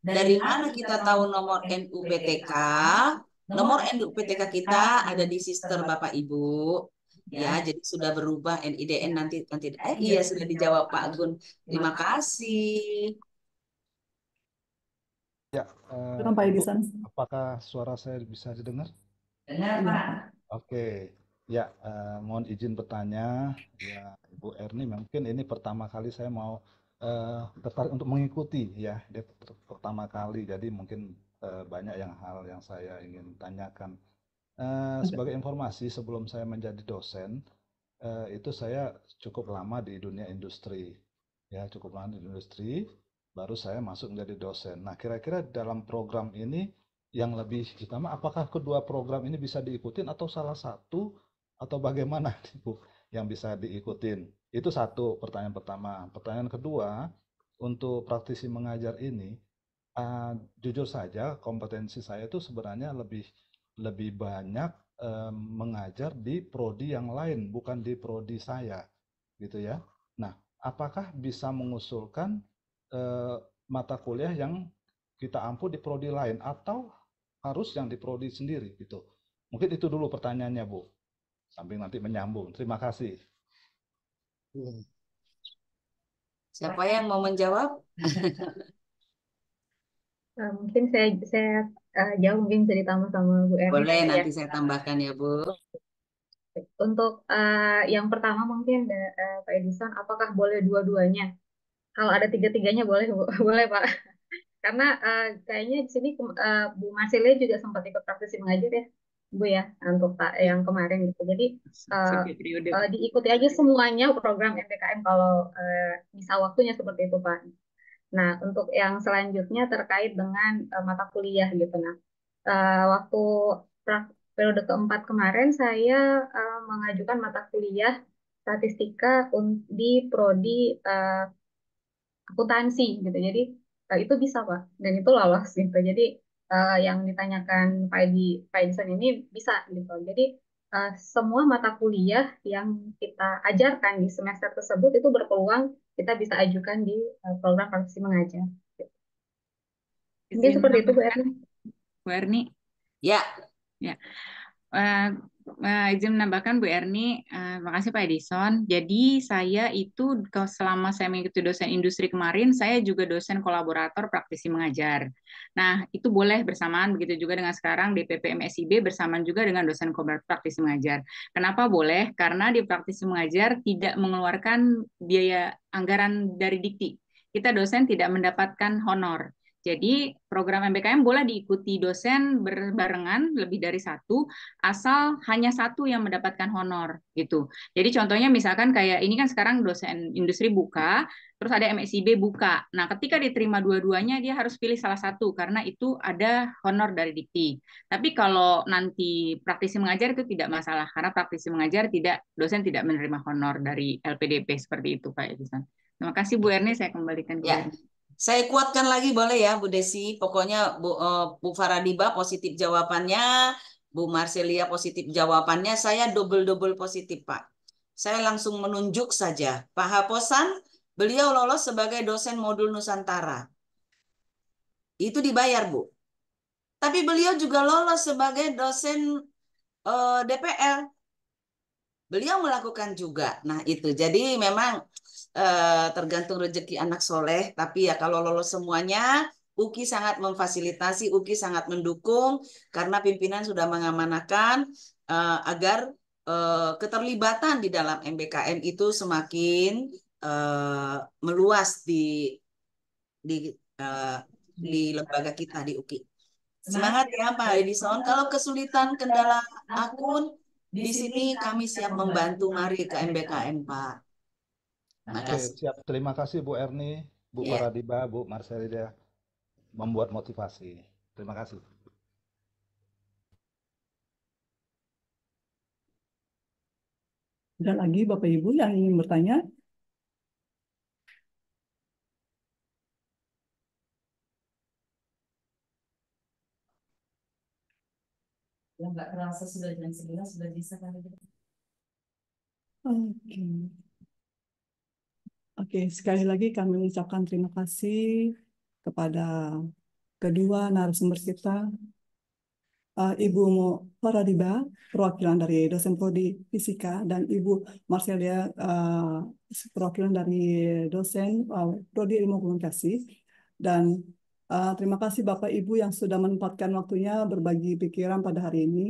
dari mana kita tahu nomor NUPTK? Nomor NUPTK kita ada di sister Bapak Ibu. Ya, ya jadi sudah berubah NIDN nanti nanti ya, eh, iya sudah dijawab Pak Gun. Terima kasih. Ya. Eh, Pak Apakah suara saya bisa didengar? Dengar, iya. Pak. Oke. Okay. Ya, eh, mohon izin bertanya, ya Ibu Erni, mungkin ini pertama kali saya mau eh, tertarik untuk mengikuti, ya, ini pertama kali, jadi mungkin eh, banyak yang hal yang saya ingin tanyakan. Eh, sebagai informasi sebelum saya menjadi dosen uh, itu saya cukup lama di dunia industri ya cukup lama di industri baru saya masuk menjadi dosen. Nah kira-kira dalam program ini yang lebih utama apakah kedua program ini bisa diikutin atau salah satu atau bagaimana Bu yang bisa diikutin? Itu satu pertanyaan pertama. Pertanyaan kedua untuk praktisi mengajar ini uh, jujur saja kompetensi saya itu sebenarnya lebih lebih banyak eh, mengajar di prodi yang lain, bukan di prodi saya, gitu ya. Nah, apakah bisa mengusulkan eh, mata kuliah yang kita ampuh di prodi lain atau harus yang di prodi sendiri gitu? Mungkin itu dulu pertanyaannya, Bu. Sambil nanti menyambung. Terima kasih. Iya. Siapa yang mau menjawab? Eh, mungkin saya saya uh, jauh mungkin bisa ditambah sama Bu Erna. Boleh ya. nanti saya tambahkan ya Bu. Untuk uh, yang pertama mungkin uh, Pak Edison, apakah boleh dua-duanya? Kalau ada tiga-tiganya boleh Bu. boleh Pak. Karena uh, kayaknya di sini uh, Bu Marsilia juga sempat ikut praktisi mengajar ya. Bu ya untuk Pak yang kemarin gitu. Jadi uh, uh, diikuti aja semuanya program MPKM kalau uh, bisa waktunya seperti itu Pak. Nah, untuk yang selanjutnya terkait dengan uh, mata kuliah gitu. Nah, uh, waktu periode keempat kemarin saya uh, mengajukan mata kuliah statistika di prodi uh, akuntansi gitu. Jadi uh, itu bisa pak, dan itu lolos gitu. Jadi uh, yang ditanyakan Pak Edi, Pak Edison ini bisa gitu. Jadi uh, semua mata kuliah yang kita ajarkan di semester tersebut itu berpeluang kita bisa ajukan di eh, program praktisi mengajar. Mungkin seperti itu Bu Erni. Bu Erni. Ya. Ya. Uh, uh, izin menambahkan Bu Erni, uh, eh, kasih Pak Edison. Jadi saya itu selama saya mengikuti dosen industri kemarin, saya juga dosen kolaborator praktisi mengajar. Nah, itu boleh bersamaan, begitu juga dengan sekarang DPP MSIB bersamaan juga dengan dosen kolaborator praktisi mengajar. Kenapa boleh? Karena di praktisi mengajar tidak mengeluarkan biaya anggaran dari dikti. Kita dosen tidak mendapatkan honor, jadi program MBKM boleh diikuti dosen berbarengan lebih dari satu, asal hanya satu yang mendapatkan honor gitu. Jadi contohnya misalkan kayak ini kan sekarang dosen industri buka, terus ada MSIB buka. Nah ketika diterima dua-duanya dia harus pilih salah satu karena itu ada honor dari dikti. Tapi kalau nanti praktisi mengajar itu tidak masalah karena praktisi mengajar tidak dosen tidak menerima honor dari LPDP seperti itu Pak Edison. Terima kasih Bu Erni, saya kembalikan ke ya. Erni. Saya kuatkan lagi boleh ya Bu Desi. Pokoknya Bu, uh, Bu Faradiba positif jawabannya, Bu Marcelia positif jawabannya. Saya double-double positif Pak. Saya langsung menunjuk saja. Pak Haposan, beliau lolos sebagai dosen modul Nusantara. Itu dibayar Bu. Tapi beliau juga lolos sebagai dosen uh, eh, DPL beliau melakukan juga. Nah, itu jadi memang Eh, tergantung rezeki anak soleh. Tapi ya kalau lolos semuanya, UKI sangat memfasilitasi, UKI sangat mendukung karena pimpinan sudah mengamanakan uh, eh, agar uh, keterlibatan di dalam MBKM itu semakin uh, meluas di di uh, di lembaga kita di UKI. Semangat ya Pak Edison. Kalau kesulitan kendala akun di sini kami siap membantu. Mari ke MBKM Pak. Terima kasih. Oke, siap. Terima kasih Bu Erni, Bu yeah. Paradiba, Bu Marcelida membuat motivasi. Terima kasih. Ada lagi Bapak Ibu yang ingin bertanya? Yang nggak terasa sudah jam sebelas sudah bisa kan? Oke. Okay. Oke, sekali lagi kami ucapkan terima kasih kepada kedua narasumber kita, eh, Ibu Faradiba, perwakilan dari dosen prodi fisika, dan Ibu Marcelia, eh, perwakilan dari dosen eh, prodi ilmu komunikasi. Dan terima kasih Bapak Ibu yang sudah menempatkan waktunya berbagi pikiran pada hari ini.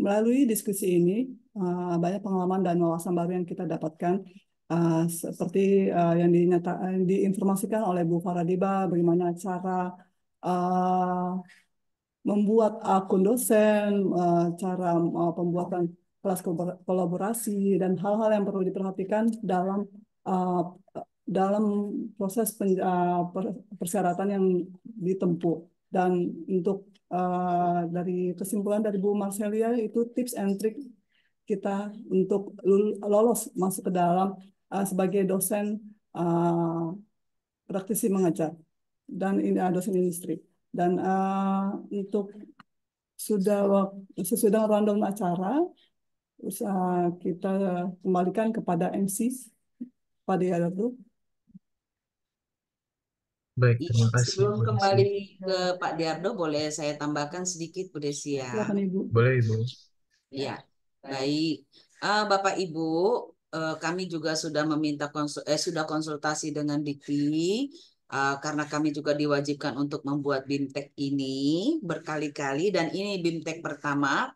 Melalui diskusi ini, banyak pengalaman dan wawasan baru yang kita dapatkan Eh, seperti uh, yang dinyatakan diinformasikan oleh Bu Faradiba bagaimana cara uh, membuat akun dosen, uh, cara uh, pembuatan kelas kolaborasi dan hal-hal yang perlu diperhatikan dalam uh, dalam proses pen, uh, persyaratan yang ditempuh dan untuk uh, dari kesimpulan dari Bu Marcelia itu tips and trick kita untuk lolos masuk ke dalam uh, sebagai dosen uh, praktisi mengajar dan ini uh, dosen industri. Dan uh, untuk sudah sesudah random acara, usaha kita kembalikan kepada MC pada Yara Group. Baik, terima iya, kasih. Sebelum kembali ke Pak Diardo, boleh saya tambahkan sedikit, Bu Desi ya? Boleh, Ibu. Iya, baik. Uh, Bapak Ibu, uh, kami juga sudah meminta konsul, eh, sudah konsultasi dengan Dikti uh, eh, karena kami juga diwajibkan untuk membuat bimtek ini berkali-kali dan ini bimtek pertama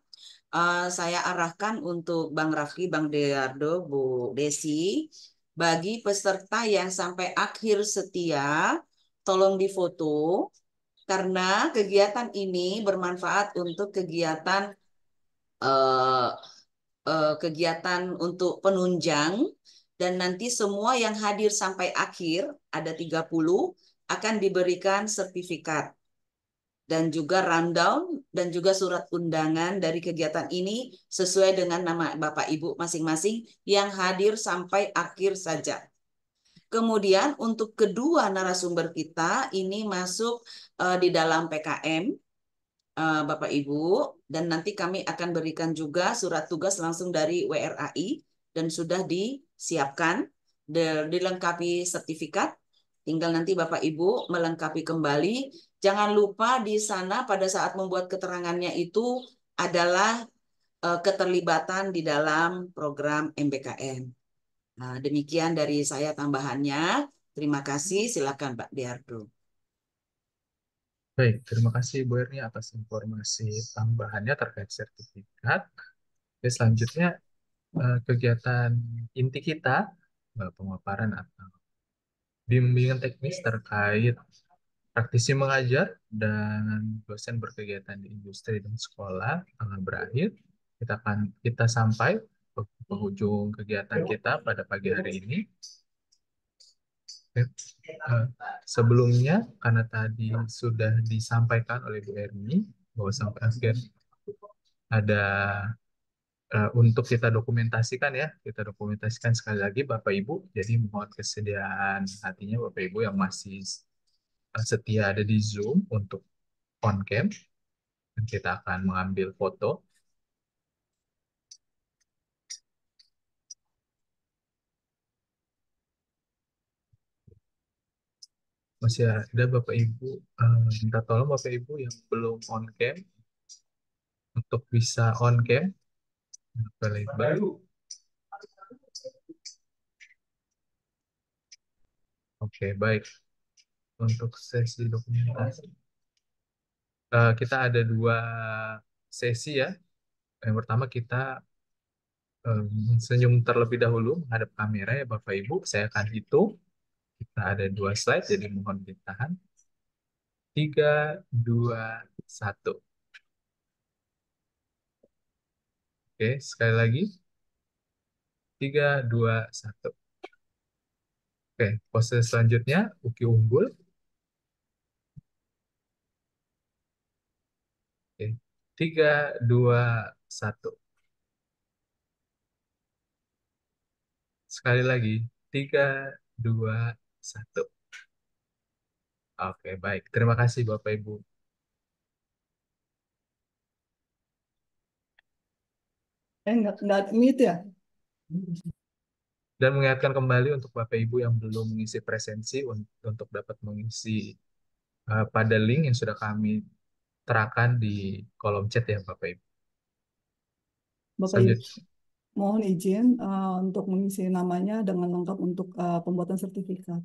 uh, saya arahkan untuk Bang Rafi, Bang Deardo, Bu Desi bagi peserta yang sampai akhir setia tolong difoto karena kegiatan ini bermanfaat untuk kegiatan uh, Eh, kegiatan untuk penunjang dan nanti semua yang hadir sampai akhir ada 30 akan diberikan sertifikat dan juga rundown dan juga surat undangan dari kegiatan ini sesuai dengan nama Bapak Ibu masing-masing yang hadir sampai akhir saja. Kemudian untuk kedua narasumber kita ini masuk uh, di dalam PKM uh, eh, Bapak Ibu dan nanti kami akan berikan juga surat tugas langsung dari WRAI dan sudah disiapkan, dilengkapi sertifikat. Tinggal nanti Bapak Ibu melengkapi kembali. Jangan lupa di sana pada saat membuat keterangannya itu adalah e, keterlibatan di dalam program MBKN. Nah, demikian dari saya tambahannya. Terima kasih. Silakan Pak Diardo. Baik, terima kasih Bu Erni atas informasi tambahannya terkait sertifikat. Oke, selanjutnya eh, kegiatan inti kita, eh, pemaparan atau bimbingan teknis terkait praktisi mengajar dan dosen berkegiatan di industri dan sekolah akan berakhir. Kita akan kita sampai penghujung kegiatan kita pada pagi hari ini. Eh, sebelumnya, karena tadi sudah disampaikan oleh Bu Erni bahwa sampai akhir ada eh, untuk kita dokumentasikan ya, kita dokumentasikan sekali lagi Bapak Ibu. Jadi mohon kesediaan hatinya Bapak Ibu yang masih eh, setia ada di Zoom untuk on cam. Dan kita akan mengambil foto masih ada Bapak Ibu, uh, minta tolong Bapak Ibu yang belum on cam untuk bisa on cam. Bapak Lebar. Oke, baik. Untuk sesi dokumentasi, uh, kita ada dua sesi ya. Yang pertama kita um, senyum terlebih dahulu menghadap kamera ya Bapak Ibu. Saya akan hitung. Kita ada dua slide, jadi mohon ditahan. Tiga, dua, satu. Oke, sekali lagi. Tiga, dua, satu. Oke, pose selanjutnya, Uki Unggul. Oke, tiga, dua, satu. Sekali lagi, tiga, dua, satu. Oke, baik. Terima kasih Bapak Ibu. Eh, nggak, nggak mute ya? Dan mengingatkan kembali untuk Bapak Ibu yang belum mengisi presensi untuk dapat mengisi eh, pada link yang sudah kami terakan di kolom chat ya Bapak Ibu. Bapak Ibu mohon izin uh, untuk mengisi namanya dengan lengkap untuk uh, pembuatan sertifikat.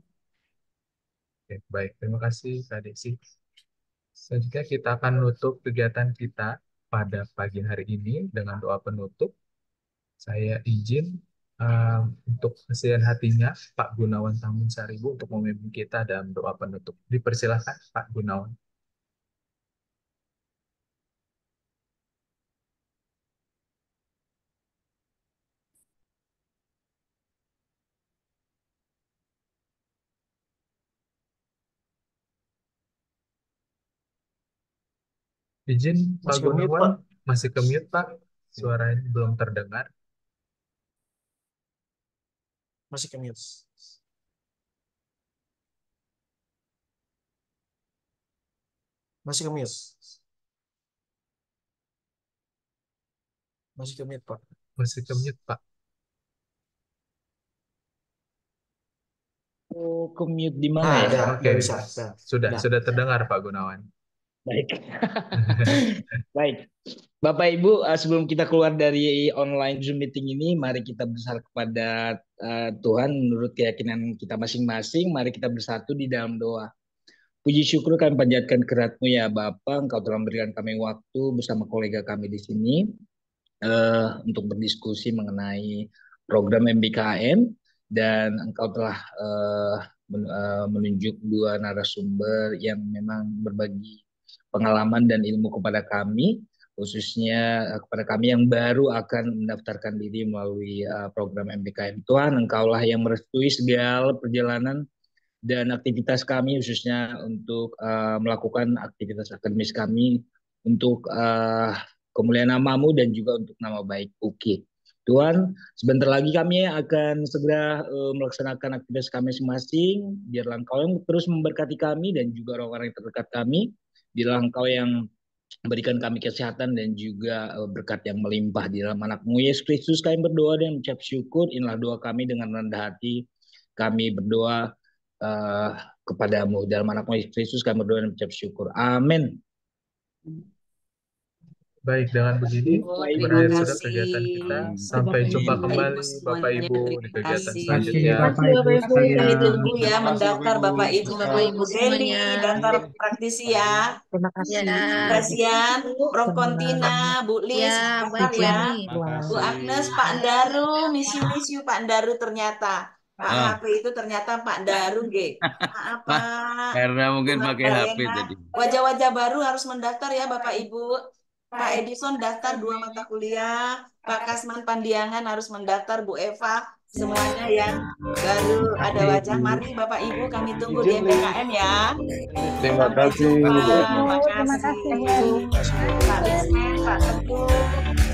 Oke, baik, terima kasih Kak Desi. Selanjutnya kita akan menutup kegiatan kita pada pagi hari ini dengan doa penutup. Saya izin um, untuk kesian hatinya Pak Gunawan Tamun Saribu untuk memimpin kita dalam doa penutup. Dipersilahkan Pak Gunawan. Izin Pak Gunawan, masih ke mute, Pak. Suaranya belum terdengar. Masih ke mute. Masih ke mute. Masih ke mute, Pak. Masih ke mute, Pak. Oh, ke mute di mana ah, ya? Oke, okay. Sudah, sudah, sudah terdengar Pak Gunawan. Baik. Baik. Bapak Ibu, eh, sebelum kita keluar dari online Zoom meeting ini, mari kita besar kepada eh, Tuhan menurut keyakinan kita masing-masing. Mari kita bersatu di dalam doa. Puji syukur kami panjatkan keratmu ya Bapak, Engkau telah memberikan kami waktu bersama kolega kami di sini uh, untuk berdiskusi mengenai program MBKM dan Engkau telah uh, menunjuk dua narasumber yang memang berbagi pengalaman dan ilmu kepada kami khususnya eh, kepada kami yang baru akan mendaftarkan diri melalui eh, program MBKM Tuhan Engkaulah yang merestui segala perjalanan dan aktivitas kami khususnya untuk eh, melakukan aktivitas akademis kami untuk uh, kemuliaan namamu dan juga untuk nama baik UKI. Tuhan, sebentar lagi kami akan segera uh, melaksanakan aktivitas kami masing-masing. Biarlah Engkau yang terus memberkati kami dan juga orang-orang yang terdekat kami Bila Engkau yang berikan kami kesehatan dan juga eh, berkat yang melimpah di dalam anakmu Yesus Kristus kami berdoa dan mengucap syukur inilah doa kami dengan rendah hati kami berdoa uh, kepadamu dalam anakmu Yesus Kristus kami berdoa dan mengucap syukur amin Baik, dengan begini berakhir sudah kegiatan kita. Sampai jumpa kembali Bapak Ibu di kegiatan selanjutnya. Terima kasih Bapak Ibu ya. Tunggu ya mendaftar Bapak Ibu, Bapak Ibu Kelly, daftar praktisi ya. Terima kasih. Ya, Terima kasih ya. Prof Kontina, Bu Lis, ya, Bu, ya. Bu Agnes, Pak Daru, misi misi Pak Daru ternyata. Pak oh. Ah. HP itu ternyata Pak Daru, G. Apa? Ah, karena mungkin pakai HP tadi. Wajah-wajah baru harus mendaftar ya Bapak Ibu. Pak Edison daftar dua mata kuliah, Pak Kasman Pandiangan harus mendaftar, Bu Eva, semuanya ya. baru ada wajah. Mari Bapak Ibu kami tunggu di MPKM ya. Terima kasih. Terima kasih. Terima kasih. Pak kasih. Pak kasih.